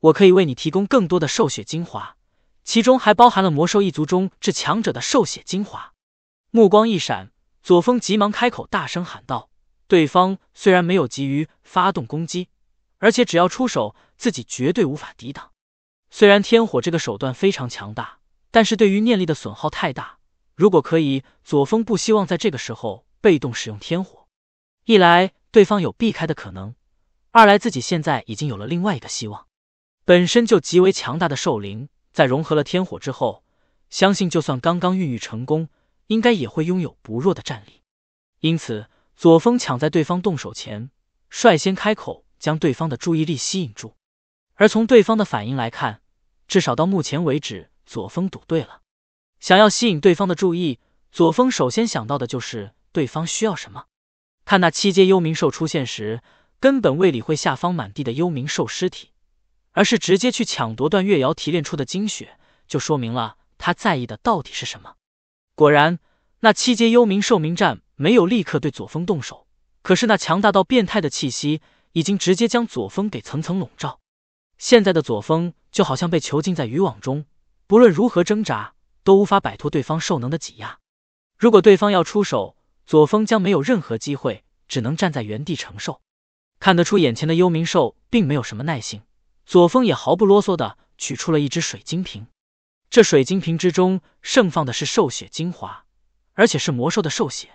我可以为你提供更多的兽血精华，其中还包含了魔兽一族中至强者的兽血精华。目光一闪，左峰急忙开口大声喊道：“对方虽然没有急于发动攻击，而且只要出手。”自己绝对无法抵挡。虽然天火这个手段非常强大，但是对于念力的损耗太大。如果可以，左峰不希望在这个时候被动使用天火。一来对方有避开的可能，二来自己现在已经有了另外一个希望。本身就极为强大的兽灵，在融合了天火之后，相信就算刚刚孕育成功，应该也会拥有不弱的战力。因此，左峰抢在对方动手前，率先开口，将对方的注意力吸引住。而从对方的反应来看，至少到目前为止，左峰赌对了。想要吸引对方的注意，左峰首先想到的就是对方需要什么。看那七阶幽冥兽出现时，根本未理会下方满地的幽冥兽尸体，而是直接去抢夺段月瑶提炼出的精血，就说明了他在意的到底是什么。果然，那七阶幽冥兽明战没有立刻对左峰动手，可是那强大到变态的气息已经直接将左峰给层层笼罩。现在的左峰就好像被囚禁在渔网中，不论如何挣扎都无法摆脱对方兽能的挤压。如果对方要出手，左峰将没有任何机会，只能站在原地承受。看得出，眼前的幽冥兽并没有什么耐性，左峰也毫不啰嗦的取出了一只水晶瓶。这水晶瓶之中盛放的是兽血精华，而且是魔兽的兽血。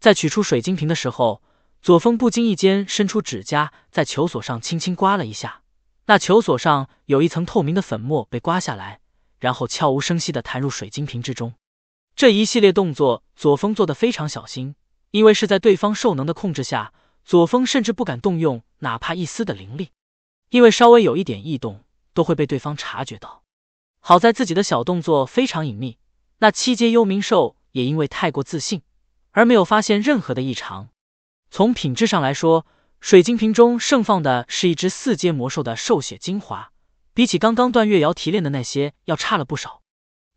在取出水晶瓶的时候，左峰不经意间伸出指甲，在球锁上轻轻刮了一下。那球锁上有一层透明的粉末被刮下来，然后悄无声息的弹入水晶瓶之中。这一系列动作，左峰做的非常小心，因为是在对方兽能的控制下，左峰甚至不敢动用哪怕一丝的灵力，因为稍微有一点异动都会被对方察觉到。好在自己的小动作非常隐秘，那七阶幽冥兽也因为太过自信而没有发现任何的异常。从品质上来说，水晶瓶中盛放的是一只四阶魔兽的兽血精华，比起刚刚段月瑶提炼的那些要差了不少。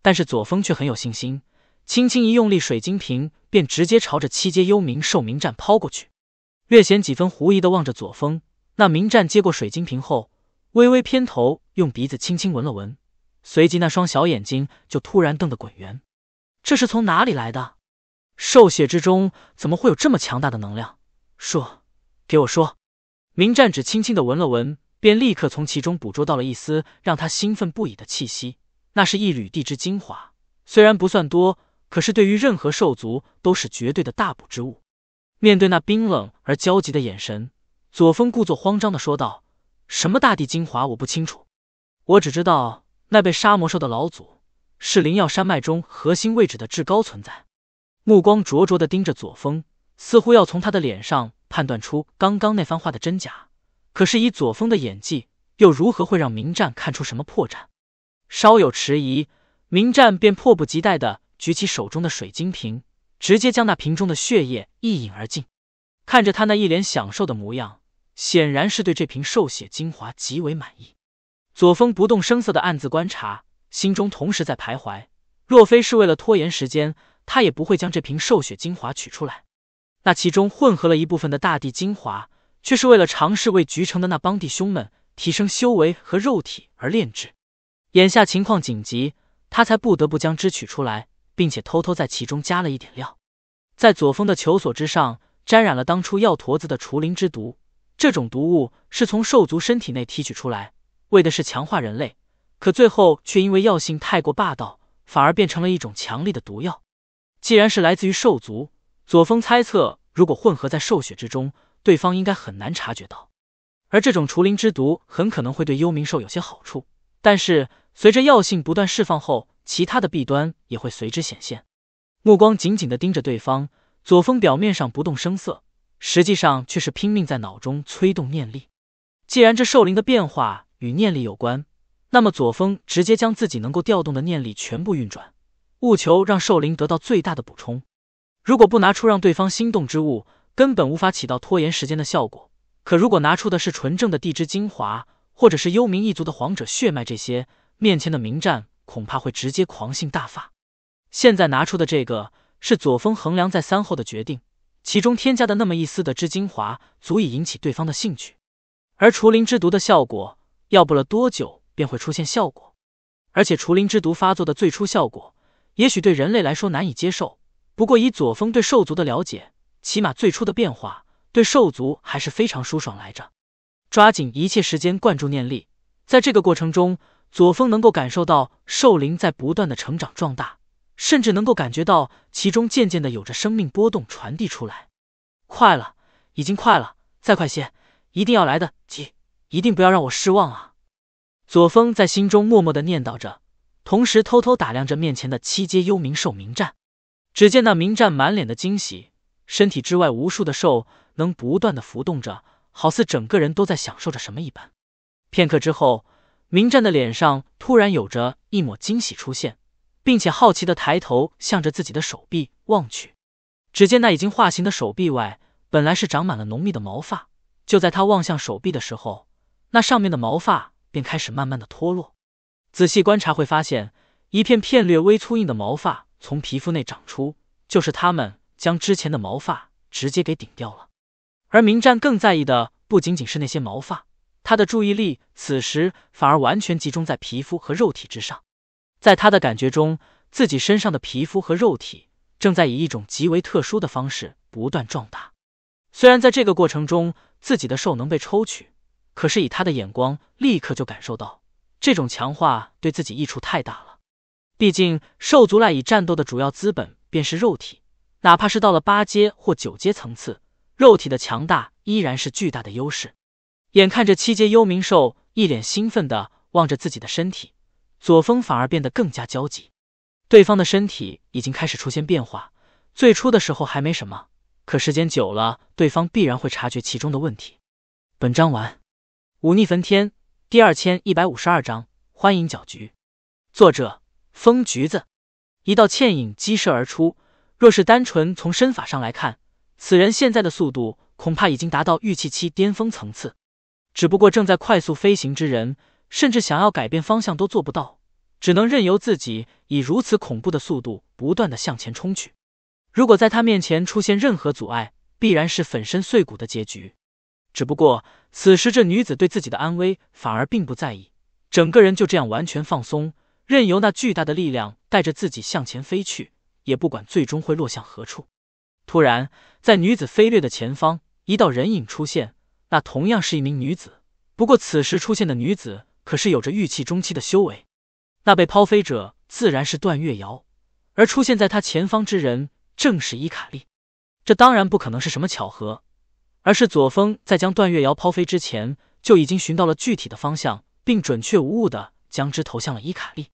但是左峰却很有信心，轻轻一用力，水晶瓶便直接朝着七阶幽冥兽冥战抛过去。略显几分狐疑的望着左峰，那明战接过水晶瓶后，微微偏头，用鼻子轻轻闻了闻，随即那双小眼睛就突然瞪得滚圆。这是从哪里来的？兽血之中怎么会有这么强大的能量？说。给我说，明战只轻轻的闻了闻，便立刻从其中捕捉到了一丝让他兴奋不已的气息。那是一缕地之精华，虽然不算多，可是对于任何兽族都是绝对的大补之物。面对那冰冷而焦急的眼神，左峰故作慌张的说道：“什么大地精华，我不清楚。我只知道那被杀魔兽的老祖是灵药山脉中核心位置的至高存在。”目光灼灼的盯着左峰，似乎要从他的脸上。判断出刚刚那番话的真假，可是以左峰的演技，又如何会让明战看出什么破绽？稍有迟疑，明战便迫不及待地举起手中的水晶瓶，直接将那瓶中的血液一饮而尽。看着他那一脸享受的模样，显然是对这瓶兽血精华极为满意。左峰不动声色地暗自观察，心中同时在徘徊：若非是为了拖延时间，他也不会将这瓶兽血精华取出来。那其中混合了一部分的大地精华，却是为了尝试为菊城的那帮弟兄们提升修为和肉体而炼制。眼下情况紧急，他才不得不将汁取出来，并且偷偷在其中加了一点料。在左峰的求索之上沾染了当初药坨子的除灵之毒。这种毒物是从兽族身体内提取出来，为的是强化人类，可最后却因为药性太过霸道，反而变成了一种强力的毒药。既然是来自于兽族。左峰猜测，如果混合在兽血之中，对方应该很难察觉到。而这种除灵之毒很可能会对幽冥兽有些好处，但是随着药性不断释放后，其他的弊端也会随之显现。目光紧紧地盯着对方，左峰表面上不动声色，实际上却是拼命在脑中催动念力。既然这兽灵的变化与念力有关，那么左峰直接将自己能够调动的念力全部运转，务求让兽灵得到最大的补充。如果不拿出让对方心动之物，根本无法起到拖延时间的效果。可如果拿出的是纯正的地之精华，或者是幽冥一族的皇者血脉，这些面前的名战恐怕会直接狂性大发。现在拿出的这个是左峰衡量再三后的决定，其中添加的那么一丝的之精华，足以引起对方的兴趣。而除灵之毒的效果，要不了多久便会出现效果。而且除灵之毒发作的最初效果，也许对人类来说难以接受。不过，以左峰对兽族的了解，起码最初的变化对兽族还是非常舒爽来着。抓紧一切时间灌注念力，在这个过程中，左峰能够感受到兽灵在不断的成长壮大，甚至能够感觉到其中渐渐的有着生命波动传递出来。快了，已经快了，再快些，一定要来得及，一定不要让我失望啊！左峰在心中默默的念叨着，同时偷偷打量着面前的七阶幽冥兽冥战。只见那明战满脸的惊喜，身体之外无数的兽能不断的浮动着，好似整个人都在享受着什么一般。片刻之后，明战的脸上突然有着一抹惊喜出现，并且好奇的抬头向着自己的手臂望去。只见那已经化形的手臂外，本来是长满了浓密的毛发。就在他望向手臂的时候，那上面的毛发便开始慢慢的脱落。仔细观察会发现，一片片略微粗硬的毛发。从皮肤内长出，就是他们将之前的毛发直接给顶掉了。而明战更在意的不仅仅是那些毛发，他的注意力此时反而完全集中在皮肤和肉体之上。在他的感觉中，自己身上的皮肤和肉体正在以一种极为特殊的方式不断壮大。虽然在这个过程中自己的兽能被抽取，可是以他的眼光立刻就感受到，这种强化对自己益处太大了。毕竟，兽族赖以战斗的主要资本便是肉体，哪怕是到了八阶或九阶层次，肉体的强大依然是巨大的优势。眼看着七阶幽冥兽一脸兴奋的望着自己的身体，左峰反而变得更加焦急。对方的身体已经开始出现变化，最初的时候还没什么，可时间久了，对方必然会察觉其中的问题。本章完。五逆焚天第二千一百五十二章，欢迎搅局。作者。风橘子，一道倩影激射而出。若是单纯从身法上来看，此人现在的速度恐怕已经达到玉器期巅峰层次。只不过正在快速飞行之人，甚至想要改变方向都做不到，只能任由自己以如此恐怖的速度不断的向前冲去。如果在他面前出现任何阻碍，必然是粉身碎骨的结局。只不过此时这女子对自己的安危反而并不在意，整个人就这样完全放松。任由那巨大的力量带着自己向前飞去，也不管最终会落向何处。突然，在女子飞掠的前方，一道人影出现。那同样是一名女子，不过此时出现的女子可是有着玉器中期的修为。那被抛飞者自然是段月瑶，而出现在她前方之人正是伊卡利。这当然不可能是什么巧合，而是左峰在将段月瑶抛飞之前就已经寻到了具体的方向，并准确无误的将之投向了伊卡利。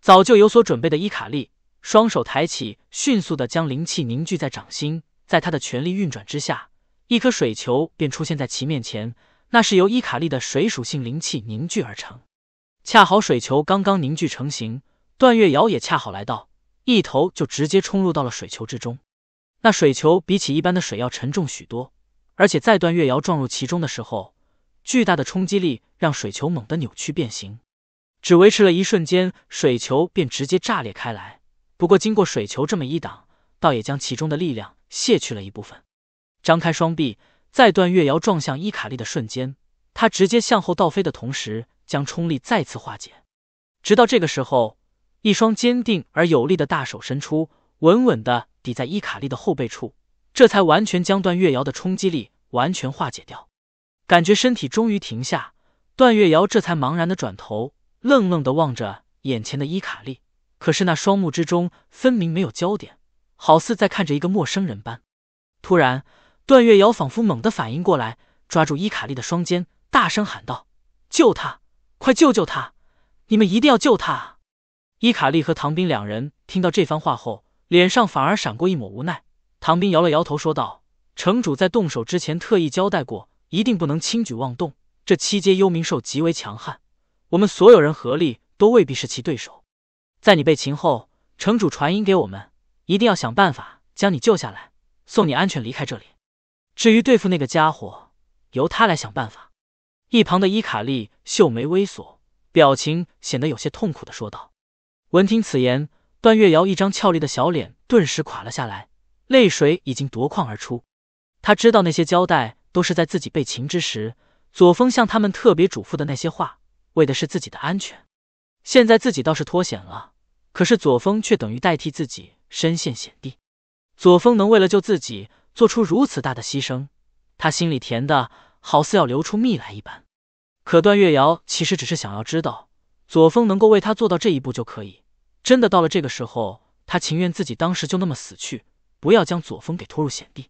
早就有所准备的伊卡利双手抬起，迅速的将灵气凝聚在掌心，在他的全力运转之下，一颗水球便出现在其面前。那是由伊卡利的水属性灵气凝聚而成。恰好水球刚刚凝聚成型，段月瑶也恰好来到，一头就直接冲入到了水球之中。那水球比起一般的水要沉重许多，而且在段月瑶撞入其中的时候，巨大的冲击力让水球猛地扭曲变形。只维持了一瞬间，水球便直接炸裂开来。不过，经过水球这么一挡，倒也将其中的力量卸去了一部分。张开双臂，在段月瑶撞向伊卡利的瞬间，他直接向后倒飞的同时，将冲力再次化解。直到这个时候，一双坚定而有力的大手伸出，稳稳地抵在伊卡利的后背处，这才完全将段月瑶的冲击力完全化解掉。感觉身体终于停下，段月瑶这才茫然的转头。愣愣的望着眼前的伊卡利，可是那双目之中分明没有焦点，好似在看着一个陌生人般。突然，段月瑶仿佛猛地反应过来，抓住伊卡利的双肩，大声喊道：“救他！快救救他！你们一定要救他！”伊卡利和唐斌两人听到这番话后，脸上反而闪过一抹无奈。唐斌摇了摇头，说道：“城主在动手之前特意交代过，一定不能轻举妄动。这七阶幽冥兽极为强悍。”我们所有人合力都未必是其对手。在你被擒后，城主传音给我们，一定要想办法将你救下来，送你安全离开这里。至于对付那个家伙，由他来想办法。一旁的伊卡丽秀眉微锁，表情显得有些痛苦的说道。闻听此言，段月瑶一张俏丽的小脸顿时垮了下来，泪水已经夺眶而出。他知道那些交代都是在自己被擒之时，左峰向他们特别嘱咐的那些话。为的是自己的安全，现在自己倒是脱险了，可是左峰却等于代替自己身陷险地。左峰能为了救自己做出如此大的牺牲，他心里甜的好似要流出蜜来一般。可段月瑶其实只是想要知道左峰能够为他做到这一步就可以。真的到了这个时候，他情愿自己当时就那么死去，不要将左峰给拖入险地。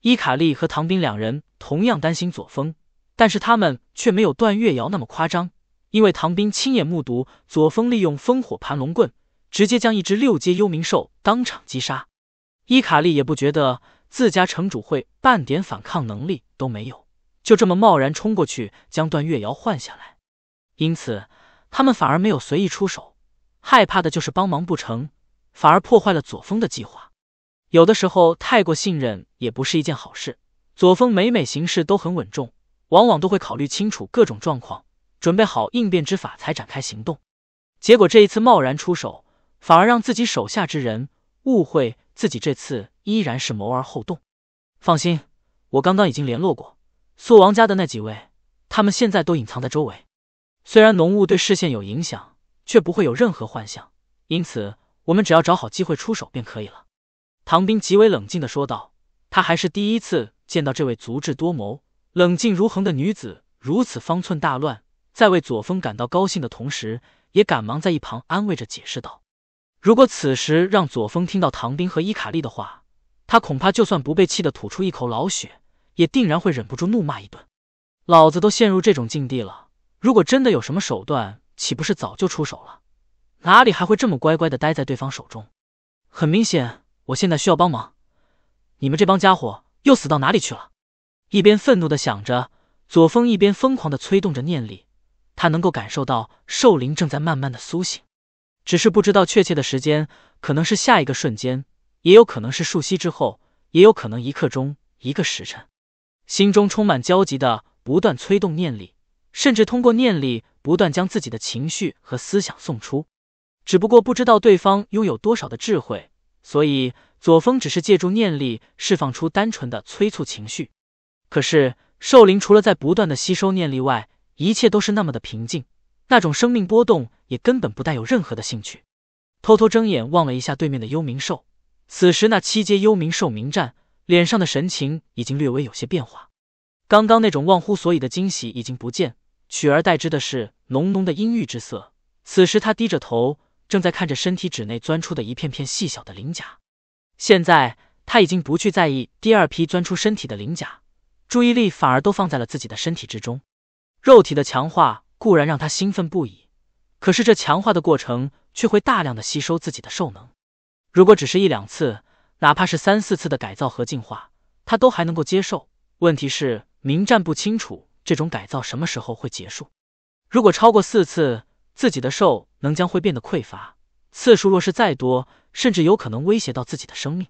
伊卡丽和唐斌两人同样担心左峰，但是他们却没有段月瑶那么夸张。因为唐兵亲眼目睹左峰利用烽火盘龙棍，直接将一只六阶幽冥兽当场击杀。伊卡利也不觉得自家城主会半点反抗能力都没有，就这么贸然冲过去将段月瑶换下来。因此，他们反而没有随意出手，害怕的就是帮忙不成，反而破坏了左峰的计划。有的时候太过信任也不是一件好事。左峰每每行事都很稳重，往往都会考虑清楚各种状况。准备好应变之法才展开行动，结果这一次贸然出手，反而让自己手下之人误会自己这次依然是谋而后动。放心，我刚刚已经联络过苏王家的那几位，他们现在都隐藏在周围。虽然浓雾对视线有影响，却不会有任何幻象，因此我们只要找好机会出手便可以了。唐兵极为冷静地说道，他还是第一次见到这位足智多谋、冷静如恒的女子如此方寸大乱。在为左峰感到高兴的同时，也赶忙在一旁安慰着解释道：“如果此时让左峰听到唐兵和伊卡利的话，他恐怕就算不被气得吐出一口老血，也定然会忍不住怒骂一顿。老子都陷入这种境地了，如果真的有什么手段，岂不是早就出手了？哪里还会这么乖乖的待在对方手中？很明显，我现在需要帮忙，你们这帮家伙又死到哪里去了？”一边愤怒的想着，左峰一边疯狂的催动着念力。他能够感受到兽灵正在慢慢的苏醒，只是不知道确切的时间，可能是下一个瞬间，也有可能是数息之后，也有可能一刻钟、一个时辰。心中充满焦急的，不断催动念力，甚至通过念力不断将自己的情绪和思想送出。只不过不知道对方拥有多少的智慧，所以左峰只是借助念力释放出单纯的催促情绪。可是兽灵除了在不断的吸收念力外，一切都是那么的平静，那种生命波动也根本不带有任何的兴趣。偷偷睁眼望了一下对面的幽冥兽，此时那七阶幽冥兽鸣战脸上的神情已经略微有些变化，刚刚那种忘乎所以的惊喜已经不见，取而代之的是浓浓的阴郁之色。此时他低着头，正在看着身体纸内钻出的一片片细小的鳞甲。现在他已经不去在意第二批钻出身体的鳞甲，注意力反而都放在了自己的身体之中。肉体的强化固然让他兴奋不已，可是这强化的过程却会大量的吸收自己的兽能。如果只是一两次，哪怕是三四次的改造和进化，他都还能够接受。问题是明战不清楚这种改造什么时候会结束。如果超过四次，自己的兽能将会变得匮乏。次数若是再多，甚至有可能威胁到自己的生命。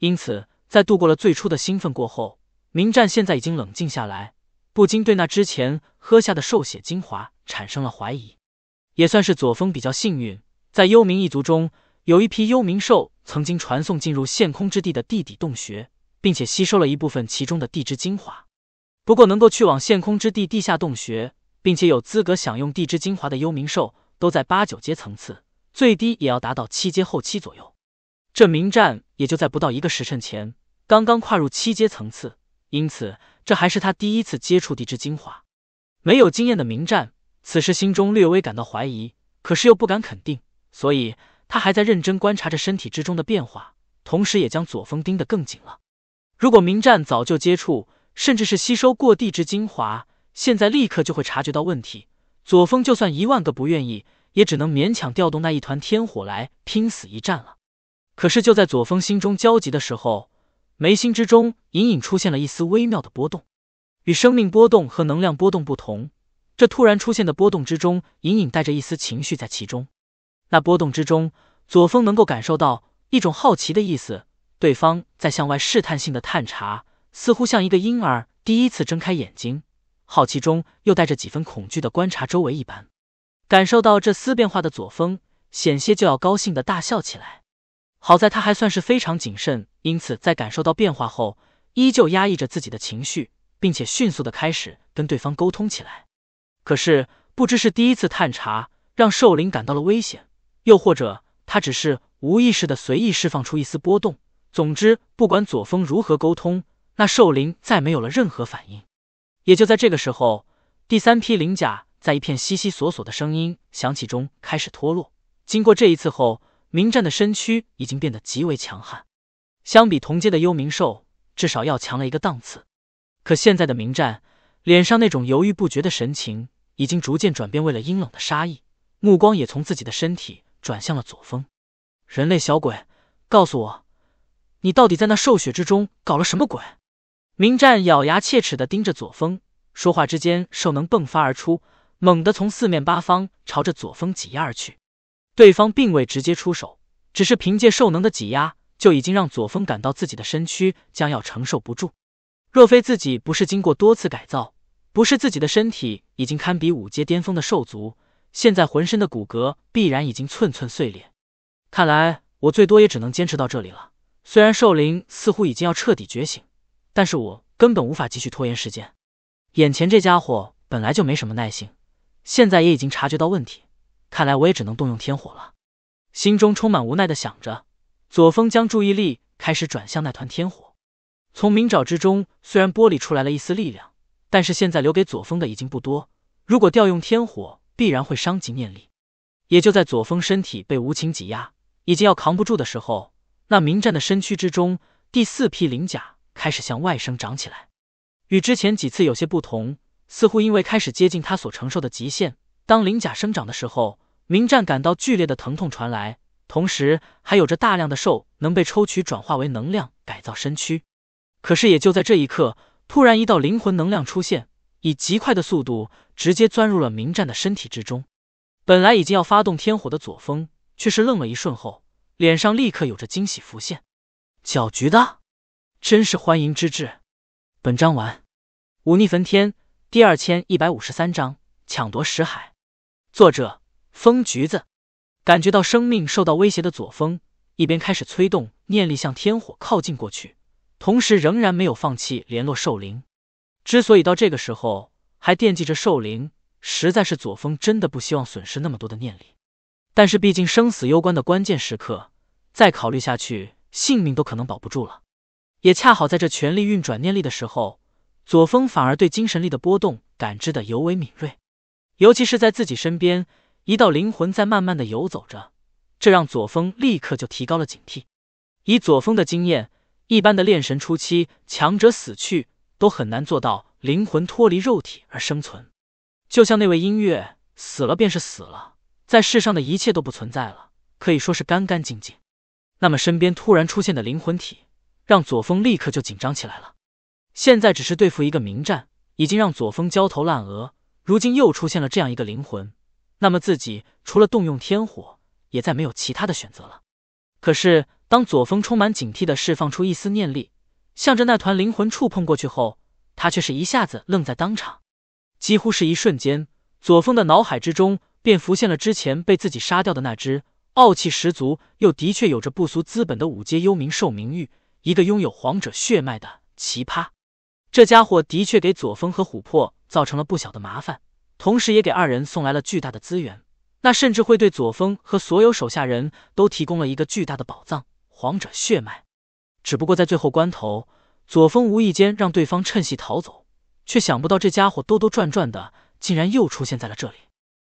因此，在度过了最初的兴奋过后，明战现在已经冷静下来。不禁对那之前喝下的兽血精华产生了怀疑，也算是左峰比较幸运，在幽冥一族中有一批幽冥兽曾经传送进入陷空之地的地底洞穴，并且吸收了一部分其中的地之精华。不过，能够去往陷空之地地下洞穴，并且有资格享用地之精华的幽冥兽，都在八九阶层次，最低也要达到七阶后期左右。这冥战也就在不到一个时辰前刚刚跨入七阶层次，因此。这还是他第一次接触地之精华，没有经验的明战此时心中略微感到怀疑，可是又不敢肯定，所以他还在认真观察着身体之中的变化，同时也将左峰盯得更紧了。如果明战早就接触，甚至是吸收过地之精华，现在立刻就会察觉到问题。左峰就算一万个不愿意，也只能勉强调动那一团天火来拼死一战了。可是就在左峰心中焦急的时候，眉心之中隐隐出现了一丝微妙的波动，与生命波动和能量波动不同，这突然出现的波动之中隐隐带着一丝情绪在其中。那波动之中，左峰能够感受到一种好奇的意思，对方在向外试探性的探查，似乎像一个婴儿第一次睁开眼睛，好奇中又带着几分恐惧的观察周围一般。感受到这丝变化的左峰，险些就要高兴的大笑起来。好在他还算是非常谨慎，因此在感受到变化后，依旧压抑着自己的情绪，并且迅速的开始跟对方沟通起来。可是不知是第一次探查让兽灵感到了危险，又或者他只是无意识的随意释放出一丝波动，总之不管左峰如何沟通，那兽灵再没有了任何反应。也就在这个时候，第三批灵甲在一片悉悉索索的声音响起中开始脱落。经过这一次后，明战的身躯已经变得极为强悍，相比同阶的幽冥兽，至少要强了一个档次。可现在的明战脸上那种犹豫不决的神情，已经逐渐转变为了阴冷的杀意，目光也从自己的身体转向了左峰。人类小鬼，告诉我，你到底在那兽血之中搞了什么鬼？明战咬牙切齿的盯着左峰，说话之间，兽能迸发而出，猛地从四面八方朝着左峰挤压而去。对方并未直接出手，只是凭借兽能的挤压，就已经让左峰感到自己的身躯将要承受不住。若非自己不是经过多次改造，不是自己的身体已经堪比五阶巅峰的兽族，现在浑身的骨骼必然已经寸寸碎裂。看来我最多也只能坚持到这里了。虽然兽灵似乎已经要彻底觉醒，但是我根本无法继续拖延时间。眼前这家伙本来就没什么耐性，现在也已经察觉到问题。看来我也只能动用天火了，心中充满无奈的想着。左峰将注意力开始转向那团天火，从明爪之中虽然剥离出来了一丝力量，但是现在留给左峰的已经不多。如果调用天火，必然会伤及念力。也就在左峰身体被无情挤压，已经要扛不住的时候，那明战的身躯之中第四批鳞甲开始向外生长起来，与之前几次有些不同，似乎因为开始接近他所承受的极限。当鳞甲生长的时候，明战感到剧烈的疼痛传来，同时还有着大量的兽能被抽取，转化为能量改造身躯。可是也就在这一刻，突然一道灵魂能量出现，以极快的速度直接钻入了明战的身体之中。本来已经要发动天火的左峰，却是愣了一瞬后，脸上立刻有着惊喜浮现。搅局的，真是欢迎之至。本章完。五逆焚天第二千一百五十三章抢夺石海。作者风橘子，感觉到生命受到威胁的左风，一边开始催动念力向天火靠近过去，同时仍然没有放弃联络兽灵。之所以到这个时候还惦记着兽灵，实在是左峰真的不希望损失那么多的念力。但是毕竟生死攸关的关键时刻，再考虑下去，性命都可能保不住了。也恰好在这全力运转念力的时候，左峰反而对精神力的波动感知的尤为敏锐。尤其是在自己身边，一道灵魂在慢慢的游走着，这让左峰立刻就提高了警惕。以左峰的经验，一般的炼神初期强者死去，都很难做到灵魂脱离肉体而生存。就像那位音乐死了，便是死了，在世上的一切都不存在了，可以说是干干净净。那么身边突然出现的灵魂体，让左峰立刻就紧张起来了。现在只是对付一个名战，已经让左峰焦头烂额。如今又出现了这样一个灵魂，那么自己除了动用天火，也再没有其他的选择了。可是当左峰充满警惕的释放出一丝念力，向着那团灵魂触碰过去后，他却是一下子愣在当场。几乎是一瞬间，左峰的脑海之中便浮现了之前被自己杀掉的那只傲气十足又的确有着不俗资本的五阶幽冥兽冥玉，一个拥有皇者血脉的奇葩。这家伙的确给左峰和琥珀。造成了不小的麻烦，同时也给二人送来了巨大的资源。那甚至会对左峰和所有手下人都提供了一个巨大的宝藏——皇者血脉。只不过在最后关头，左峰无意间让对方趁隙逃走，却想不到这家伙兜兜转转的，竟然又出现在了这里。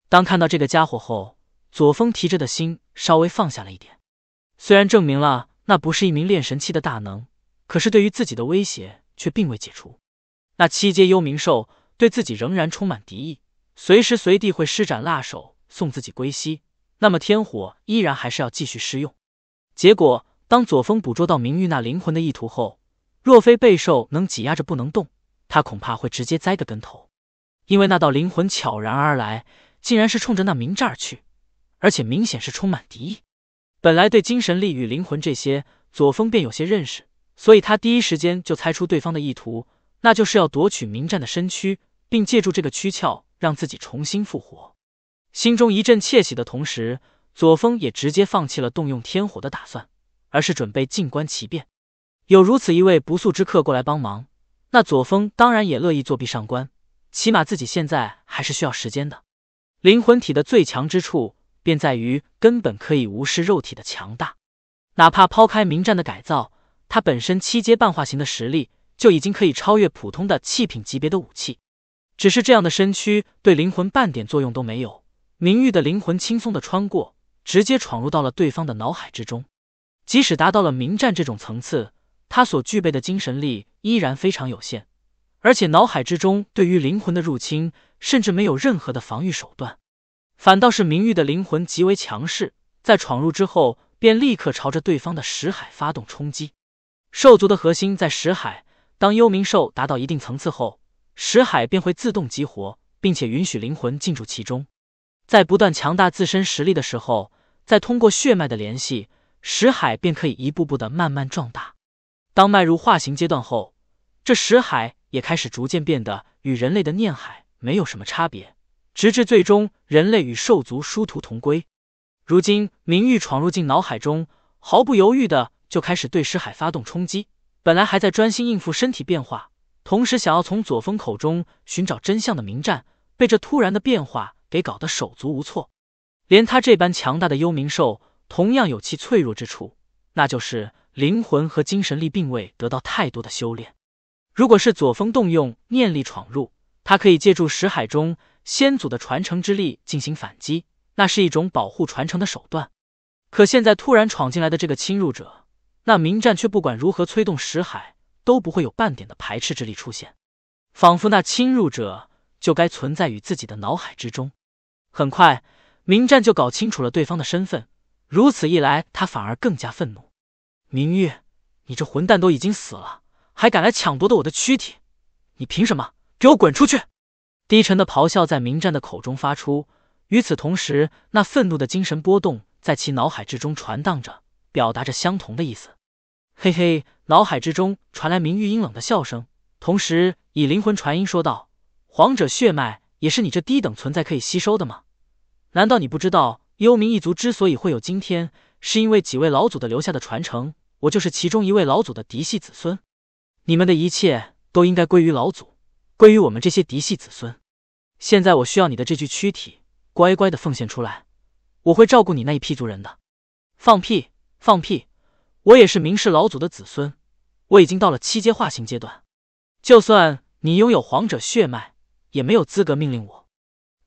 当看到这个家伙后，左峰提着的心稍微放下了一点。虽然证明了那不是一名炼神器的大能，可是对于自己的威胁却并未解除。那七阶幽冥兽。对自己仍然充满敌意，随时随地会施展辣手送自己归西。那么天火依然还是要继续施用。结果，当左峰捕捉到明玉那灵魂的意图后，若非备兽能挤压着不能动，他恐怕会直接栽个跟头。因为那道灵魂悄然而来，竟然是冲着那明儿去，而且明显是充满敌意。本来对精神力与灵魂这些，左峰便有些认识，所以他第一时间就猜出对方的意图，那就是要夺取明战的身躯。并借助这个躯壳让自己重新复活，心中一阵窃喜的同时，左峰也直接放弃了动用天火的打算，而是准备静观其变。有如此一位不速之客过来帮忙，那左峰当然也乐意作壁上观。起码自己现在还是需要时间的。灵魂体的最强之处便在于根本可以无视肉体的强大，哪怕抛开明战的改造，他本身七阶半化形的实力就已经可以超越普通的气品级别的武器。只是这样的身躯对灵魂半点作用都没有，明玉的灵魂轻松的穿过，直接闯入到了对方的脑海之中。即使达到了明战这种层次，他所具备的精神力依然非常有限，而且脑海之中对于灵魂的入侵，甚至没有任何的防御手段。反倒是明玉的灵魂极为强势，在闯入之后便立刻朝着对方的识海发动冲击。兽族的核心在识海，当幽冥兽达到一定层次后。识海便会自动激活，并且允许灵魂进驻其中。在不断强大自身实力的时候，再通过血脉的联系，识海便可以一步步的慢慢壮大。当迈入化形阶段后，这识海也开始逐渐变得与人类的念海没有什么差别，直至最终人类与兽族殊途同归。如今明玉闯入进脑海中，毫不犹豫的就开始对识海发动冲击。本来还在专心应付身体变化。同时，想要从左峰口中寻找真相的明战，被这突然的变化给搞得手足无措。连他这般强大的幽冥兽，同样有其脆弱之处，那就是灵魂和精神力并未得到太多的修炼。如果是左峰动用念力闯入，他可以借助石海中先祖的传承之力进行反击，那是一种保护传承的手段。可现在突然闯进来的这个侵入者，那明战却不管如何催动石海。都不会有半点的排斥之力出现，仿佛那侵入者就该存在于自己的脑海之中。很快，明战就搞清楚了对方的身份，如此一来，他反而更加愤怒。明玉，你这混蛋都已经死了，还敢来抢夺的我的躯体，你凭什么？给我滚出去！低沉的咆哮在明战的口中发出，与此同时，那愤怒的精神波动在其脑海之中传荡着，表达着相同的意思。嘿嘿，脑海之中传来明玉阴冷的笑声，同时以灵魂传音说道：“皇者血脉也是你这低等存在可以吸收的吗？难道你不知道幽冥一族之所以会有今天，是因为几位老祖的留下的传承？我就是其中一位老祖的嫡系子孙，你们的一切都应该归于老祖，归于我们这些嫡系子孙。现在我需要你的这具躯体，乖乖的奉献出来，我会照顾你那一批族人的。”放屁！放屁！我也是明氏老祖的子孙，我已经到了七阶化形阶段，就算你拥有皇者血脉，也没有资格命令我。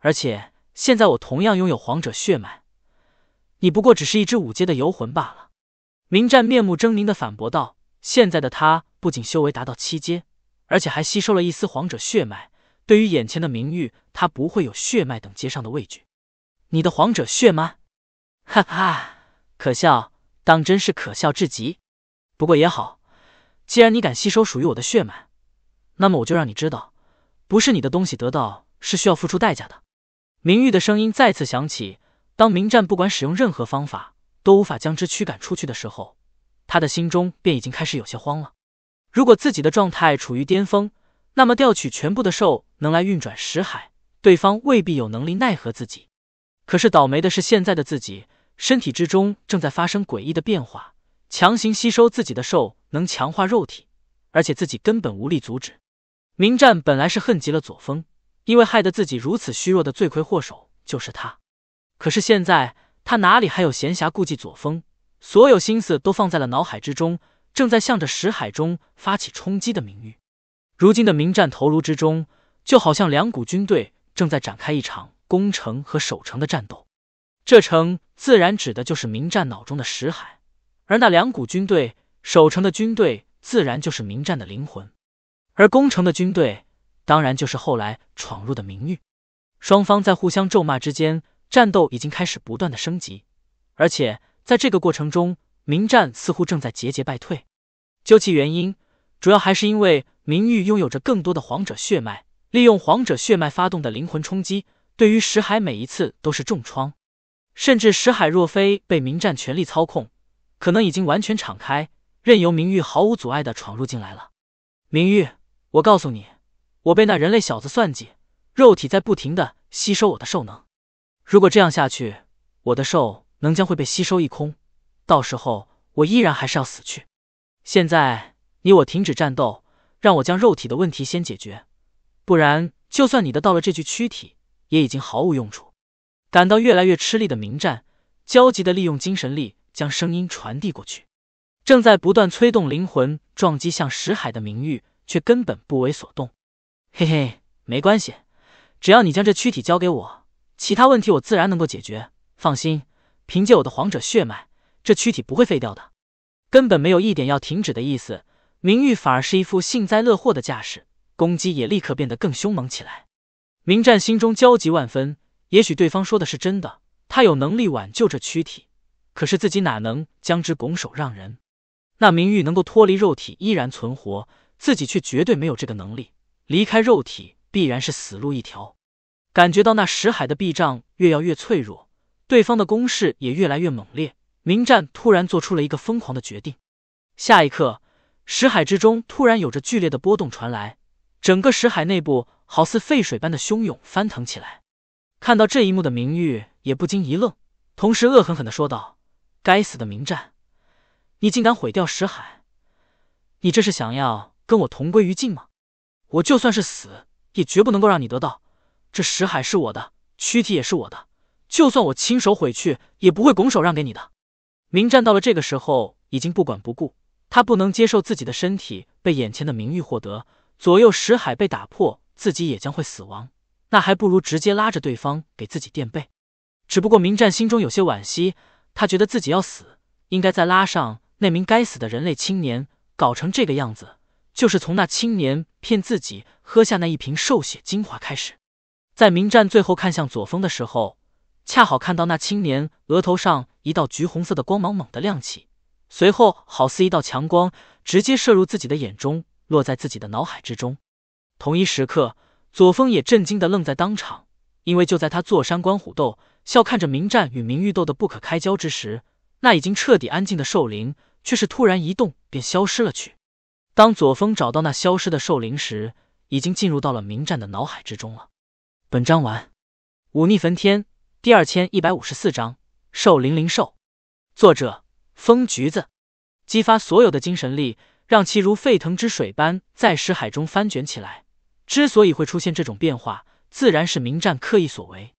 而且现在我同样拥有皇者血脉，你不过只是一只五阶的游魂罢了。”明战面目狰狞的反驳道。现在的他不仅修为达到七阶，而且还吸收了一丝皇者血脉，对于眼前的明誉，他不会有血脉等阶上的畏惧。你的皇者血脉？哈哈，可笑！当真是可笑至极，不过也好，既然你敢吸收属于我的血脉，那么我就让你知道，不是你的东西得到是需要付出代价的。明玉的声音再次响起。当明战不管使用任何方法都无法将之驱赶出去的时候，他的心中便已经开始有些慌了。如果自己的状态处于巅峰，那么调取全部的兽能来运转识海，对方未必有能力奈何自己。可是倒霉的是现在的自己。身体之中正在发生诡异的变化，强行吸收自己的兽能强化肉体，而且自己根本无力阻止。明战本来是恨极了左峰，因为害得自己如此虚弱的罪魁祸首就是他。可是现在他哪里还有闲暇顾及左峰？所有心思都放在了脑海之中，正在向着石海中发起冲击的名誉。如今的明战头颅之中，就好像两股军队正在展开一场攻城和守城的战斗。这城自然指的就是明战脑中的石海，而那两股军队守城的军队自然就是明战的灵魂，而攻城的军队当然就是后来闯入的明玉。双方在互相咒骂之间，战斗已经开始不断的升级，而且在这个过程中，明战似乎正在节节败退。究其原因，主要还是因为明玉拥有着更多的皇者血脉，利用皇者血脉发动的灵魂冲击，对于石海每一次都是重创。甚至石海若飞被明战全力操控，可能已经完全敞开，任由明玉毫无阻碍地闯入进来了。明玉，我告诉你，我被那人类小子算计，肉体在不停地吸收我的兽能。如果这样下去，我的兽能将会被吸收一空，到时候我依然还是要死去。现在你我停止战斗，让我将肉体的问题先解决，不然就算你的到了这具躯体，也已经毫无用处。感到越来越吃力的明战，焦急的利用精神力将声音传递过去。正在不断催动灵魂撞击向石海的明玉，却根本不为所动。嘿嘿，没关系，只要你将这躯体交给我，其他问题我自然能够解决。放心，凭借我的皇者血脉，这躯体不会废掉的，根本没有一点要停止的意思。明玉反而是一副幸灾乐祸的架势，攻击也立刻变得更凶猛起来。明战心中焦急万分。也许对方说的是真的，他有能力挽救这躯体，可是自己哪能将之拱手让人？那明玉能够脱离肉体依然存活，自己却绝对没有这个能力。离开肉体必然是死路一条。感觉到那石海的壁障越要越脆弱，对方的攻势也越来越猛烈。明战突然做出了一个疯狂的决定。下一刻，石海之中突然有着剧烈的波动传来，整个石海内部好似沸水般的汹涌翻腾起来。看到这一幕的明玉也不禁一愣，同时恶狠狠的说道：“该死的明战，你竟敢毁掉石海！你这是想要跟我同归于尽吗？我就算是死，也绝不能够让你得到这石海是我的，躯体也是我的，就算我亲手毁去，也不会拱手让给你的。”明战到了这个时候已经不管不顾，他不能接受自己的身体被眼前的明玉获得，左右识海被打破，自己也将会死亡。那还不如直接拉着对方给自己垫背。只不过明战心中有些惋惜，他觉得自己要死，应该再拉上那名该死的人类青年。搞成这个样子，就是从那青年骗自己喝下那一瓶兽血精华开始。在明战最后看向左峰的时候，恰好看到那青年额头上一道橘红色的光芒猛地亮起，随后好似一道强光直接射入自己的眼中，落在自己的脑海之中。同一时刻。左峰也震惊的愣在当场，因为就在他坐山观虎斗，笑看着明战与明玉斗的不可开交之时，那已经彻底安静的兽灵却是突然一动，便消失了去。当左峰找到那消失的兽灵时，已经进入到了明战的脑海之中了。本章完。忤逆焚天第二千一百五十四章兽灵灵兽。作者：风橘子。激发所有的精神力，让其如沸腾之水般在石海中翻卷起来。之所以会出现这种变化，自然是明战刻意所为。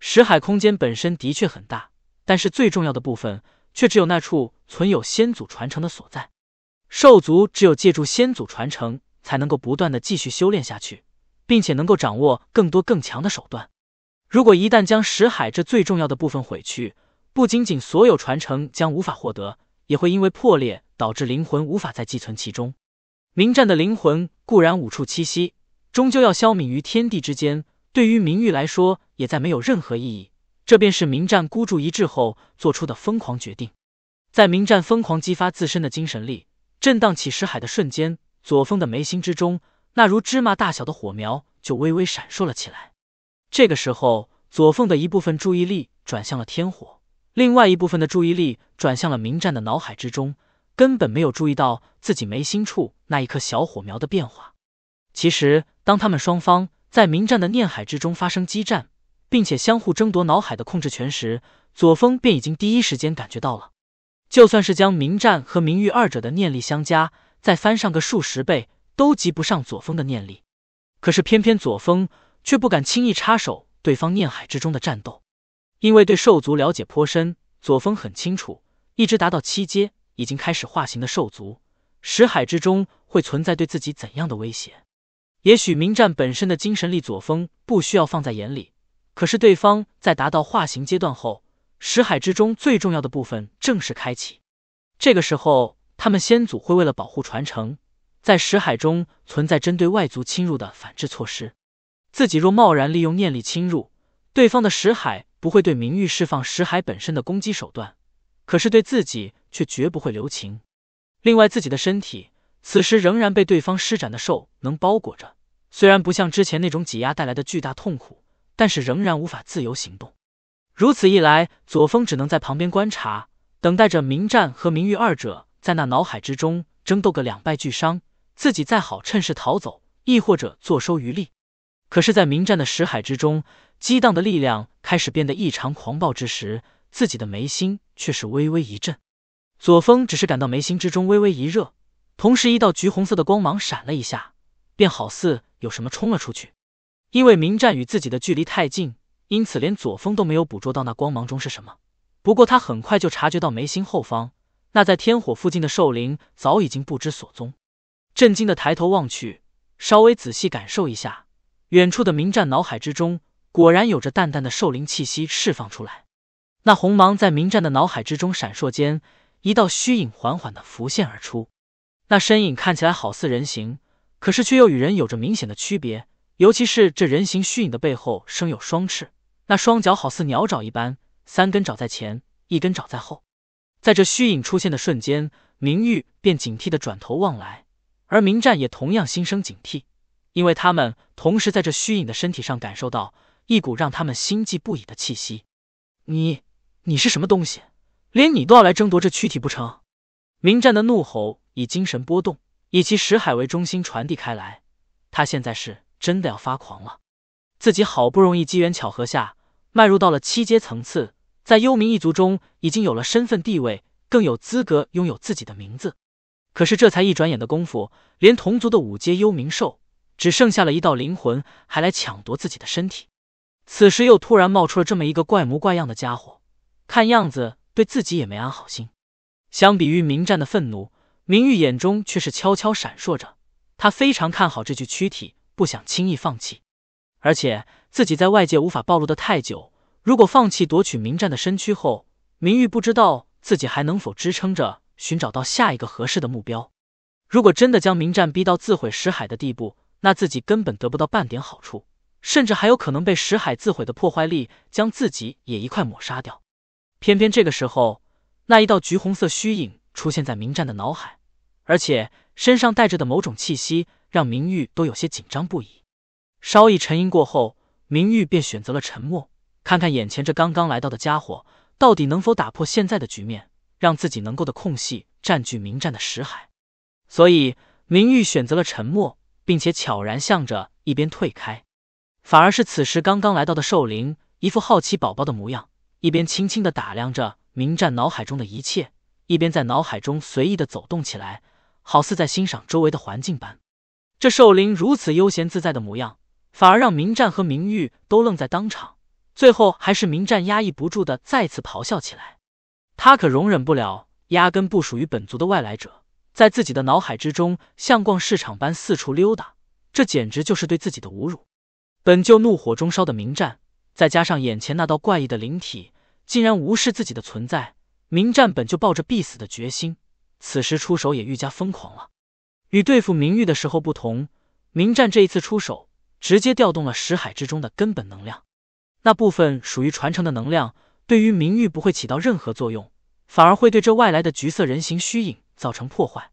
识海空间本身的确很大，但是最重要的部分却只有那处存有先祖传承的所在。兽族只有借助先祖传承，才能够不断的继续修炼下去，并且能够掌握更多更强的手段。如果一旦将石海这最重要的部分毁去，不仅仅所有传承将无法获得，也会因为破裂导致灵魂无法再寄存其中。明战的灵魂固然五处栖息。终究要消泯于天地之间，对于明玉来说，也再没有任何意义。这便是明战孤注一掷后做出的疯狂决定。在明战疯狂激发自身的精神力，震荡起石海的瞬间，左峰的眉心之中那如芝麻大小的火苗就微微闪烁了起来。这个时候，左凤的一部分注意力转向了天火，另外一部分的注意力转向了明战的脑海之中，根本没有注意到自己眉心处那一颗小火苗的变化。其实，当他们双方在明战的念海之中发生激战，并且相互争夺脑海的控制权时，左峰便已经第一时间感觉到了。就算是将明战和明玉二者的念力相加，再翻上个数十倍，都及不上左峰的念力。可是，偏偏左峰却不敢轻易插手对方念海之中的战斗，因为对兽族了解颇深，左峰很清楚，一直达到七阶已经开始化形的兽族，识海之中会存在对自己怎样的威胁。也许明战本身的精神力左峰不需要放在眼里，可是对方在达到化形阶段后，识海之中最重要的部分正式开启。这个时候，他们先祖会为了保护传承，在识海中存在针对外族侵入的反制措施。自己若贸然利用念力侵入对方的识海，不会对明玉释放识海本身的攻击手段，可是对自己却绝不会留情。另外，自己的身体。此时仍然被对方施展的兽能包裹着，虽然不像之前那种挤压带来的巨大痛苦，但是仍然无法自由行动。如此一来，左峰只能在旁边观察，等待着明战和明玉二者在那脑海之中争斗个两败俱伤，自己再好趁势逃走，亦或者坐收渔利。可是，在明战的识海之中激荡的力量开始变得异常狂暴之时，自己的眉心却是微微一震。左峰只是感到眉心之中微微一热。同时，一道橘红色的光芒闪了一下，便好似有什么冲了出去。因为明战与自己的距离太近，因此连左峰都没有捕捉到那光芒中是什么。不过他很快就察觉到眉心后方那在天火附近的兽灵早已经不知所踪，震惊的抬头望去，稍微仔细感受一下远处的明战脑海之中，果然有着淡淡的兽灵气息释放出来。那红芒在明战的脑海之中闪烁间，一道虚影缓缓的浮现而出。那身影看起来好似人形，可是却又与人有着明显的区别。尤其是这人形虚影的背后生有双翅，那双脚好似鸟爪一般，三根爪在前，一根爪在后。在这虚影出现的瞬间，明玉便警惕地转头望来，而明战也同样心生警惕，因为他们同时在这虚影的身体上感受到一股让他们心悸不已的气息。你，你是什么东西？连你都要来争夺这躯体不成？明战的怒吼。以精神波动，以其识海为中心传递开来。他现在是真的要发狂了。自己好不容易机缘巧合下迈入到了七阶层次，在幽冥一族中已经有了身份地位，更有资格拥有自己的名字。可是这才一转眼的功夫，连同族的五阶幽冥兽只剩下了一道灵魂，还来抢夺自己的身体。此时又突然冒出了这么一个怪模怪样的家伙，看样子对自己也没安好心。相比于明战的愤怒。明玉眼中却是悄悄闪烁着，他非常看好这具躯体，不想轻易放弃。而且自己在外界无法暴露的太久，如果放弃夺取明战的身躯后，明玉不知道自己还能否支撑着寻找到下一个合适的目标。如果真的将明战逼到自毁石海的地步，那自己根本得不到半点好处，甚至还有可能被石海自毁的破坏力将自己也一块抹杀掉。偏偏这个时候，那一道橘红色虚影。出现在明战的脑海，而且身上带着的某种气息，让明玉都有些紧张不已。稍一沉吟过后，明玉便选择了沉默，看看眼前这刚刚来到的家伙到底能否打破现在的局面，让自己能够的空隙占据明战的识海。所以，明玉选择了沉默，并且悄然向着一边退开。反而是此时刚刚来到的兽灵，一副好奇宝宝的模样，一边轻轻地打量着明战脑海中的一切。一边在脑海中随意的走动起来，好似在欣赏周围的环境般。这兽灵如此悠闲自在的模样，反而让明战和明玉都愣在当场。最后，还是明战压抑不住的再次咆哮起来。他可容忍不了压根不属于本族的外来者，在自己的脑海之中像逛市场般四处溜达，这简直就是对自己的侮辱。本就怒火中烧的明战，再加上眼前那道怪异的灵体，竟然无视自己的存在。明战本就抱着必死的决心，此时出手也愈加疯狂了。与对付明玉的时候不同，明战这一次出手直接调动了识海之中的根本能量。那部分属于传承的能量，对于明玉不会起到任何作用，反而会对这外来的橘色人形虚影造成破坏。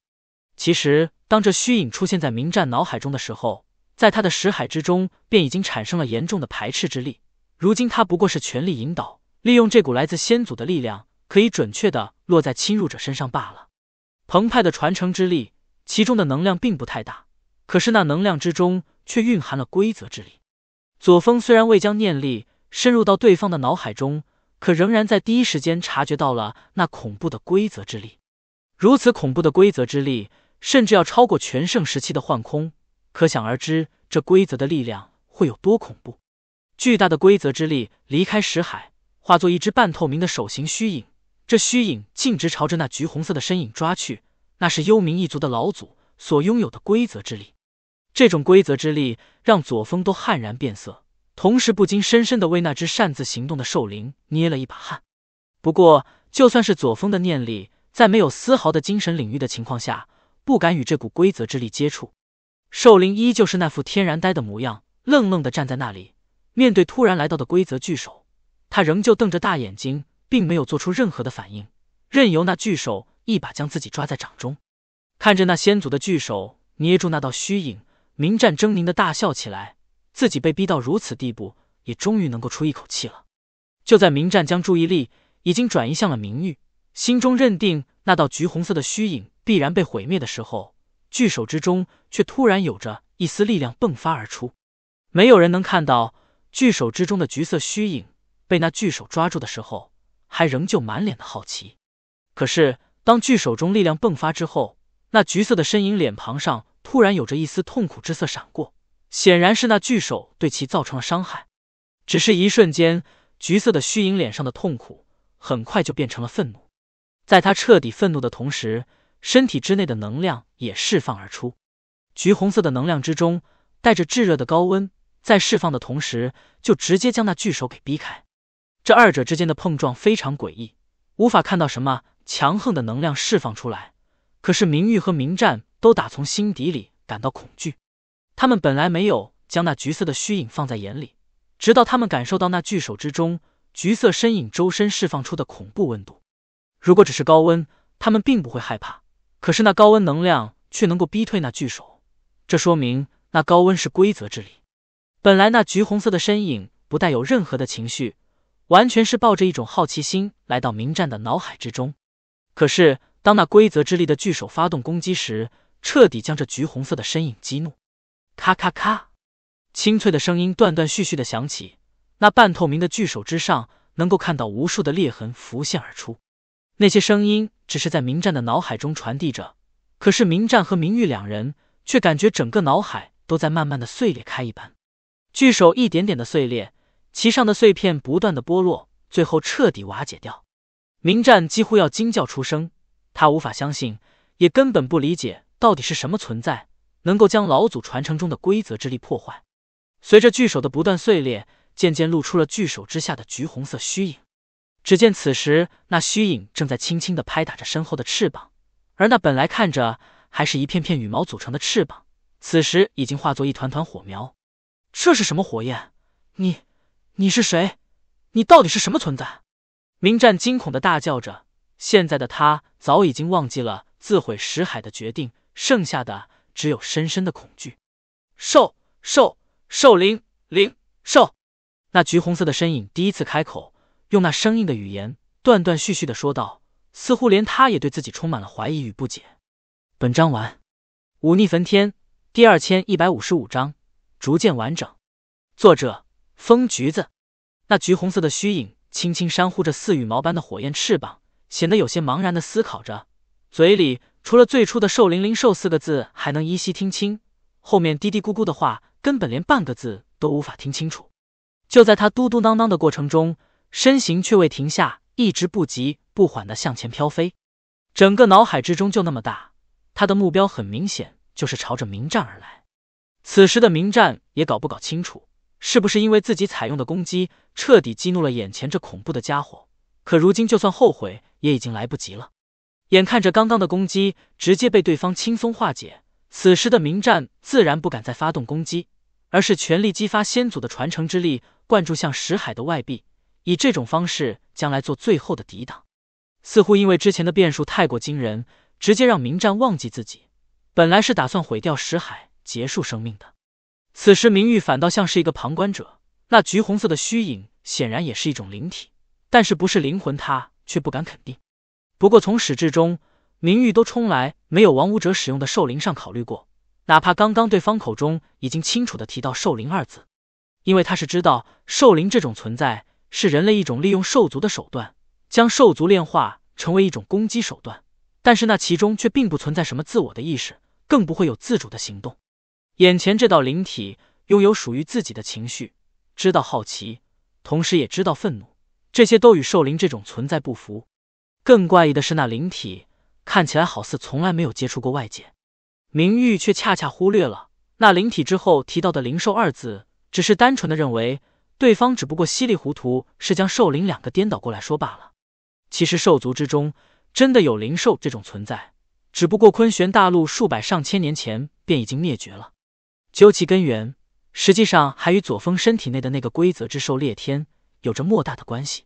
其实，当这虚影出现在明战脑海中的时候，在他的识海之中便已经产生了严重的排斥之力。如今，他不过是全力引导，利用这股来自先祖的力量。可以准确的落在侵入者身上罢了。澎湃的传承之力，其中的能量并不太大，可是那能量之中却蕴含了规则之力。左峰虽然未将念力深入到对方的脑海中，可仍然在第一时间察觉到了那恐怖的规则之力。如此恐怖的规则之力，甚至要超过全盛时期的幻空，可想而知这规则的力量会有多恐怖。巨大的规则之力离开石海，化作一只半透明的手形虚影。这虚影径直朝着那橘红色的身影抓去，那是幽冥一族的老祖所拥有的规则之力。这种规则之力让左峰都悍然变色，同时不禁深深的为那只擅自行动的兽灵捏了一把汗。不过，就算是左峰的念力，在没有丝毫的精神领域的情况下，不敢与这股规则之力接触。兽灵依旧是那副天然呆的模样，愣愣的站在那里，面对突然来到的规则巨手，他仍旧瞪着大眼睛。并没有做出任何的反应，任由那巨手一把将自己抓在掌中。看着那先祖的巨手捏住那道虚影，明战狰狞的大笑起来。自己被逼到如此地步，也终于能够出一口气了。就在明战将注意力已经转移向了明玉，心中认定那道橘红色的虚影必然被毁灭的时候，巨手之中却突然有着一丝力量迸发而出。没有人能看到巨手之中的橘色虚影被那巨手抓住的时候。还仍旧满脸的好奇，可是当巨手中力量迸发之后，那橘色的身影脸庞上突然有着一丝痛苦之色闪过，显然是那巨手对其造成了伤害。只是一瞬间，橘色的虚影脸上的痛苦很快就变成了愤怒，在他彻底愤怒的同时，身体之内的能量也释放而出，橘红色的能量之中带着炙热的高温，在释放的同时就直接将那巨手给逼开。这二者之间的碰撞非常诡异，无法看到什么强横的能量释放出来。可是明玉和明战都打从心底里感到恐惧。他们本来没有将那橘色的虚影放在眼里，直到他们感受到那巨手之中橘色身影周身释放出的恐怖温度。如果只是高温，他们并不会害怕。可是那高温能量却能够逼退那巨手，这说明那高温是规则之力。本来那橘红色的身影不带有任何的情绪。完全是抱着一种好奇心来到明战的脑海之中，可是当那规则之力的巨手发动攻击时，彻底将这橘红色的身影激怒。咔咔咔，清脆的声音断断续续的响起，那半透明的巨手之上能够看到无数的裂痕浮现而出。那些声音只是在明战的脑海中传递着，可是明战和明玉两人却感觉整个脑海都在慢慢的碎裂开一般，巨手一点点的碎裂。其上的碎片不断的剥落，最后彻底瓦解掉。明战几乎要惊叫出声，他无法相信，也根本不理解到底是什么存在能够将老祖传承中的规则之力破坏。随着巨手的不断碎裂，渐渐露出了巨手之下的橘红色虚影。只见此时那虚影正在轻轻的拍打着身后的翅膀，而那本来看着还是一片片羽毛组成的翅膀，此时已经化作一团团火苗。这是什么火焰？你？你是谁？你到底是什么存在？明战惊恐的大叫着，现在的他早已经忘记了自毁石海的决定，剩下的只有深深的恐惧。兽兽兽灵灵兽，那橘红色的身影第一次开口，用那生硬的语言断断续续的说道，似乎连他也对自己充满了怀疑与不解。本章完，忤逆焚天第二千一百五十五章逐渐完整，作者。风橘子，那橘红色的虚影轻轻扇呼着似羽毛般的火焰翅膀，显得有些茫然的思考着，嘴里除了最初的“兽灵灵兽”四个字还能依稀听清，后面嘀嘀咕咕的话根本连半个字都无法听清楚。就在他嘟嘟囔囔的过程中，身形却未停下，一直不急不缓的向前飘飞。整个脑海之中就那么大，他的目标很明显就是朝着明战而来。此时的明战也搞不搞清楚。是不是因为自己采用的攻击彻底激怒了眼前这恐怖的家伙？可如今就算后悔也已经来不及了。眼看着刚刚的攻击直接被对方轻松化解，此时的明战自然不敢再发动攻击，而是全力激发先祖的传承之力，灌注向石海的外壁，以这种方式将来做最后的抵挡。似乎因为之前的变数太过惊人，直接让明战忘记自己本来是打算毁掉石海结束生命的。此时，明玉反倒像是一个旁观者。那橘红色的虚影显然也是一种灵体，但是不是灵魂，他却不敢肯定。不过从始至终，明玉都从来没有王武者使用的兽灵上考虑过，哪怕刚刚对方口中已经清楚的提到“兽灵”二字，因为他是知道兽灵这种存在是人类一种利用兽族的手段，将兽族炼化成为一种攻击手段，但是那其中却并不存在什么自我的意识，更不会有自主的行动。眼前这道灵体拥有属于自己的情绪，知道好奇，同时也知道愤怒，这些都与兽灵这种存在不符。更怪异的是，那灵体看起来好似从来没有接触过外界，明玉却恰恰忽略了那灵体之后提到的“灵兽”二字，只是单纯的认为对方只不过稀里糊涂是将“兽灵”两个颠倒过来说罢了。其实兽族之中真的有灵兽这种存在，只不过昆玄大陆数百上千年前便已经灭绝了。究其根源，实际上还与左峰身体内的那个规则之兽裂天有着莫大的关系。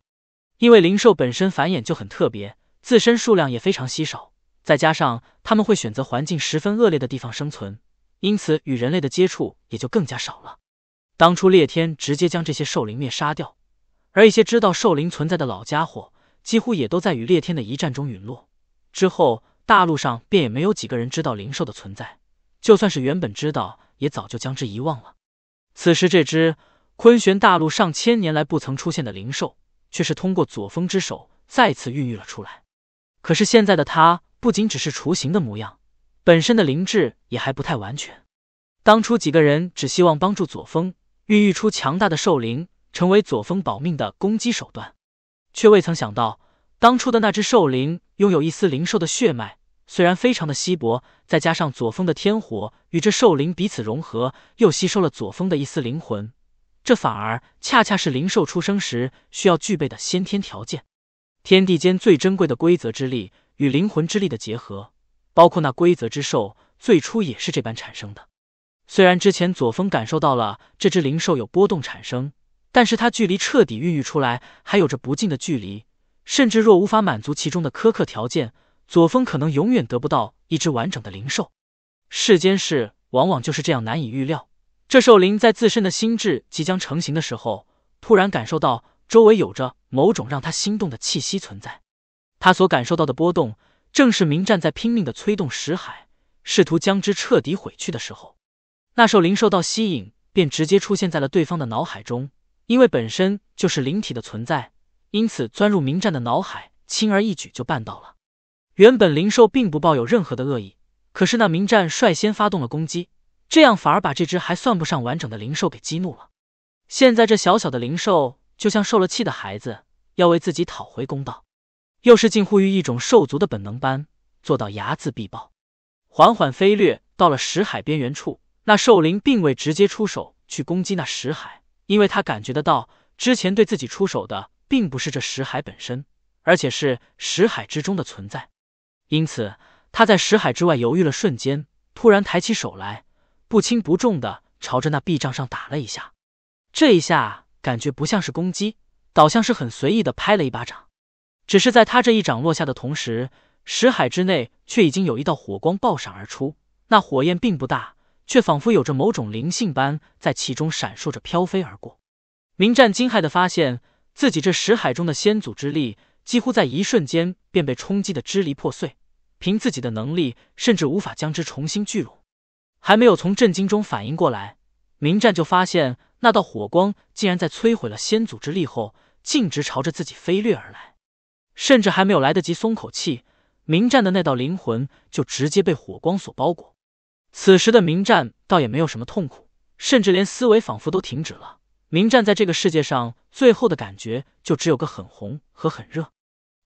因为灵兽本身繁衍就很特别，自身数量也非常稀少，再加上它们会选择环境十分恶劣的地方生存，因此与人类的接触也就更加少了。当初裂天直接将这些兽灵灭杀掉，而一些知道兽灵存在的老家伙，几乎也都在与裂天的一战中陨落。之后大陆上便也没有几个人知道灵兽的存在，就算是原本知道。也早就将之遗忘了。此时，这只昆玄大陆上千年来不曾出现的灵兽，却是通过左峰之手再次孕育了出来。可是，现在的它不仅只是雏形的模样，本身的灵智也还不太完全。当初几个人只希望帮助左峰孕育出强大的兽灵，成为左峰保命的攻击手段，却未曾想到，当初的那只兽灵拥有一丝灵兽的血脉。虽然非常的稀薄，再加上左峰的天火与这兽灵彼此融合，又吸收了左峰的一丝灵魂，这反而恰恰是灵兽出生时需要具备的先天条件。天地间最珍贵的规则之力与灵魂之力的结合，包括那规则之兽最初也是这般产生的。虽然之前左峰感受到了这只灵兽有波动产生，但是它距离彻底孕育出来还有着不近的距离，甚至若无法满足其中的苛刻条件。左峰可能永远得不到一只完整的灵兽。世间事往往就是这样难以预料。这兽灵在自身的心智即将成型的时候，突然感受到周围有着某种让他心动的气息存在。他所感受到的波动，正是明战在拼命的催动石海，试图将之彻底毁去的时候。那兽灵受到吸引，便直接出现在了对方的脑海中。因为本身就是灵体的存在，因此钻入明战的脑海，轻而易举就办到了。原本灵兽并不抱有任何的恶意，可是那名战率先发动了攻击，这样反而把这只还算不上完整的灵兽给激怒了。现在这小小的灵兽就像受了气的孩子，要为自己讨回公道，又是近乎于一种兽族的本能般做到睚眦必报，缓缓飞掠到了石海边缘处。那兽灵并未直接出手去攻击那石海，因为他感觉得到之前对自己出手的并不是这石海本身，而且是石海之中的存在。因此，他在石海之外犹豫了瞬间，突然抬起手来，不轻不重的朝着那壁障上打了一下。这一下感觉不像是攻击，倒像是很随意的拍了一巴掌。只是在他这一掌落下的同时，石海之内却已经有一道火光爆闪而出。那火焰并不大，却仿佛有着某种灵性般，在其中闪烁着飘飞而过。明战惊骇的发现自己这石海中的先祖之力，几乎在一瞬间便被冲击的支离破碎。凭自己的能力，甚至无法将之重新聚拢。还没有从震惊中反应过来，明战就发现那道火光竟然在摧毁了先祖之力后，径直朝着自己飞掠而来。甚至还没有来得及松口气，明战的那道灵魂就直接被火光所包裹。此时的明战倒也没有什么痛苦，甚至连思维仿佛都停止了。明战在这个世界上最后的感觉，就只有个很红和很热。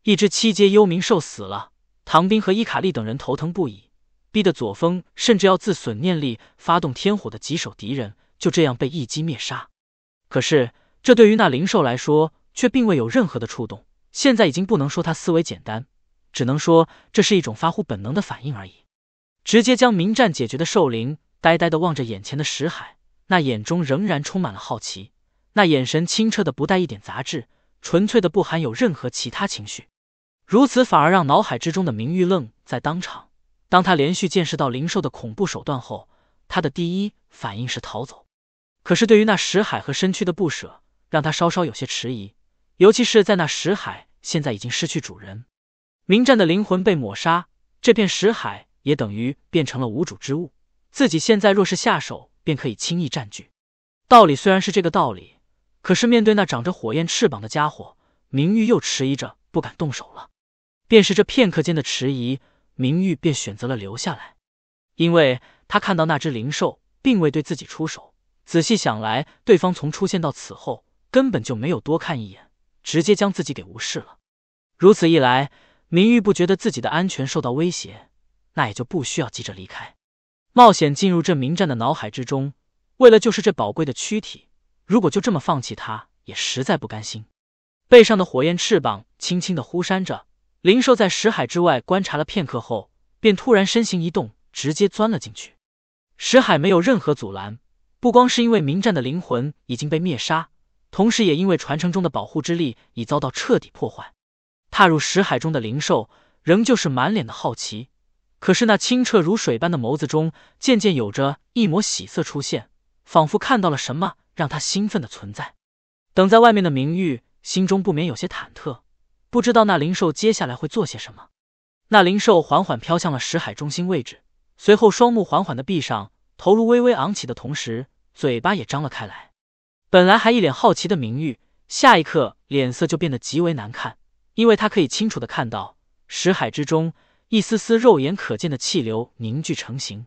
一只七阶幽冥兽死了。唐兵和伊卡利等人头疼不已，逼得左峰甚至要自损念力发动天火的棘手敌人，就这样被一击灭杀。可是，这对于那灵兽来说，却并未有任何的触动。现在已经不能说它思维简单，只能说这是一种发乎本能的反应而已。直接将明战解决的兽灵，呆呆的望着眼前的石海，那眼中仍然充满了好奇，那眼神清澈的不带一点杂质，纯粹的不含有任何其他情绪。如此反而让脑海之中的明玉愣在当场。当他连续见识到灵兽的恐怖手段后，他的第一反应是逃走。可是对于那石海和身躯的不舍，让他稍稍有些迟疑。尤其是在那石海现在已经失去主人，明战的灵魂被抹杀，这片石海也等于变成了无主之物。自己现在若是下手，便可以轻易占据。道理虽然是这个道理，可是面对那长着火焰翅膀的家伙，明玉又迟疑着不敢动手了。便是这片刻间的迟疑，明玉便选择了留下来，因为他看到那只灵兽并未对自己出手。仔细想来，对方从出现到此后，根本就没有多看一眼，直接将自己给无视了。如此一来，明玉不觉得自己的安全受到威胁，那也就不需要急着离开，冒险进入这明战的脑海之中。为了就是这宝贵的躯体，如果就这么放弃，他也实在不甘心。背上的火焰翅膀轻轻的忽扇着。灵兽在石海之外观察了片刻后，便突然身形一动，直接钻了进去。石海没有任何阻拦，不光是因为明战的灵魂已经被灭杀，同时也因为传承中的保护之力已遭到彻底破坏。踏入石海中的灵兽仍旧是满脸的好奇，可是那清澈如水般的眸子中渐渐有着一抹喜色出现，仿佛看到了什么让他兴奋的存在。等在外面的明玉心中不免有些忐忑。不知道那灵兽接下来会做些什么。那灵兽缓缓飘向了石海中心位置，随后双目缓缓的闭上，头颅微微昂起的同时，嘴巴也张了开来。本来还一脸好奇的明玉，下一刻脸色就变得极为难看，因为他可以清楚的看到石海之中一丝丝肉眼可见的气流凝聚成型，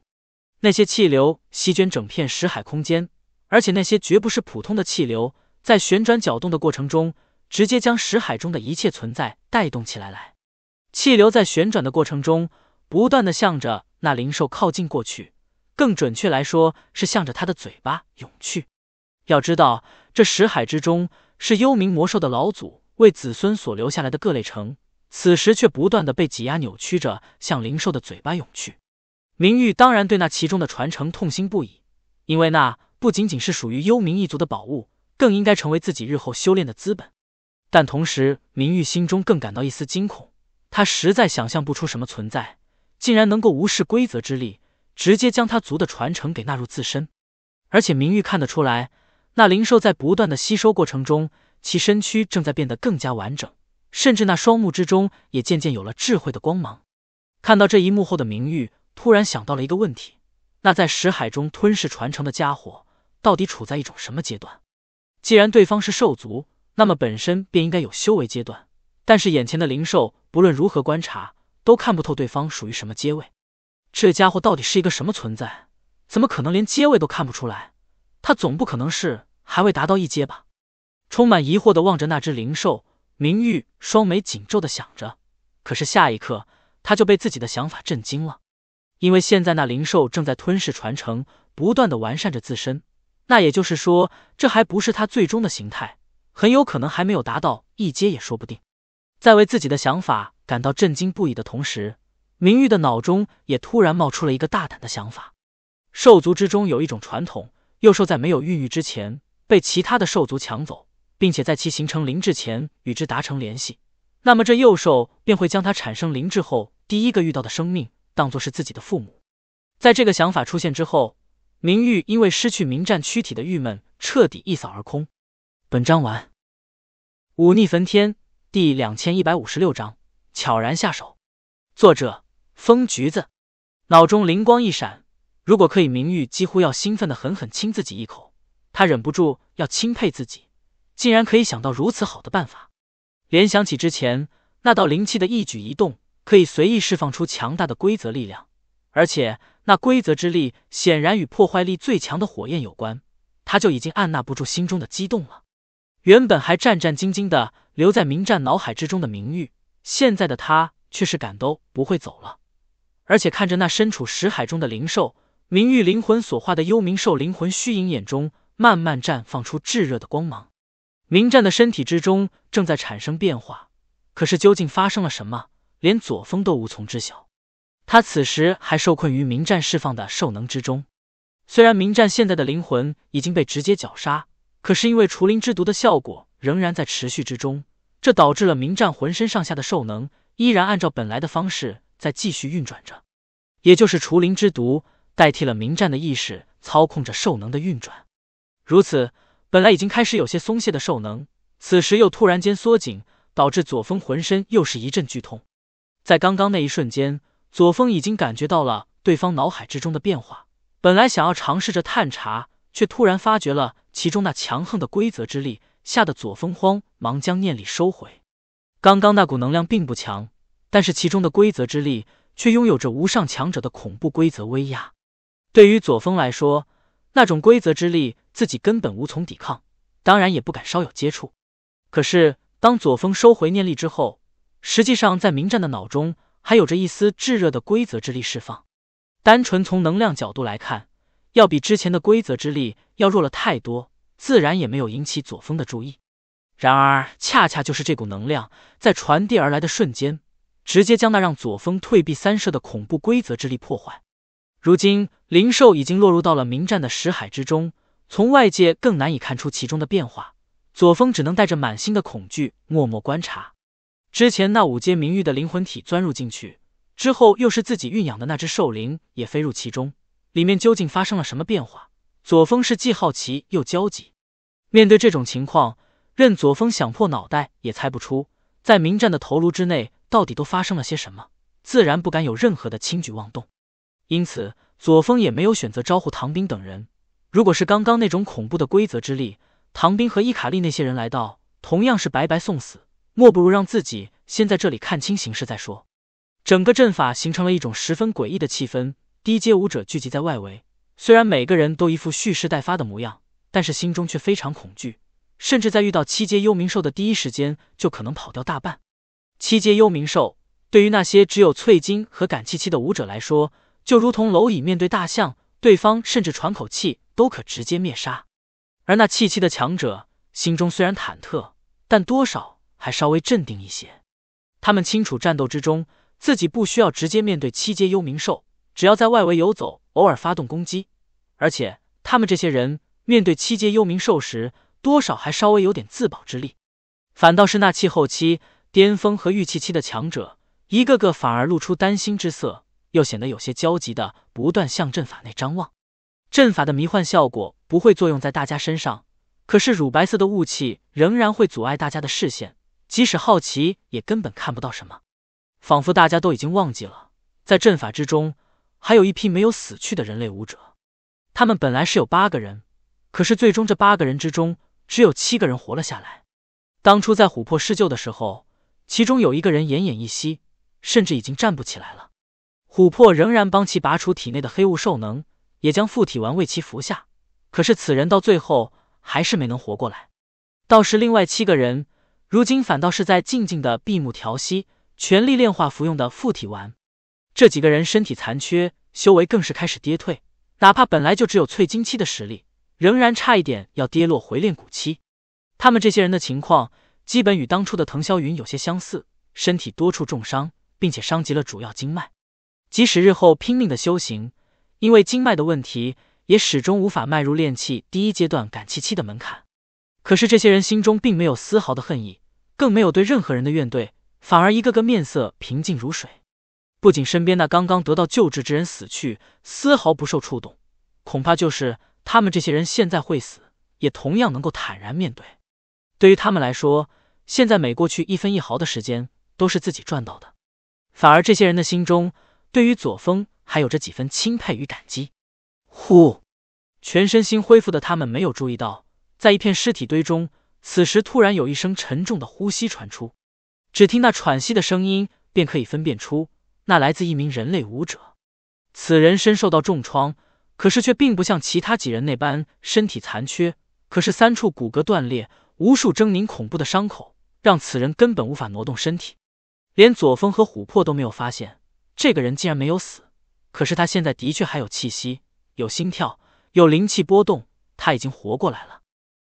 那些气流席卷整片石海空间，而且那些绝不是普通的气流，在旋转搅动的过程中。直接将石海中的一切存在带动起来，来气流在旋转的过程中，不断的向着那灵兽靠近过去，更准确来说是向着它的嘴巴涌去。要知道，这石海之中是幽冥魔兽的老祖为子孙所留下来的各类城，此时却不断的被挤压扭曲着向灵兽的嘴巴涌去。明玉当然对那其中的传承痛心不已，因为那不仅仅是属于幽冥一族的宝物，更应该成为自己日后修炼的资本。但同时，明玉心中更感到一丝惊恐。他实在想象不出什么存在，竟然能够无视规则之力，直接将他族的传承给纳入自身。而且，明玉看得出来，那灵兽在不断的吸收过程中，其身躯正在变得更加完整，甚至那双目之中也渐渐有了智慧的光芒。看到这一幕后的明玉，突然想到了一个问题：那在石海中吞噬传承的家伙，到底处在一种什么阶段？既然对方是兽族，那么本身便应该有修为阶段，但是眼前的灵兽不论如何观察，都看不透对方属于什么阶位。这家伙到底是一个什么存在？怎么可能连阶位都看不出来？他总不可能是还未达到一阶吧？充满疑惑的望着那只灵兽，明玉双眉紧皱的想着。可是下一刻，他就被自己的想法震惊了，因为现在那灵兽正在吞噬传承，不断的完善着自身。那也就是说，这还不是他最终的形态。很有可能还没有达到一阶也说不定，在为自己的想法感到震惊不已的同时，明玉的脑中也突然冒出了一个大胆的想法：兽族之中有一种传统，幼兽在没有孕育之前被其他的兽族抢走，并且在其形成灵智前与之达成联系，那么这幼兽便会将它产生灵智后第一个遇到的生命当做是自己的父母。在这个想法出现之后，明玉因为失去明战躯体的郁闷彻底一扫而空。本章完，《忤逆焚天》第两千一百五十六章悄然下手。作者：风橘子。脑中灵光一闪，如果可以，明玉几乎要兴奋的狠狠亲自己一口。他忍不住要钦佩自己，竟然可以想到如此好的办法。联想起之前那道灵气的一举一动，可以随意释放出强大的规则力量，而且那规则之力显然与破坏力最强的火焰有关，他就已经按捺不住心中的激动了。原本还战战兢兢的留在明战脑海之中的明玉，现在的他却是敢都不会走了。而且看着那身处石海中的灵兽，明玉灵魂所化的幽冥兽灵魂虚影眼中慢慢绽放出炙热的光芒。明战的身体之中正在产生变化，可是究竟发生了什么，连左峰都无从知晓。他此时还受困于明战释放的兽能之中。虽然明战现在的灵魂已经被直接绞杀。可是因为除灵之毒的效果仍然在持续之中，这导致了明战浑身上下的兽能依然按照本来的方式在继续运转着，也就是除灵之毒代替了明战的意识操控着兽能的运转。如此，本来已经开始有些松懈的兽能，此时又突然间缩紧，导致左峰浑身又是一阵剧痛。在刚刚那一瞬间，左峰已经感觉到了对方脑海之中的变化，本来想要尝试着探查。却突然发觉了其中那强横的规则之力，吓得左峰慌忙将念力收回。刚刚那股能量并不强，但是其中的规则之力却拥有着无上强者的恐怖规则威压。对于左峰来说，那种规则之力自己根本无从抵抗，当然也不敢稍有接触。可是当左峰收回念力之后，实际上在明战的脑中还有着一丝炙热的规则之力释放。单纯从能量角度来看。要比之前的规则之力要弱了太多，自然也没有引起左峰的注意。然而，恰恰就是这股能量在传递而来的瞬间，直接将那让左峰退避三舍的恐怖规则之力破坏。如今灵兽已经落入到了明战的识海之中，从外界更难以看出其中的变化。左峰只能带着满心的恐惧，默默观察。之前那五阶明玉的灵魂体钻入进去之后，又是自己运养的那只兽灵也飞入其中。里面究竟发生了什么变化？左峰是既好奇又焦急。面对这种情况，任左峰想破脑袋也猜不出，在明战的头颅之内到底都发生了些什么，自然不敢有任何的轻举妄动。因此，左峰也没有选择招呼唐兵等人。如果是刚刚那种恐怖的规则之力，唐兵和伊卡利那些人来到，同样是白白送死。莫不如让自己先在这里看清形势再说。整个阵法形成了一种十分诡异的气氛。低阶武者聚集在外围，虽然每个人都一副蓄势待发的模样，但是心中却非常恐惧，甚至在遇到七阶幽冥兽的第一时间就可能跑掉大半。七阶幽冥兽对于那些只有翠金和感气期的武者来说，就如同蝼蚁面对大象，对方甚至喘口气都可直接灭杀。而那气期的强者心中虽然忐忑，但多少还稍微镇定一些。他们清楚，战斗之中自己不需要直接面对七阶幽冥兽。只要在外围游走，偶尔发动攻击，而且他们这些人面对七阶幽冥兽时，多少还稍微有点自保之力。反倒是那气后期、巅峰和御气期的强者，一个个反而露出担心之色，又显得有些焦急的不断向阵法内张望。阵法的迷幻效果不会作用在大家身上，可是乳白色的雾气仍然会阻碍大家的视线，即使好奇也根本看不到什么，仿佛大家都已经忘记了在阵法之中。还有一批没有死去的人类武者，他们本来是有八个人，可是最终这八个人之中只有七个人活了下来。当初在琥珀施救的时候，其中有一个人奄奄一息，甚至已经站不起来了。琥珀仍然帮其拔除体内的黑雾兽能，也将附体丸为其服下。可是此人到最后还是没能活过来。倒是另外七个人，如今反倒是在静静的闭目调息，全力炼化服用的附体丸。这几个人身体残缺，修为更是开始跌退。哪怕本来就只有淬金期的实力，仍然差一点要跌落回炼骨期。他们这些人的情况，基本与当初的滕霄云有些相似，身体多处重伤，并且伤及了主要经脉。即使日后拼命的修行，因为经脉的问题，也始终无法迈入炼气第一阶段感气期的门槛。可是这些人心中并没有丝毫的恨意，更没有对任何人的怨怼，反而一个个面色平静如水。不仅身边那刚刚得到救治之人死去丝毫不受触动，恐怕就是他们这些人现在会死，也同样能够坦然面对。对于他们来说，现在每过去一分一毫的时间都是自己赚到的。反而这些人的心中，对于左峰还有着几分钦佩与感激。呼，全身心恢复的他们没有注意到，在一片尸体堆中，此时突然有一声沉重的呼吸传出。只听那喘息的声音，便可以分辨出。那来自一名人类武者，此人身受到重创，可是却并不像其他几人那般身体残缺，可是三处骨骼断裂，无数狰狞恐怖的伤口，让此人根本无法挪动身体，连左峰和琥珀都没有发现，这个人竟然没有死，可是他现在的确还有气息，有心跳，有灵气波动，他已经活过来了。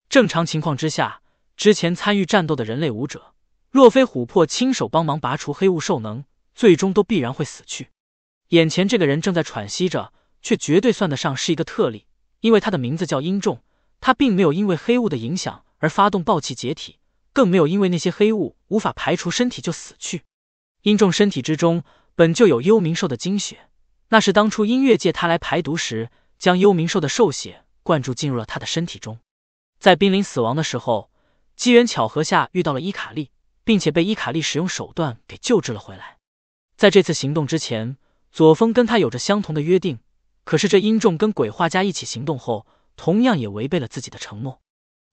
正常情况之下，之前参与战斗的人类武者，若非琥珀亲手帮忙拔除黑雾兽能。最终都必然会死去。眼前这个人正在喘息着，却绝对算得上是一个特例，因为他的名字叫殷仲，他并没有因为黑雾的影响而发动暴气解体，更没有因为那些黑雾无法排除身体就死去。殷仲身体之中本就有幽冥兽的精血，那是当初音乐界他来排毒时将幽冥兽的兽血灌注进入了他的身体中，在濒临死亡的时候，机缘巧合下遇到了伊卡利，并且被伊卡利使用手段给救治了回来。在这次行动之前，左峰跟他有着相同的约定。可是这殷仲跟鬼画家一起行动后，同样也违背了自己的承诺。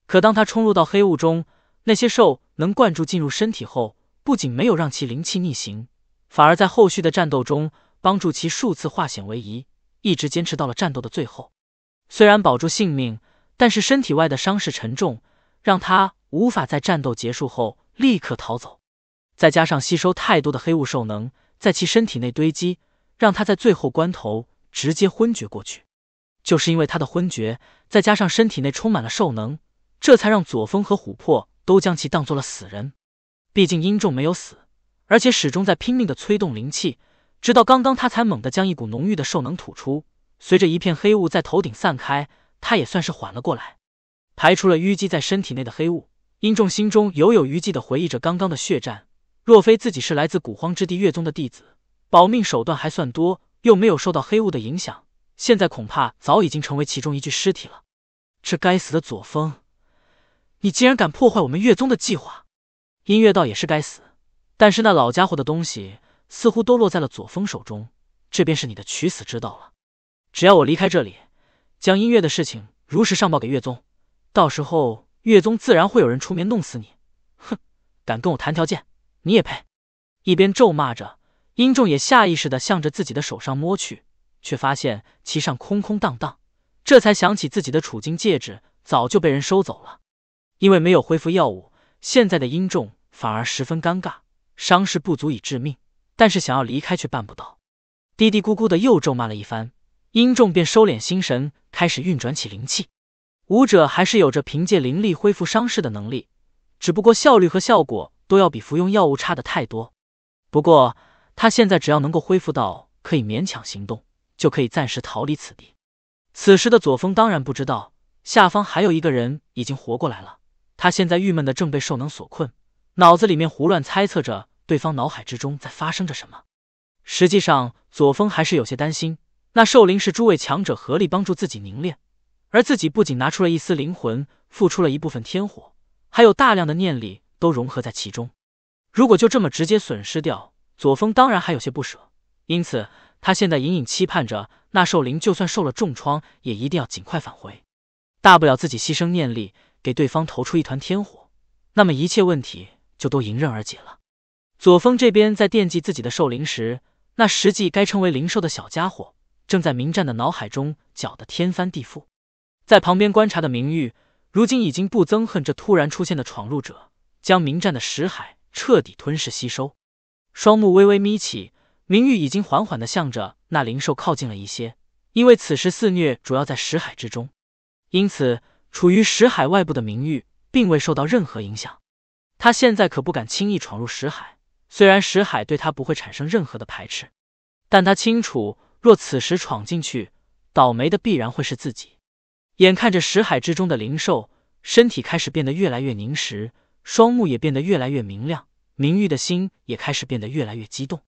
可当他冲入到黑雾中，那些兽能灌注进入身体后，不仅没有让其灵气逆行，反而在后续的战斗中帮助其数次化险为夷，一直坚持到了战斗的最后。虽然保住性命，但是身体外的伤势沉重，让他无法在战斗结束后立刻逃走。再加上吸收太多的黑雾兽能。在其身体内堆积，让他在最后关头直接昏厥过去。就是因为他的昏厥，再加上身体内充满了兽能，这才让左峰和琥珀都将其当做了死人。毕竟殷仲没有死，而且始终在拼命的催动灵气，直到刚刚他才猛地将一股浓郁的兽能吐出。随着一片黑雾在头顶散开，他也算是缓了过来，排除了淤积在身体内的黑雾。殷仲心中犹有余悸的回忆着刚刚的血战。若非自己是来自古荒之地月宗的弟子，保命手段还算多，又没有受到黑雾的影响，现在恐怕早已经成为其中一具尸体了。这该死的左峰，你竟然敢破坏我们月宗的计划！音乐倒也是该死，但是那老家伙的东西似乎都落在了左峰手中，这便是你的取死之道了。只要我离开这里，将音乐的事情如实上报给月宗，到时候月宗自然会有人出面弄死你。哼，敢跟我谈条件！你也配！一边咒骂着，殷仲也下意识地向着自己的手上摸去，却发现其上空空荡荡，这才想起自己的储金戒指早就被人收走了。因为没有恢复药物，现在的殷仲反而十分尴尬。伤势不足以致命，但是想要离开却办不到。嘀嘀咕咕的又咒骂了一番，殷仲便收敛心神，开始运转起灵气。武者还是有着凭借灵力恢复伤势的能力，只不过效率和效果。都要比服用药物差的太多。不过他现在只要能够恢复到可以勉强行动，就可以暂时逃离此地。此时的左峰当然不知道下方还有一个人已经活过来了。他现在郁闷的正被兽能所困，脑子里面胡乱猜测着对方脑海之中在发生着什么。实际上，左峰还是有些担心，那兽灵是诸位强者合力帮助自己凝练，而自己不仅拿出了一丝灵魂，付出了一部分天火，还有大量的念力。都融合在其中。如果就这么直接损失掉，左峰当然还有些不舍，因此他现在隐隐期盼着那兽灵就算受了重创，也一定要尽快返回。大不了自己牺牲念力，给对方投出一团天火，那么一切问题就都迎刃而解了。左峰这边在惦记自己的兽灵时，那实际该称为灵兽的小家伙，正在明战的脑海中搅得天翻地覆。在旁边观察的明玉，如今已经不憎恨这突然出现的闯入者。将明战的石海彻底吞噬吸收，双目微微眯起，明玉已经缓缓的向着那灵兽靠近了一些。因为此时肆虐主要在石海之中，因此处于石海外部的明玉并未受到任何影响。他现在可不敢轻易闯入石海，虽然石海对他不会产生任何的排斥，但他清楚，若此时闯进去，倒霉的必然会是自己。眼看着石海之中的灵兽身体开始变得越来越凝实。双目也变得越来越明亮，明玉的心也开始变得越来越激动。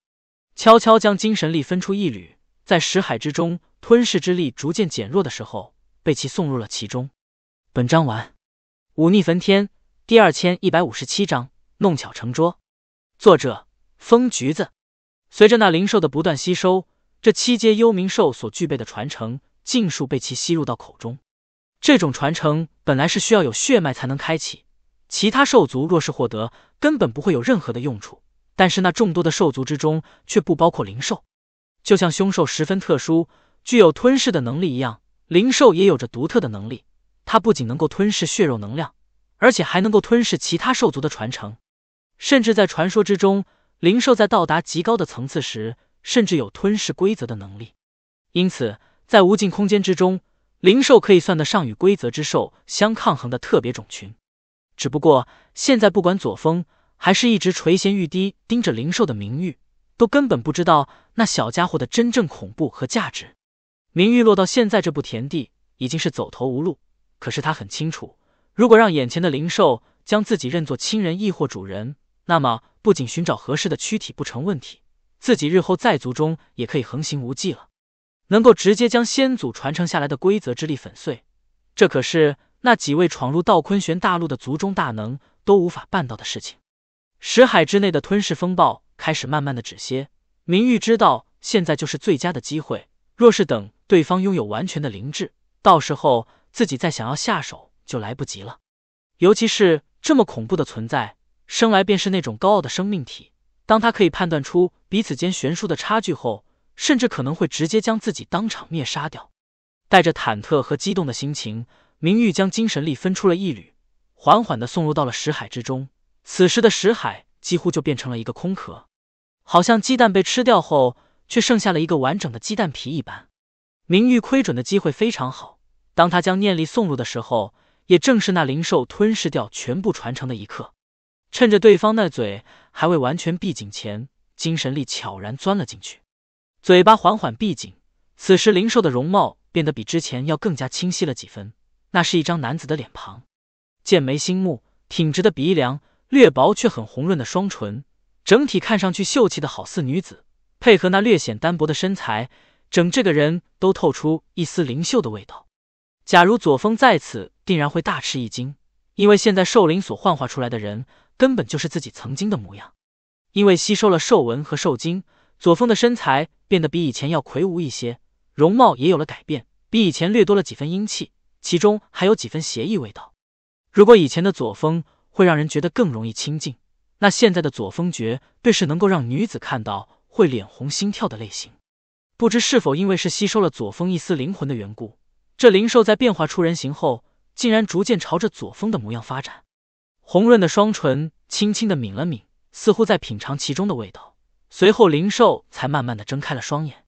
悄悄将精神力分出一缕，在识海之中吞噬之力逐渐减弱的时候，被其送入了其中。本章完。忤逆焚天第二千一百五十七章：弄巧成拙。作者：风橘子。随着那灵兽的不断吸收，这七阶幽冥兽所具备的传承尽数被其吸入到口中。这种传承本来是需要有血脉才能开启。其他兽族若是获得，根本不会有任何的用处。但是那众多的兽族之中，却不包括灵兽。就像凶兽十分特殊，具有吞噬的能力一样，灵兽也有着独特的能力。它不仅能够吞噬血肉能量，而且还能够吞噬其他兽族的传承。甚至在传说之中，灵兽在到达极高的层次时，甚至有吞噬规则的能力。因此，在无尽空间之中，灵兽可以算得上与规则之兽相抗衡的特别种群。只不过现在，不管左峰还是一直垂涎欲滴盯着灵兽的名誉，都根本不知道那小家伙的真正恐怖和价值。名誉落到现在这步田地，已经是走投无路。可是他很清楚，如果让眼前的灵兽将自己认作亲人亦或主人，那么不仅寻找合适的躯体不成问题，自己日后在族中也可以横行无忌了。能够直接将先祖传承下来的规则之力粉碎，这可是。那几位闯入道坤玄大陆的族中大能都无法办到的事情，识海之内的吞噬风暴开始慢慢的止歇。明玉知道现在就是最佳的机会，若是等对方拥有完全的灵智，到时候自己再想要下手就来不及了。尤其是这么恐怖的存在，生来便是那种高傲的生命体，当他可以判断出彼此间悬殊的差距后，甚至可能会直接将自己当场灭杀掉。带着忐忑和激动的心情。明玉将精神力分出了一缕，缓缓地送入到了石海之中。此时的石海几乎就变成了一个空壳，好像鸡蛋被吃掉后却剩下了一个完整的鸡蛋皮一般。明玉亏准的机会非常好。当他将念力送入的时候，也正是那灵兽吞噬掉全部传承的一刻。趁着对方那嘴还未完全闭紧前，精神力悄然钻了进去。嘴巴缓缓闭紧，此时灵兽的容貌变得比之前要更加清晰了几分。那是一张男子的脸庞，剑眉星目，挺直的鼻梁，略薄却很红润的双唇，整体看上去秀气的好似女子，配合那略显单薄的身材，整这个人都透出一丝灵秀的味道。假如左峰在此，定然会大吃一惊，因为现在兽灵所幻化出来的人，根本就是自己曾经的模样。因为吸收了兽纹和兽精，左峰的身材变得比以前要魁梧一些，容貌也有了改变，比以前略多了几分英气。其中还有几分邪异味道。如果以前的左峰会让人觉得更容易亲近，那现在的左峰绝对是能够让女子看到会脸红心跳的类型。不知是否因为是吸收了左峰一丝灵魂的缘故，这灵兽在变化出人形后，竟然逐渐朝着左峰的模样发展。红润的双唇轻轻的抿了抿，似乎在品尝其中的味道。随后灵兽才慢慢的睁开了双眼，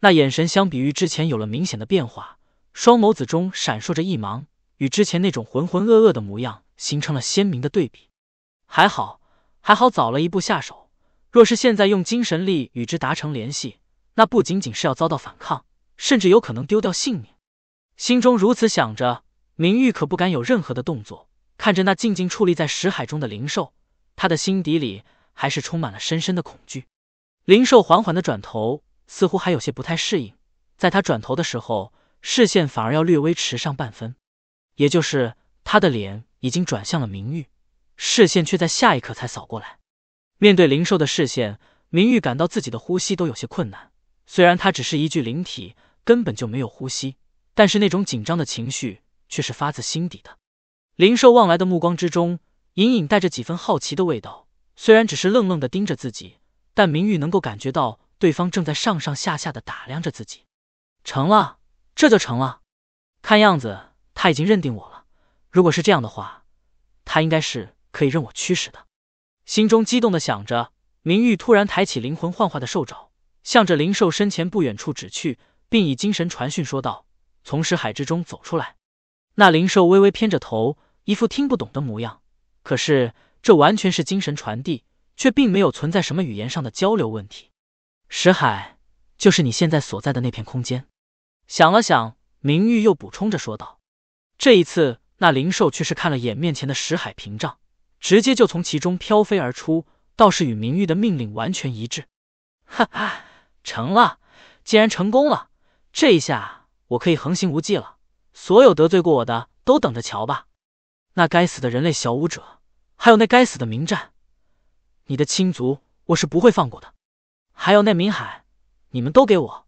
那眼神相比于之前有了明显的变化。双眸子中闪烁着一芒，与之前那种浑浑噩噩的模样形成了鲜明的对比。还好，还好早了一步下手。若是现在用精神力与之达成联系，那不仅仅是要遭到反抗，甚至有可能丢掉性命。心中如此想着，明玉可不敢有任何的动作。看着那静静矗立在石海中的灵兽，他的心底里还是充满了深深的恐惧。灵兽缓缓的转头，似乎还有些不太适应。在他转头的时候。视线反而要略微迟上半分，也就是他的脸已经转向了明玉，视线却在下一刻才扫过来。面对灵兽的视线，明玉感到自己的呼吸都有些困难。虽然他只是一具灵体，根本就没有呼吸，但是那种紧张的情绪却是发自心底的。灵兽望来的目光之中，隐隐带着几分好奇的味道。虽然只是愣愣的盯着自己，但明玉能够感觉到对方正在上上下下的打量着自己。成了。这就成了，看样子他已经认定我了。如果是这样的话，他应该是可以任我驱使的。心中激动的想着，明玉突然抬起灵魂幻化的兽爪，向着灵兽身前不远处指去，并以精神传讯说道：“从石海之中走出来。”那灵兽微微偏着头，一副听不懂的模样。可是这完全是精神传递，却并没有存在什么语言上的交流问题。石海就是你现在所在的那片空间。想了想，明玉又补充着说道：“这一次，那灵兽却是看了眼面前的石海屏障，直接就从其中飘飞而出，倒是与明玉的命令完全一致。哈哈，成了！既然成功了，这一下我可以横行无忌了。所有得罪过我的，都等着瞧吧！那该死的人类小舞者，还有那该死的明战，你的亲族我是不会放过的。还有那明海，你们都给我……”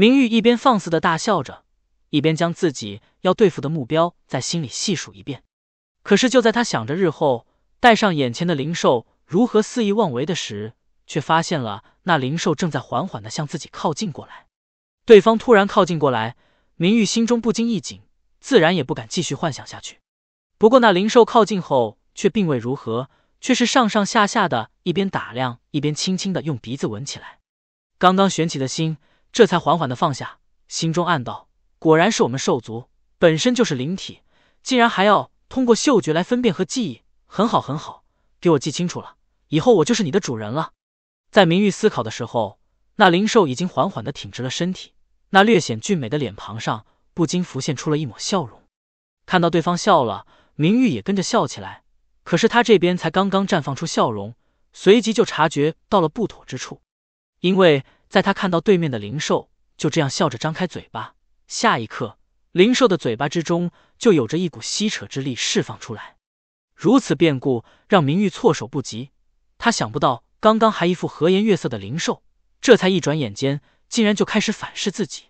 明玉一边放肆的大笑着，一边将自己要对付的目标在心里细数一遍。可是就在他想着日后带上眼前的灵兽如何肆意妄为的时，却发现了那灵兽正在缓缓的向自己靠近过来。对方突然靠近过来，明玉心中不禁一紧，自然也不敢继续幻想下去。不过那灵兽靠近后却并未如何，却是上上下下的一边打量一边轻轻的用鼻子闻起来。刚刚悬起的心。这才缓缓的放下，心中暗道：果然是我们兽族本身就是灵体，竟然还要通过嗅觉来分辨和记忆。很好，很好，给我记清楚了，以后我就是你的主人了。在明玉思考的时候，那灵兽已经缓缓的挺直了身体，那略显俊美的脸庞上不禁浮现出了一抹笑容。看到对方笑了，明玉也跟着笑起来。可是他这边才刚刚绽放出笑容，随即就察觉到了不妥之处，因为。在他看到对面的灵兽就这样笑着张开嘴巴，下一刻，灵兽的嘴巴之中就有着一股吸扯之力释放出来。如此变故让明玉措手不及，他想不到刚刚还一副和颜悦色的灵兽，这才一转眼间竟然就开始反噬自己。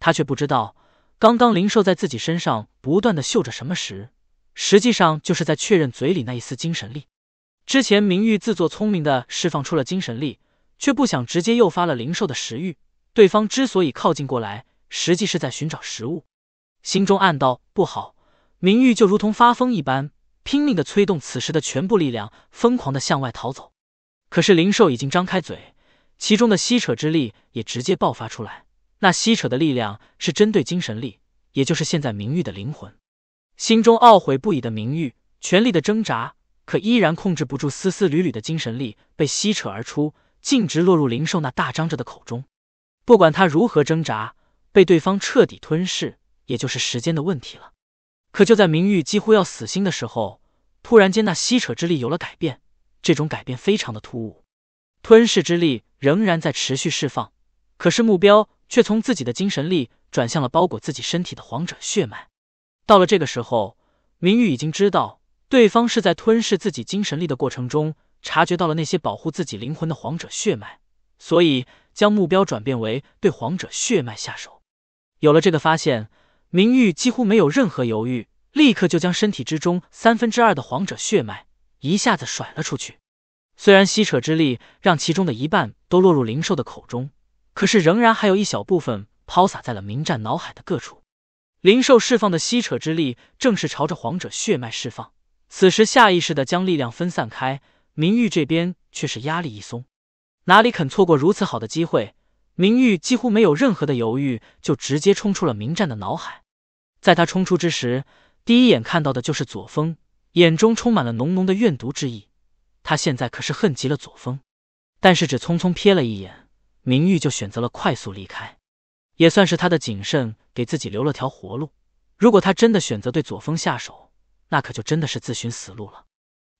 他却不知道，刚刚灵兽在自己身上不断的嗅着什么时，实际上就是在确认嘴里那一丝精神力。之前明玉自作聪明的释放出了精神力。却不想直接诱发了灵兽的食欲。对方之所以靠近过来，实际是在寻找食物。心中暗道不好，明玉就如同发疯一般，拼命的催动此时的全部力量，疯狂的向外逃走。可是灵兽已经张开嘴，其中的吸扯之力也直接爆发出来。那吸扯的力量是针对精神力，也就是现在明玉的灵魂。心中懊悔不已的明玉，全力的挣扎，可依然控制不住丝丝缕缕的精神力被吸扯而出。径直落入灵兽那大张着的口中，不管他如何挣扎，被对方彻底吞噬，也就是时间的问题了。可就在明玉几乎要死心的时候，突然间那吸扯之力有了改变，这种改变非常的突兀。吞噬之力仍然在持续释放，可是目标却从自己的精神力转向了包裹自己身体的皇者血脉。到了这个时候，明玉已经知道对方是在吞噬自己精神力的过程中。察觉到了那些保护自己灵魂的皇者血脉，所以将目标转变为对皇者血脉下手。有了这个发现，明玉几乎没有任何犹豫，立刻就将身体之中三分之二的皇者血脉一下子甩了出去。虽然吸扯之力让其中的一半都落入灵兽的口中，可是仍然还有一小部分抛洒在了明战脑海的各处。灵兽释放的吸扯之力正是朝着皇者血脉释放，此时下意识的将力量分散开。明玉这边却是压力一松，哪里肯错过如此好的机会？明玉几乎没有任何的犹豫，就直接冲出了明战的脑海。在他冲出之时，第一眼看到的就是左峰，眼中充满了浓浓的怨毒之意。他现在可是恨极了左峰，但是只匆匆瞥了一眼，明玉就选择了快速离开，也算是他的谨慎给自己留了条活路。如果他真的选择对左峰下手，那可就真的是自寻死路了。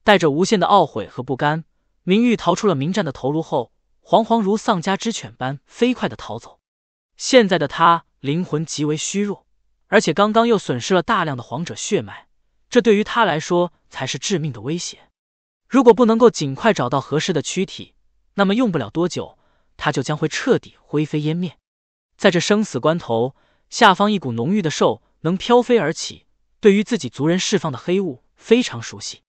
带着无限的懊悔和不甘，明玉逃出了明战的头颅后，惶惶如丧家之犬般飞快的逃走。现在的他灵魂极为虚弱，而且刚刚又损失了大量的皇者血脉，这对于他来说才是致命的威胁。如果不能够尽快找到合适的躯体，那么用不了多久，他就将会彻底灰飞烟灭。在这生死关头，下方一股浓郁的兽能飘飞而起，对于自己族人释放的黑雾非常熟悉。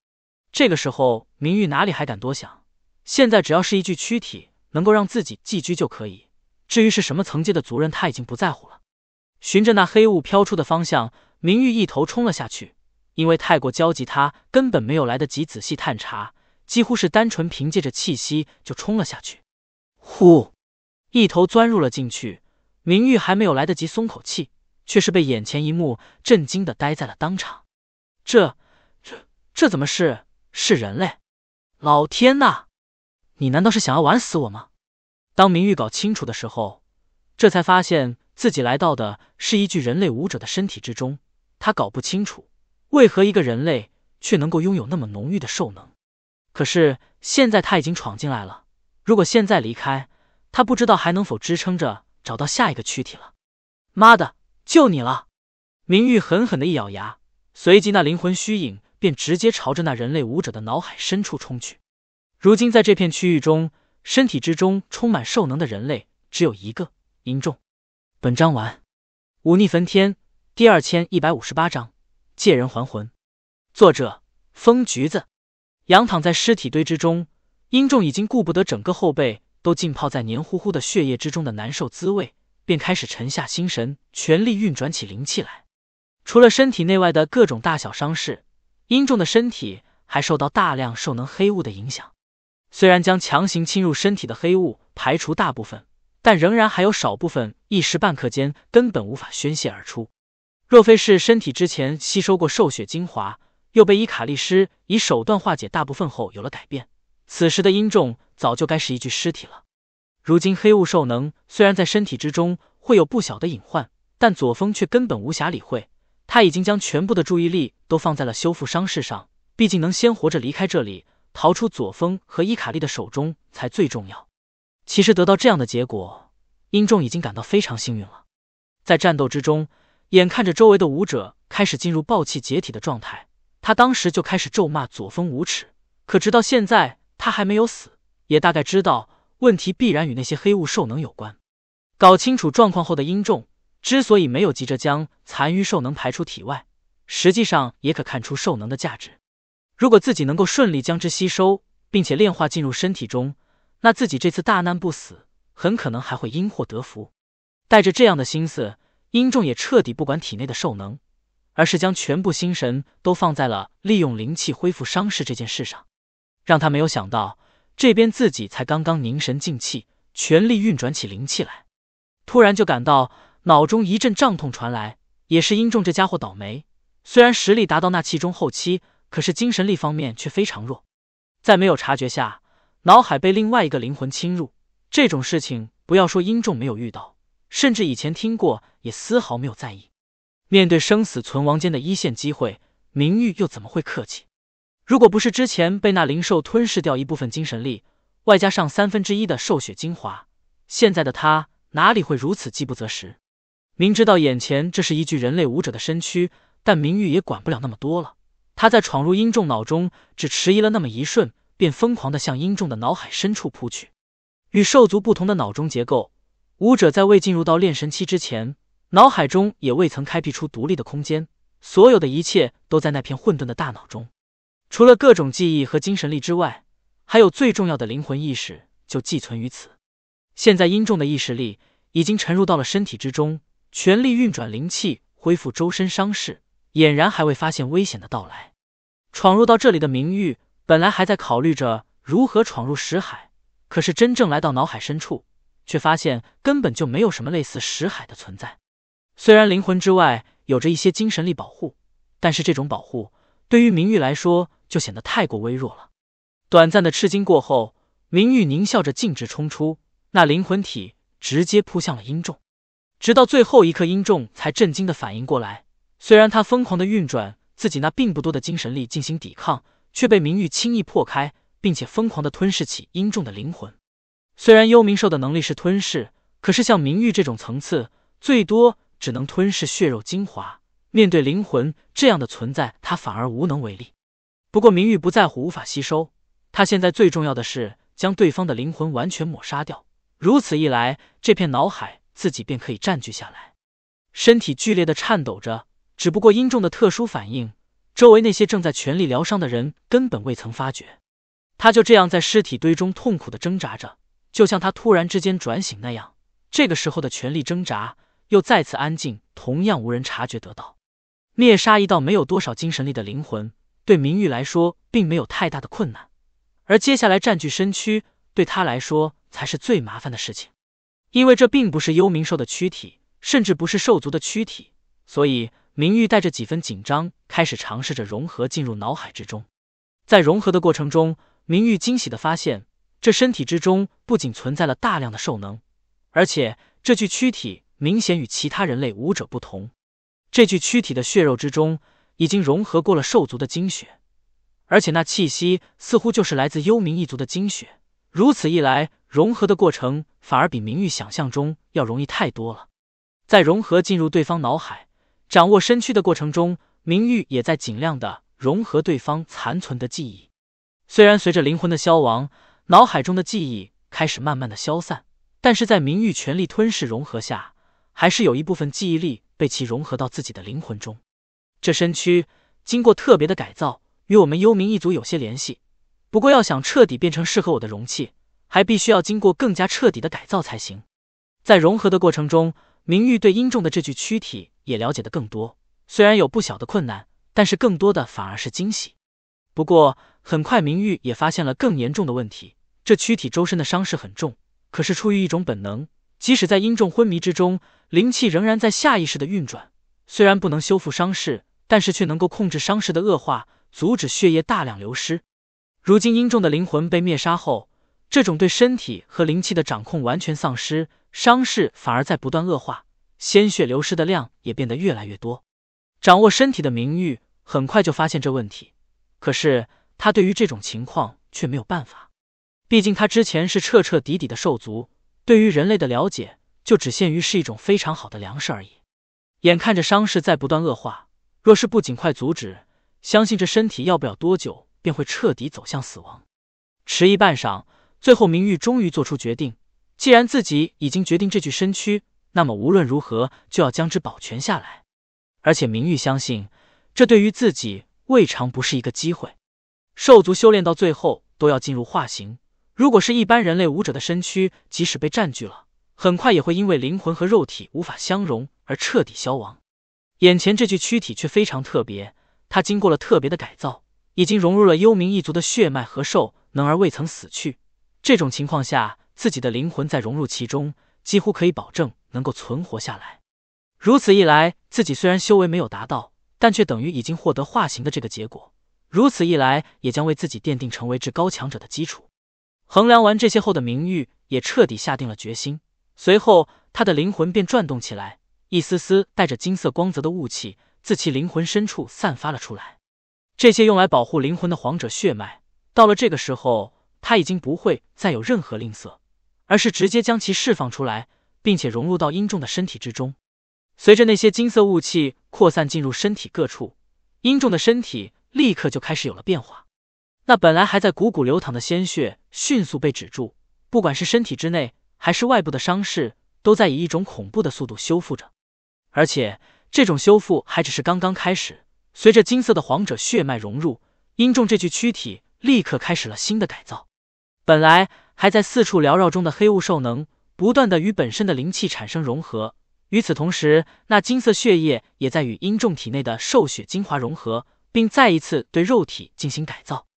这个时候，明玉哪里还敢多想？现在只要是一具躯体能够让自己寄居就可以，至于是什么层级的族人，他已经不在乎了。循着那黑雾飘出的方向，明玉一头冲了下去。因为太过焦急，他根本没有来得及仔细探查，几乎是单纯凭借着气息就冲了下去。呼！一头钻入了进去，明玉还没有来得及松口气，却是被眼前一幕震惊的呆在了当场。这、这、这怎么是？是人类，老天呐！你难道是想要玩死我吗？当明玉搞清楚的时候，这才发现自己来到的是一具人类武者的身体之中。他搞不清楚为何一个人类却能够拥有那么浓郁的兽能。可是现在他已经闯进来了，如果现在离开，他不知道还能否支撑着找到下一个躯体了。妈的，就你了！明玉狠狠的一咬牙，随即那灵魂虚影。便直接朝着那人类武者的脑海深处冲去。如今在这片区域中，身体之中充满兽能的人类只有一个。殷仲，本章完。忤逆焚天第二千一百五十八章借人还魂。作者：风橘子。仰躺在尸体堆之中，殷仲已经顾不得整个后背都浸泡在黏糊糊的血液之中的难受滋味，便开始沉下心神，全力运转起灵气来。除了身体内外的各种大小伤势。殷仲的身体还受到大量受能黑雾的影响，虽然将强行侵入身体的黑雾排除大部分，但仍然还有少部分一时半刻间根本无法宣泄而出。若非是身体之前吸收过兽血精华，又被伊卡利丝以手段化解大部分后有了改变，此时的殷仲早就该是一具尸体了。如今黑雾受能虽然在身体之中会有不小的隐患，但左峰却根本无暇理会。他已经将全部的注意力都放在了修复伤势上，毕竟能先活着离开这里，逃出左峰和伊卡利的手中才最重要。其实得到这样的结果，殷仲已经感到非常幸运了。在战斗之中，眼看着周围的武者开始进入暴气解体的状态，他当时就开始咒骂左峰无耻。可直到现在，他还没有死，也大概知道问题必然与那些黑雾兽能有关。搞清楚状况后的殷仲。之所以没有急着将残余兽能排出体外，实际上也可看出兽能的价值。如果自己能够顺利将之吸收，并且炼化进入身体中，那自己这次大难不死，很可能还会因祸得福。带着这样的心思，殷仲也彻底不管体内的兽能，而是将全部心神都放在了利用灵气恢复伤势这件事上。让他没有想到，这边自己才刚刚凝神静气，全力运转起灵气来，突然就感到。脑中一阵胀痛传来，也是殷重这家伙倒霉。虽然实力达到那气中后期，可是精神力方面却非常弱。在没有察觉下，脑海被另外一个灵魂侵入。这种事情，不要说殷仲没有遇到，甚至以前听过也丝毫没有在意。面对生死存亡间的一线机会，明玉又怎么会客气？如果不是之前被那灵兽吞噬掉一部分精神力，外加上三分之一的兽血精华，现在的他哪里会如此饥不择食？明知道眼前这是一具人类武者的身躯，但明玉也管不了那么多了。他在闯入殷仲脑中，只迟疑了那么一瞬，便疯狂地向殷仲的脑海深处扑去。与兽族不同的脑中结构，武者在未进入到炼神期之前，脑海中也未曾开辟出独立的空间，所有的一切都在那片混沌的大脑中。除了各种记忆和精神力之外，还有最重要的灵魂意识就寄存于此。现在殷仲的意识力已经沉入到了身体之中。全力运转灵气，恢复周身伤势，俨然还未发现危险的到来。闯入到这里的明玉，本来还在考虑着如何闯入石海，可是真正来到脑海深处，却发现根本就没有什么类似石海的存在。虽然灵魂之外有着一些精神力保护，但是这种保护对于明玉来说就显得太过微弱了。短暂的吃惊过后，明玉狞笑着径直冲出，那灵魂体直接扑向了阴重。直到最后一刻，殷仲才震惊的反应过来。虽然他疯狂的运转自己那并不多的精神力进行抵抗，却被明玉轻易破开，并且疯狂的吞噬起殷仲的灵魂。虽然幽冥兽的能力是吞噬，可是像明玉这种层次，最多只能吞噬血肉精华。面对灵魂这样的存在，他反而无能为力。不过明玉不在乎无法吸收，他现在最重要的是将对方的灵魂完全抹杀掉。如此一来，这片脑海……自己便可以占据下来，身体剧烈的颤抖着。只不过因重的特殊反应，周围那些正在全力疗伤的人根本未曾发觉。他就这样在尸体堆中痛苦的挣扎着，就像他突然之间转醒那样。这个时候的全力挣扎又再次安静，同样无人察觉得到。灭杀一道没有多少精神力的灵魂，对明玉来说并没有太大的困难，而接下来占据身躯，对他来说才是最麻烦的事情。因为这并不是幽冥兽的躯体，甚至不是兽族的躯体，所以明玉带着几分紧张，开始尝试着融合进入脑海之中。在融合的过程中，明玉惊喜的发现，这身体之中不仅存在了大量的兽能，而且这具躯体明显与其他人类武者不同。这具躯体的血肉之中已经融合过了兽族的精血，而且那气息似乎就是来自幽冥一族的精血。如此一来。融合的过程反而比明玉想象中要容易太多了。在融合进入对方脑海、掌握身躯的过程中，明玉也在尽量的融合对方残存的记忆。虽然随着灵魂的消亡，脑海中的记忆开始慢慢的消散，但是在明玉全力吞噬融合下，还是有一部分记忆力被其融合到自己的灵魂中。这身躯经过特别的改造，与我们幽冥一族有些联系。不过要想彻底变成适合我的容器。还必须要经过更加彻底的改造才行。在融合的过程中，明玉对殷仲的这具躯体也了解的更多。虽然有不小的困难，但是更多的反而是惊喜。不过很快，明玉也发现了更严重的问题：这躯体周身的伤势很重。可是出于一种本能，即使在殷仲昏迷之中，灵气仍然在下意识的运转。虽然不能修复伤势，但是却能够控制伤势的恶化，阻止血液大量流失。如今殷仲的灵魂被灭杀后。这种对身体和灵气的掌控完全丧失，伤势反而在不断恶化，鲜血流失的量也变得越来越多。掌握身体的名誉很快就发现这问题，可是他对于这种情况却没有办法，毕竟他之前是彻彻底底的兽族，对于人类的了解就只限于是一种非常好的粮食而已。眼看着伤势在不断恶化，若是不尽快阻止，相信这身体要不了多久便会彻底走向死亡。迟疑半晌。最后，明玉终于做出决定。既然自己已经决定这具身躯，那么无论如何就要将之保全下来。而且，明玉相信，这对于自己未尝不是一个机会。兽族修炼到最后都要进入化形，如果是一般人类武者的身躯，即使被占据了，很快也会因为灵魂和肉体无法相融而彻底消亡。眼前这具躯体却非常特别，它经过了特别的改造，已经融入了幽冥一族的血脉和兽能，而未曾死去。这种情况下，自己的灵魂在融入其中，几乎可以保证能够存活下来。如此一来，自己虽然修为没有达到，但却等于已经获得化形的这个结果。如此一来，也将为自己奠定成为至高强者的基础。衡量完这些后的明玉，也彻底下定了决心。随后，他的灵魂便转动起来，一丝丝带着金色光泽的雾气自其灵魂深处散发了出来。这些用来保护灵魂的皇者血脉，到了这个时候。他已经不会再有任何吝啬，而是直接将其释放出来，并且融入到殷仲的身体之中。随着那些金色雾气扩散进入身体各处，殷仲的身体立刻就开始有了变化。那本来还在汩汩流淌的鲜血迅速被止住，不管是身体之内还是外部的伤势，都在以一种恐怖的速度修复着。而且这种修复还只是刚刚开始，随着金色的皇者血脉融入，殷仲这具躯体立刻开始了新的改造。本来还在四处缭绕中的黑雾兽能，不断的与本身的灵气产生融合，与此同时，那金色血液也在与殷众体内的兽血精华融合，并再一次对肉体进行改造。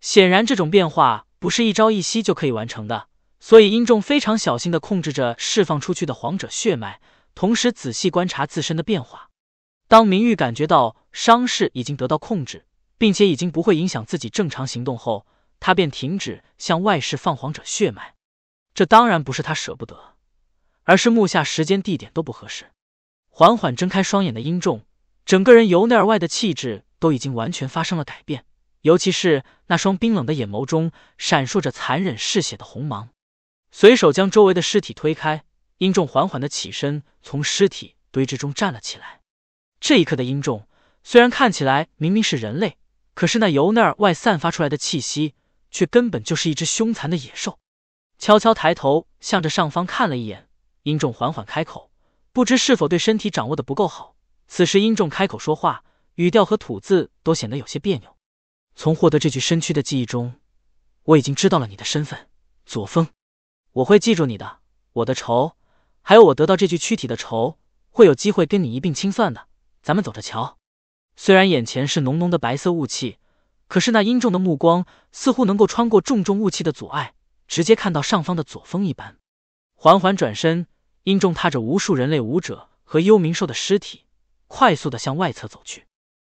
显然，这种变化不是一朝一夕就可以完成的，所以殷众非常小心的控制着释放出去的皇者血脉，同时仔细观察自身的变化。当明玉感觉到伤势已经得到控制，并且已经不会影响自己正常行动后，他便停止向外世放黄者血脉，这当然不是他舍不得，而是目下时间地点都不合适。缓缓睁开双眼的殷仲，整个人由内而外的气质都已经完全发生了改变，尤其是那双冰冷的眼眸中闪烁着残忍嗜血的红芒。随手将周围的尸体推开，殷仲缓缓的起身，从尸体堆之中站了起来。这一刻的殷仲虽然看起来明明是人类，可是那由内而外散发出来的气息。却根本就是一只凶残的野兽。悄悄抬头向着上方看了一眼，殷仲缓缓开口，不知是否对身体掌握的不够好。此时殷仲开口说话，语调和吐字都显得有些别扭。从获得这具身躯的记忆中，我已经知道了你的身份，左峰。我会记住你的，我的仇，还有我得到这具躯体的仇，会有机会跟你一并清算的。咱们走着瞧。虽然眼前是浓浓的白色雾气。可是那殷重的目光似乎能够穿过重重雾气的阻碍，直接看到上方的左峰一般。缓缓转身，殷重踏着无数人类武者和幽冥兽的尸体，快速的向外侧走去。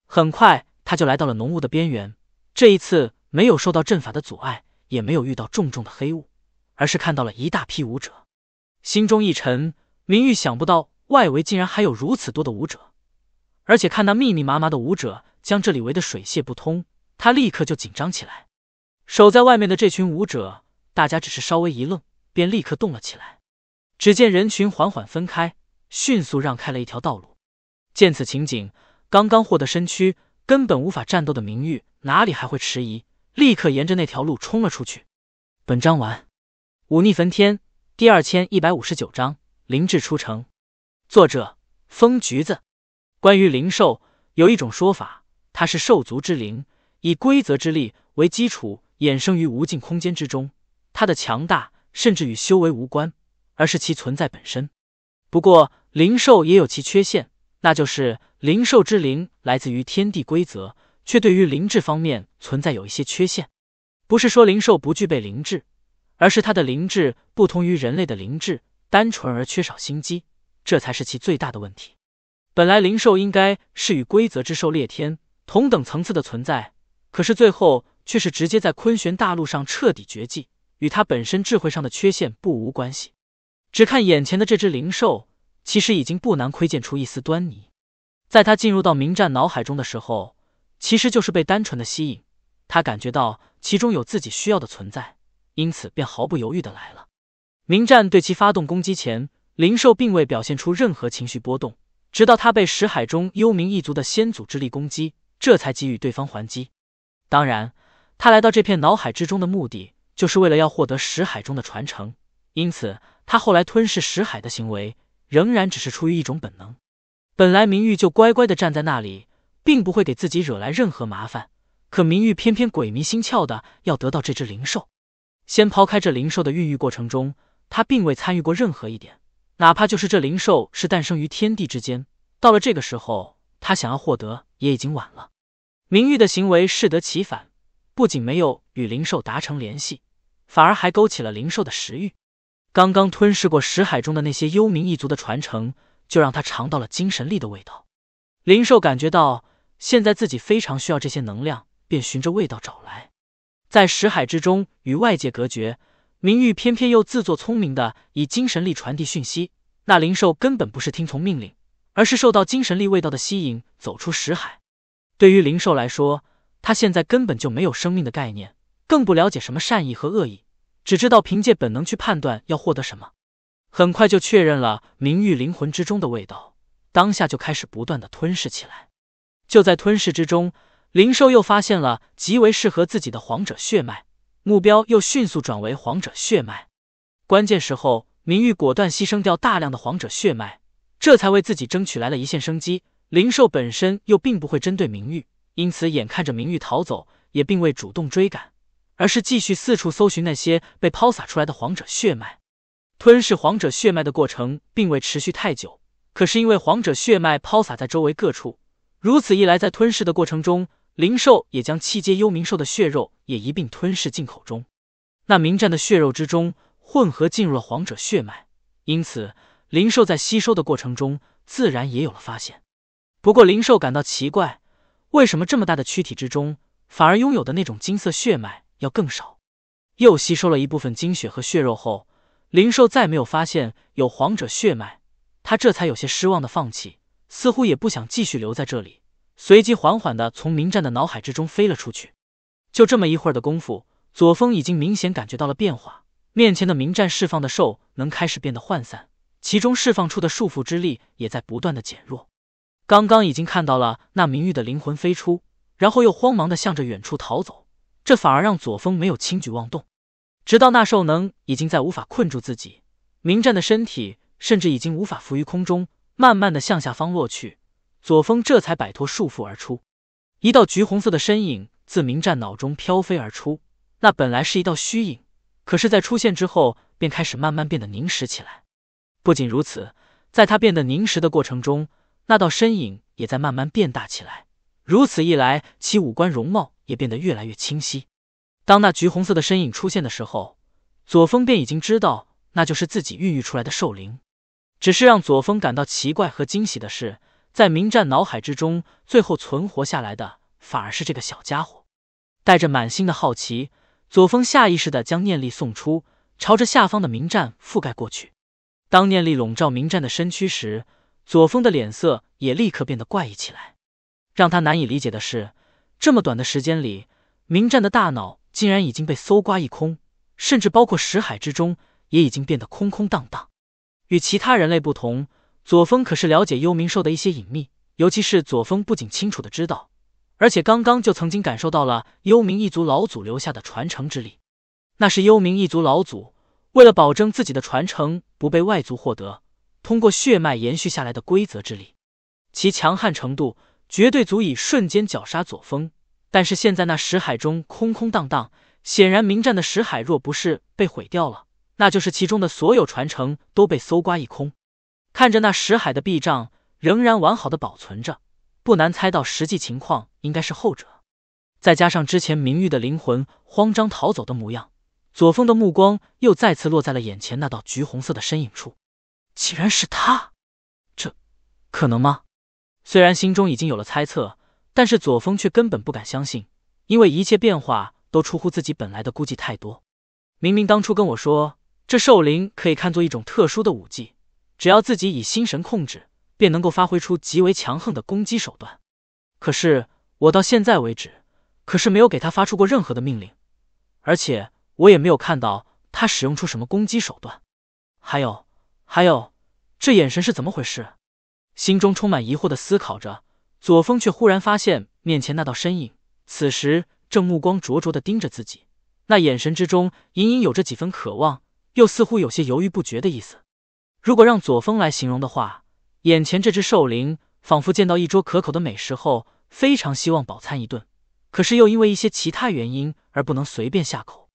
很快，他就来到了浓雾的边缘。这一次没有受到阵法的阻碍，也没有遇到重重的黑雾，而是看到了一大批武者。心中一沉，明玉想不到外围竟然还有如此多的武者，而且看那密密麻麻的武者将这里围得水泄不通。他立刻就紧张起来，守在外面的这群武者，大家只是稍微一愣，便立刻动了起来。只见人群缓缓分开，迅速让开了一条道路。见此情景，刚刚获得身躯根本无法战斗的明玉哪里还会迟疑，立刻沿着那条路冲了出去。本章完。武逆焚天第二千一百五十九章灵智出城。作者：风橘子。关于灵兽，有一种说法，它是兽族之灵。以规则之力为基础，衍生于无尽空间之中，它的强大甚至与修为无关，而是其存在本身。不过灵兽也有其缺陷，那就是灵兽之灵来自于天地规则，却对于灵智方面存在有一些缺陷。不是说灵兽不具备灵智，而是它的灵智不同于人类的灵智，单纯而缺少心机，这才是其最大的问题。本来灵兽应该是与规则之兽裂天同等层次的存在。可是最后却是直接在坤玄大陆上彻底绝迹，与他本身智慧上的缺陷不无关系。只看眼前的这只灵兽，其实已经不难窥见出一丝端倪。在他进入到明战脑海中的时候，其实就是被单纯的吸引，他感觉到其中有自己需要的存在，因此便毫不犹豫的来了。明战对其发动攻击前，灵兽并未表现出任何情绪波动，直到他被石海中幽冥一族的先祖之力攻击，这才给予对方还击。当然，他来到这片脑海之中的目的，就是为了要获得石海中的传承。因此，他后来吞噬石海的行为，仍然只是出于一种本能。本来明玉就乖乖的站在那里，并不会给自己惹来任何麻烦，可明玉偏偏鬼迷心窍的要得到这只灵兽。先抛开这灵兽的孕育过程中，他并未参与过任何一点，哪怕就是这灵兽是诞生于天地之间，到了这个时候，他想要获得也已经晚了。明玉的行为适得其反，不仅没有与灵兽达成联系，反而还勾起了灵兽的食欲。刚刚吞噬过石海中的那些幽冥一族的传承，就让他尝到了精神力的味道。灵兽感觉到现在自己非常需要这些能量，便循着味道找来。在石海之中与外界隔绝，明玉偏偏又自作聪明的以精神力传递讯息，那灵兽根本不是听从命令，而是受到精神力味道的吸引，走出石海。对于灵兽来说，它现在根本就没有生命的概念，更不了解什么善意和恶意，只知道凭借本能去判断要获得什么。很快就确认了明玉灵魂之中的味道，当下就开始不断的吞噬起来。就在吞噬之中，灵兽又发现了极为适合自己的皇者血脉，目标又迅速转为皇者血脉。关键时候，明玉果断牺牲掉大量的皇者血脉，这才为自己争取来了一线生机。灵兽本身又并不会针对明玉，因此眼看着明玉逃走，也并未主动追赶，而是继续四处搜寻那些被抛洒出来的皇者血脉。吞噬皇者血脉的过程并未持续太久，可是因为皇者血脉抛洒在周围各处，如此一来，在吞噬的过程中，灵兽也将七阶幽冥兽的血肉也一并吞噬进口中。那明战的血肉之中混合进入了皇者血脉，因此灵兽在吸收的过程中，自然也有了发现。不过灵兽感到奇怪，为什么这么大的躯体之中，反而拥有的那种金色血脉要更少？又吸收了一部分精血和血肉后，灵兽再没有发现有皇者血脉，他这才有些失望的放弃，似乎也不想继续留在这里。随即缓缓的从明战的脑海之中飞了出去。就这么一会儿的功夫，左峰已经明显感觉到了变化，面前的明战释放的兽能开始变得涣散，其中释放出的束缚之力也在不断的减弱。刚刚已经看到了那明玉的灵魂飞出，然后又慌忙的向着远处逃走，这反而让左峰没有轻举妄动。直到那兽能已经在无法困住自己，明战的身体甚至已经无法浮于空中，慢慢的向下方落去，左峰这才摆脱束缚而出。一道橘红色的身影自明战脑中飘飞而出，那本来是一道虚影，可是，在出现之后便开始慢慢变得凝实起来。不仅如此，在他变得凝实的过程中。那道身影也在慢慢变大起来，如此一来，其五官容貌也变得越来越清晰。当那橘红色的身影出现的时候，左峰便已经知道那就是自己孕育出来的兽灵。只是让左峰感到奇怪和惊喜的是，在明战脑海之中，最后存活下来的反而是这个小家伙。带着满心的好奇，左峰下意识的将念力送出，朝着下方的明战覆盖过去。当念力笼罩明战的身躯时，左峰的脸色也立刻变得怪异起来。让他难以理解的是，这么短的时间里，明战的大脑竟然已经被搜刮一空，甚至包括识海之中也已经变得空空荡荡。与其他人类不同，左峰可是了解幽冥兽的一些隐秘。尤其是左峰不仅清楚的知道，而且刚刚就曾经感受到了幽冥一族老祖留下的传承之力。那是幽冥一族老祖为了保证自己的传承不被外族获得。通过血脉延续下来的规则之力，其强悍程度绝对足以瞬间绞杀左峰。但是现在那石海中空空荡荡，显然明战的石海若不是被毁掉了，那就是其中的所有传承都被搜刮一空。看着那石海的壁障仍然完好的保存着，不难猜到实际情况应该是后者。再加上之前明玉的灵魂慌张逃走的模样，左峰的目光又再次落在了眼前那道橘红色的身影处。竟然是他，这可能吗？虽然心中已经有了猜测，但是左峰却根本不敢相信，因为一切变化都出乎自己本来的估计太多。明明当初跟我说，这兽灵可以看作一种特殊的武技，只要自己以心神控制，便能够发挥出极为强横的攻击手段。可是我到现在为止，可是没有给他发出过任何的命令，而且我也没有看到他使用出什么攻击手段。还有，还有。这眼神是怎么回事？心中充满疑惑的思考着，左峰却忽然发现面前那道身影，此时正目光灼灼的盯着自己，那眼神之中隐隐有着几分渴望，又似乎有些犹豫不决的意思。如果让左峰来形容的话，眼前这只兽灵仿佛见到一桌可口的美食后，非常希望饱餐一顿，可是又因为一些其他原因而不能随便下口。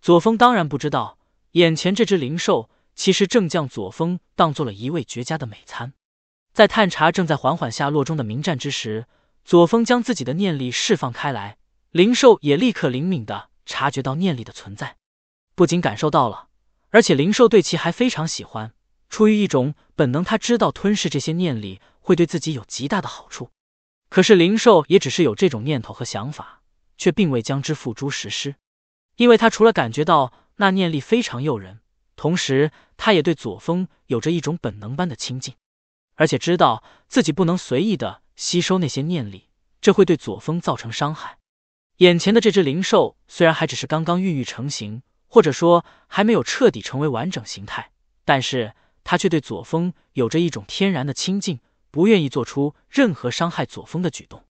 左峰当然不知道，眼前这只灵兽。其实正将左峰当做了一位绝佳的美餐，在探查正在缓缓下落中的明战之时，左峰将自己的念力释放开来，灵兽也立刻灵敏的察觉到念力的存在，不仅感受到了，而且灵兽对其还非常喜欢。出于一种本能，它知道吞噬这些念力会对自己有极大的好处。可是灵兽也只是有这种念头和想法，却并未将之付诸实施，因为它除了感觉到那念力非常诱人，同时。他也对左峰有着一种本能般的亲近，而且知道自己不能随意的吸收那些念力，这会对左峰造成伤害。眼前的这只灵兽虽然还只是刚刚孕育成型，或者说还没有彻底成为完整形态，但是它却对左峰有着一种天然的亲近，不愿意做出任何伤害左峰的举动。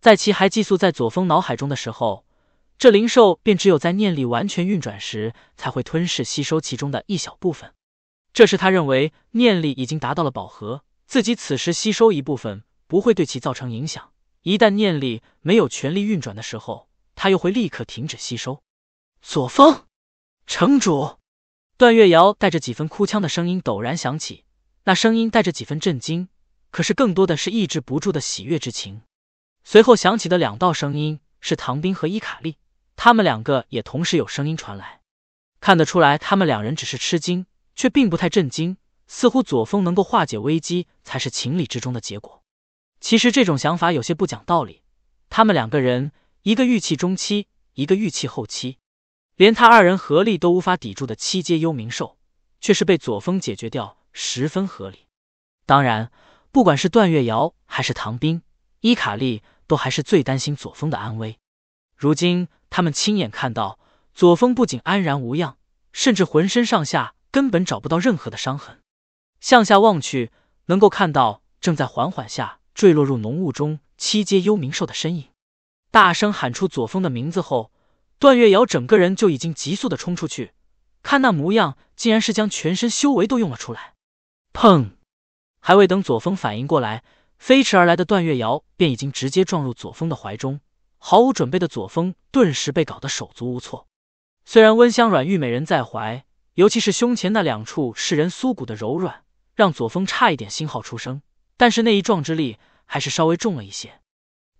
在其还寄宿在左峰脑海中的时候，这灵兽便只有在念力完全运转时才会吞噬吸收其中的一小部分。这是他认为念力已经达到了饱和，自己此时吸收一部分不会对其造成影响。一旦念力没有全力运转的时候，他又会立刻停止吸收。左峰，城主段月瑶带着几分哭腔的声音陡然响起，那声音带着几分震惊，可是更多的是抑制不住的喜悦之情。随后响起的两道声音是唐斌和伊卡利，他们两个也同时有声音传来，看得出来他们两人只是吃惊。却并不太震惊，似乎左峰能够化解危机才是情理之中的结果。其实这种想法有些不讲道理。他们两个人，一个玉器中期，一个玉器后期，连他二人合力都无法抵住的七阶幽冥兽，却是被左峰解决掉，十分合理。当然，不管是段月瑶还是唐冰、伊卡利，都还是最担心左峰的安危。如今他们亲眼看到左峰不仅安然无恙，甚至浑身上下。根本找不到任何的伤痕，向下望去，能够看到正在缓缓下坠落入浓雾中七阶幽冥兽的身影。大声喊出左峰的名字后，段月瑶整个人就已经急速的冲出去，看那模样，竟然是将全身修为都用了出来。砰！还未等左峰反应过来，飞驰而来的段月瑶便已经直接撞入左峰的怀中，毫无准备的左峰顿时被搞得手足无措。虽然温香软玉美人在怀。尤其是胸前那两处是人酥骨的柔软，让左峰差一点心号出声，但是那一撞之力还是稍微重了一些。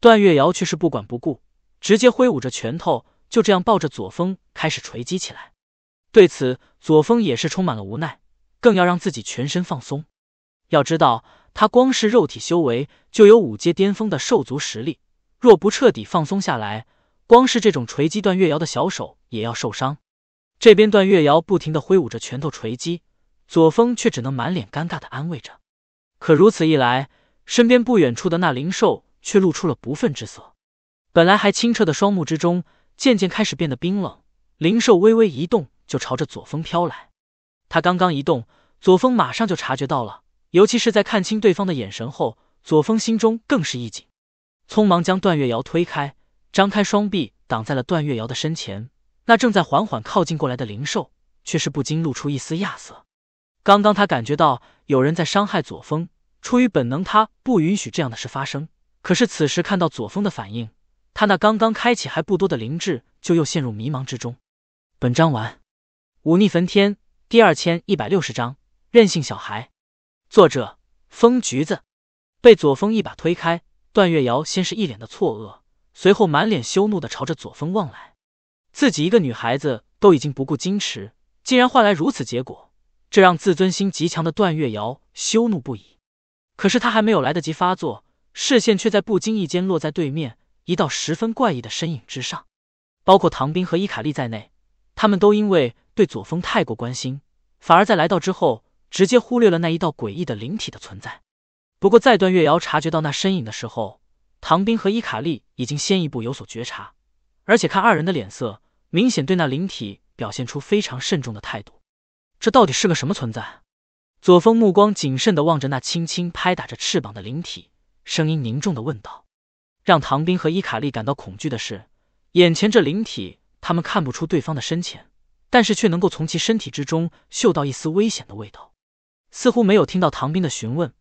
段月瑶却是不管不顾，直接挥舞着拳头，就这样抱着左峰开始锤击起来。对此，左峰也是充满了无奈，更要让自己全身放松。要知道，他光是肉体修为就有五阶巅峰的兽族实力，若不彻底放松下来，光是这种锤击段月瑶的小手也要受伤。这边段月瑶不停的挥舞着拳头锤击，左峰却只能满脸尴尬的安慰着。可如此一来，身边不远处的那灵兽却露出了不忿之色，本来还清澈的双目之中，渐渐开始变得冰冷。灵兽微微一动，就朝着左峰飘来。他刚刚一动，左峰马上就察觉到了，尤其是在看清对方的眼神后，左峰心中更是一紧，匆忙将段月瑶推开，张开双臂挡在了段月瑶的身前。那正在缓缓靠近过来的灵兽，却是不禁露出一丝亚色。刚刚他感觉到有人在伤害左峰，出于本能，他不允许这样的事发生。可是此时看到左峰的反应，他那刚刚开启还不多的灵智就又陷入迷茫之中。本章完，忤逆焚天第二千一百六十章任性小孩。作者：风橘子。被左峰一把推开，段月瑶先是一脸的错愕，随后满脸羞怒的朝着左峰望来。自己一个女孩子都已经不顾矜持，竟然换来如此结果，这让自尊心极强的段月瑶羞怒不已。可是她还没有来得及发作，视线却在不经意间落在对面一道十分怪异的身影之上。包括唐斌和伊卡丽在内，他们都因为对左峰太过关心，反而在来到之后直接忽略了那一道诡异的灵体的存在。不过在段月瑶察觉到那身影的时候，唐斌和伊卡丽已经先一步有所觉察，而且看二人的脸色。明显对那灵体表现出非常慎重的态度，这到底是个什么存在？左峰目光谨慎的望着那轻轻拍打着翅膀的灵体，声音凝重的问道。让唐斌和伊卡丽感到恐惧的是，眼前这灵体他们看不出对方的深浅，但是却能够从其身体之中嗅到一丝危险的味道。似乎没有听到唐斌的询问，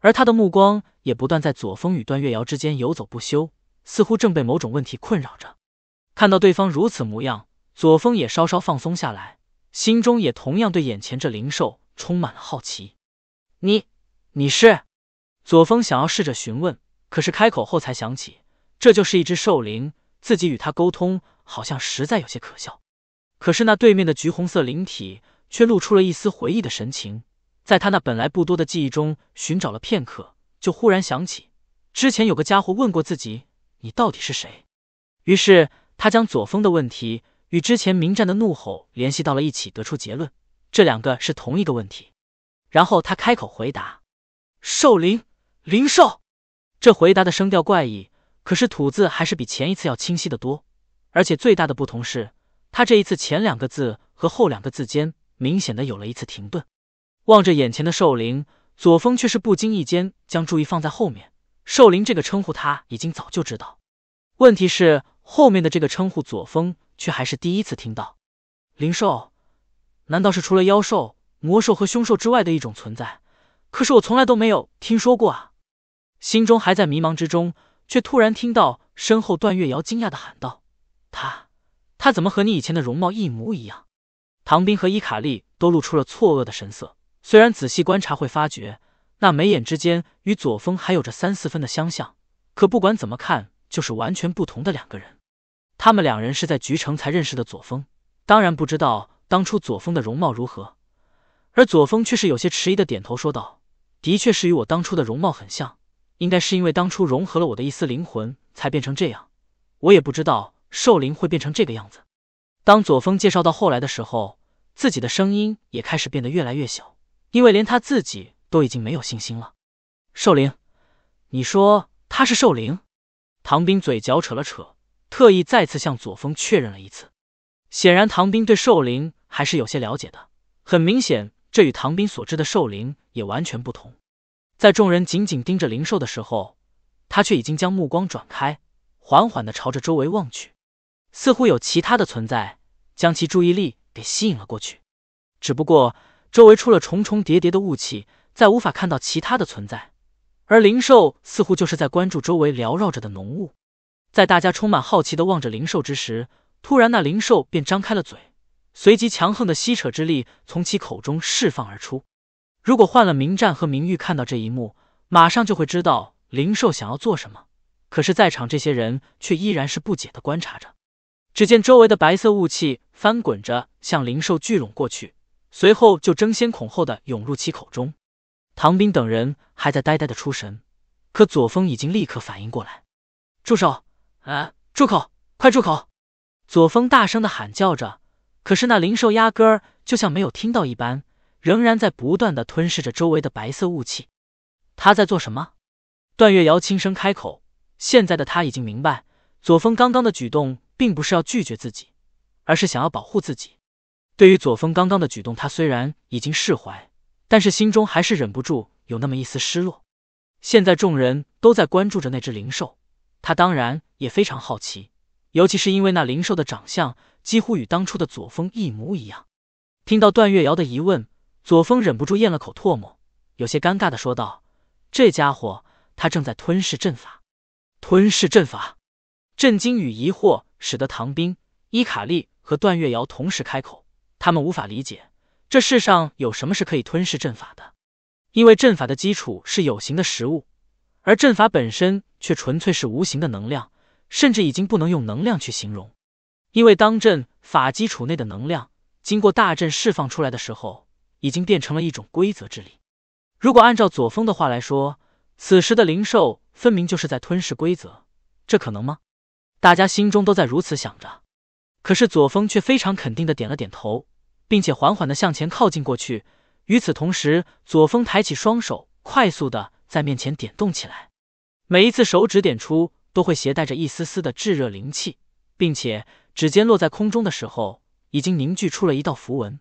而他的目光也不断在左峰与段月瑶之间游走不休，似乎正被某种问题困扰着。看到对方如此模样，左峰也稍稍放松下来，心中也同样对眼前这灵兽充满了好奇。你，你是左峰想要试着询问，可是开口后才想起，这就是一只兽灵，自己与他沟通好像实在有些可笑。可是那对面的橘红色灵体却露出了一丝回忆的神情，在他那本来不多的记忆中寻找了片刻，就忽然想起之前有个家伙问过自己，你到底是谁？于是。他将左峰的问题与之前明战的怒吼联系到了一起，得出结论，这两个是同一个问题。然后他开口回答：“兽灵灵兽。”这回答的声调怪异，可是吐字还是比前一次要清晰的多。而且最大的不同是，他这一次前两个字和后两个字间明显的有了一次停顿。望着眼前的兽灵，左峰却是不经意间将注意放在后面。兽灵这个称呼他已经早就知道，问题是。后面的这个称呼左峰却还是第一次听到。灵兽，难道是除了妖兽、魔兽和凶兽之外的一种存在？可是我从来都没有听说过啊！心中还在迷茫之中，却突然听到身后段月瑶惊讶的喊道：“他，他怎么和你以前的容貌一模一样？”唐斌和伊卡利都露出了错愕的神色。虽然仔细观察会发觉那眉眼之间与左峰还有着三四分的相像，可不管怎么看，就是完全不同的两个人。他们两人是在菊城才认识的左峰，当然不知道当初左峰的容貌如何，而左峰却是有些迟疑的点头说道：“的确是与我当初的容貌很像，应该是因为当初融合了我的一丝灵魂才变成这样。我也不知道兽灵会变成这个样子。”当左峰介绍到后来的时候，自己的声音也开始变得越来越小，因为连他自己都已经没有信心了。兽灵，你说他是兽灵？唐斌嘴角扯了扯。特意再次向左峰确认了一次，显然唐斌对兽灵还是有些了解的。很明显，这与唐斌所知的兽灵也完全不同。在众人紧紧盯着灵兽的时候，他却已经将目光转开，缓缓的朝着周围望去，似乎有其他的存在将其注意力给吸引了过去。只不过周围出了重重叠叠的雾气，再无法看到其他的存在，而灵兽似乎就是在关注周围缭绕着的浓雾。在大家充满好奇的望着灵兽之时，突然那灵兽便张开了嘴，随即强横的吸扯之力从其口中释放而出。如果换了明战和明玉看到这一幕，马上就会知道灵兽想要做什么。可是，在场这些人却依然是不解的观察着。只见周围的白色雾气翻滚着向灵兽聚拢过去，随后就争先恐后的涌入其口中。唐斌等人还在呆呆的出神，可左峰已经立刻反应过来，住手！啊！住口！快住口！左峰大声的喊叫着，可是那灵兽压根就像没有听到一般，仍然在不断的吞噬着周围的白色雾气。他在做什么？段月瑶轻声开口。现在的他已经明白，左峰刚刚的举动并不是要拒绝自己，而是想要保护自己。对于左峰刚刚的举动，他虽然已经释怀，但是心中还是忍不住有那么一丝失落。现在众人都在关注着那只灵兽。他当然也非常好奇，尤其是因为那灵兽的长相几乎与当初的左峰一模一样。听到段月瑶的疑问，左峰忍不住咽了口唾沫，有些尴尬的说道：“这家伙，他正在吞噬阵法。”吞噬阵法！震惊与疑惑使得唐兵、伊卡利和段月瑶同时开口，他们无法理解这世上有什么是可以吞噬阵法的，因为阵法的基础是有形的食物。而阵法本身却纯粹是无形的能量，甚至已经不能用能量去形容，因为当阵法基础内的能量经过大阵释放出来的时候，已经变成了一种规则之力。如果按照左峰的话来说，此时的灵兽分明就是在吞噬规则，这可能吗？大家心中都在如此想着，可是左峰却非常肯定的点了点头，并且缓缓的向前靠近过去。与此同时，左峰抬起双手，快速的。在面前点动起来，每一次手指点出，都会携带着一丝丝的炙热灵气，并且指尖落在空中的时候，已经凝聚出了一道符文。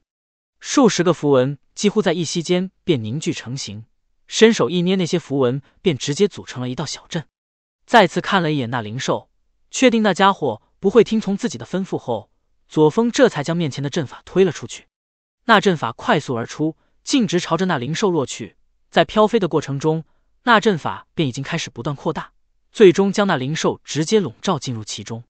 数十个符文几乎在一息间便凝聚成型，伸手一捏，那些符文便直接组成了一道小阵。再次看了一眼那灵兽，确定那家伙不会听从自己的吩咐后，左峰这才将面前的阵法推了出去。那阵法快速而出，径直朝着那灵兽落去，在飘飞的过程中。那阵法便已经开始不断扩大，最终将那灵兽直接笼罩进入其中。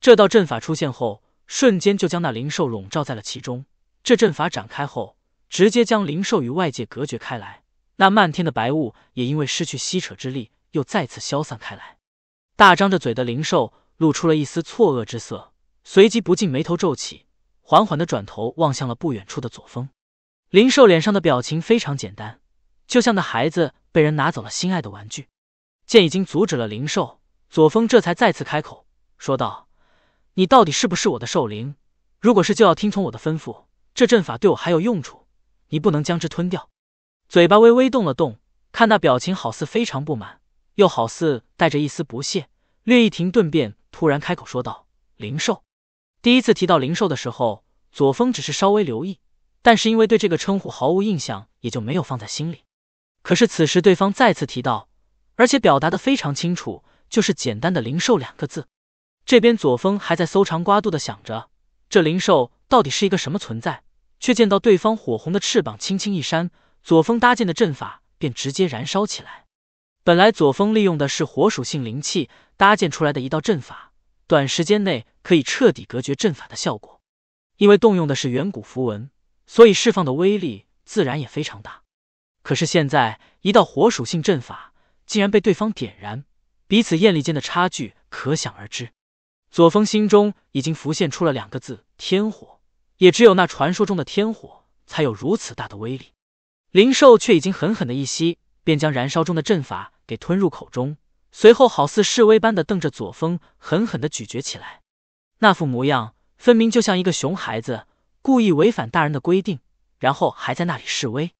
这道阵法出现后，瞬间就将那灵兽笼罩在了其中。这阵法展开后，直接将灵兽与外界隔绝开来。那漫天的白雾也因为失去吸扯之力，又再次消散开来。大张着嘴的灵兽露出了一丝错愕之色，随即不禁眉头皱起，缓缓的转头望向了不远处的左峰。灵兽脸上的表情非常简单。就像那孩子被人拿走了心爱的玩具，见已经阻止了灵兽左峰，这才再次开口说道：“你到底是不是我的兽灵？如果是，就要听从我的吩咐。这阵法对我还有用处，你不能将之吞掉。”嘴巴微微动了动，看那表情，好似非常不满，又好似带着一丝不屑。略一停顿，便突然开口说道：“灵兽。”第一次提到灵兽的时候，左峰只是稍微留意，但是因为对这个称呼毫无印象，也就没有放在心里。可是此时，对方再次提到，而且表达的非常清楚，就是简单的“灵兽”两个字。这边左峰还在搜肠刮肚的想着，这灵兽到底是一个什么存在，却见到对方火红的翅膀轻轻一扇，左峰搭建的阵法便直接燃烧起来。本来左峰利用的是火属性灵气搭建出来的一道阵法，短时间内可以彻底隔绝阵法的效果，因为动用的是远古符文，所以释放的威力自然也非常大。可是现在，一道火属性阵法竟然被对方点燃，彼此艳丽间的差距可想而知。左峰心中已经浮现出了两个字：天火。也只有那传说中的天火，才有如此大的威力。灵兽却已经狠狠的一吸，便将燃烧中的阵法给吞入口中，随后好似示威般的瞪着左峰，狠狠的咀嚼起来。那副模样，分明就像一个熊孩子，故意违反大人的规定，然后还在那里示威。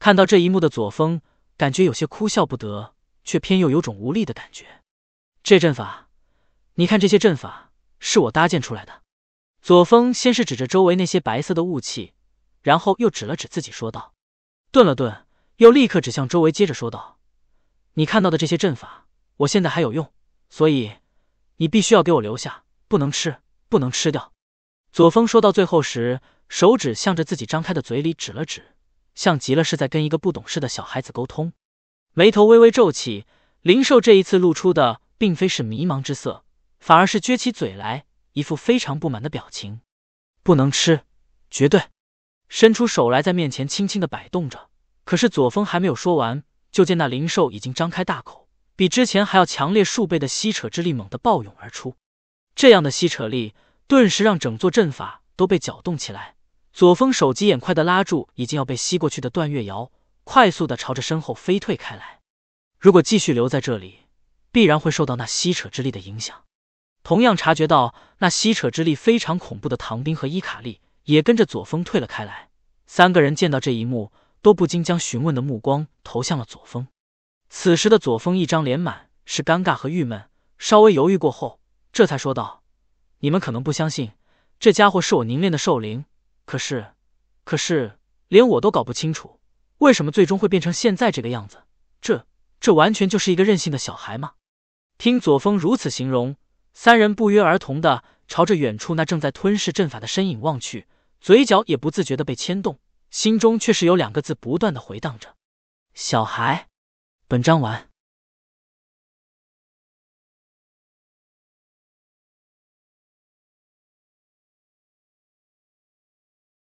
看到这一幕的左峰，感觉有些哭笑不得，却偏又有种无力的感觉。这阵法，你看这些阵法是我搭建出来的。左峰先是指着周围那些白色的雾气，然后又指了指自己，说道。顿了顿，又立刻指向周围，接着说道：“你看到的这些阵法，我现在还有用，所以你必须要给我留下，不能吃，不能吃掉。”左峰说到最后时，手指向着自己张开的嘴里指了指。像极了是在跟一个不懂事的小孩子沟通，眉头微微皱起。灵兽这一次露出的并非是迷茫之色，反而是撅起嘴来，一副非常不满的表情。不能吃，绝对！伸出手来，在面前轻轻的摆动着。可是左峰还没有说完，就见那灵兽已经张开大口，比之前还要强烈数倍的吸扯之力猛地暴涌而出。这样的吸扯力，顿时让整座阵法都被搅动起来。左峰手疾眼快的拉住已经要被吸过去的段月瑶，快速的朝着身后飞退开来。如果继续留在这里，必然会受到那吸扯之力的影响。同样察觉到那吸扯之力非常恐怖的唐兵和伊卡丽，也跟着左峰退了开来。三个人见到这一幕，都不禁将询问的目光投向了左峰。此时的左峰一张脸满是尴尬和郁闷，稍微犹豫过后，这才说道：“你们可能不相信，这家伙是我凝练的兽灵。”可是，可是，连我都搞不清楚，为什么最终会变成现在这个样子？这，这完全就是一个任性的小孩吗？听左峰如此形容，三人不约而同的朝着远处那正在吞噬阵法的身影望去，嘴角也不自觉的被牵动，心中却是有两个字不断的回荡着：小孩。本章完。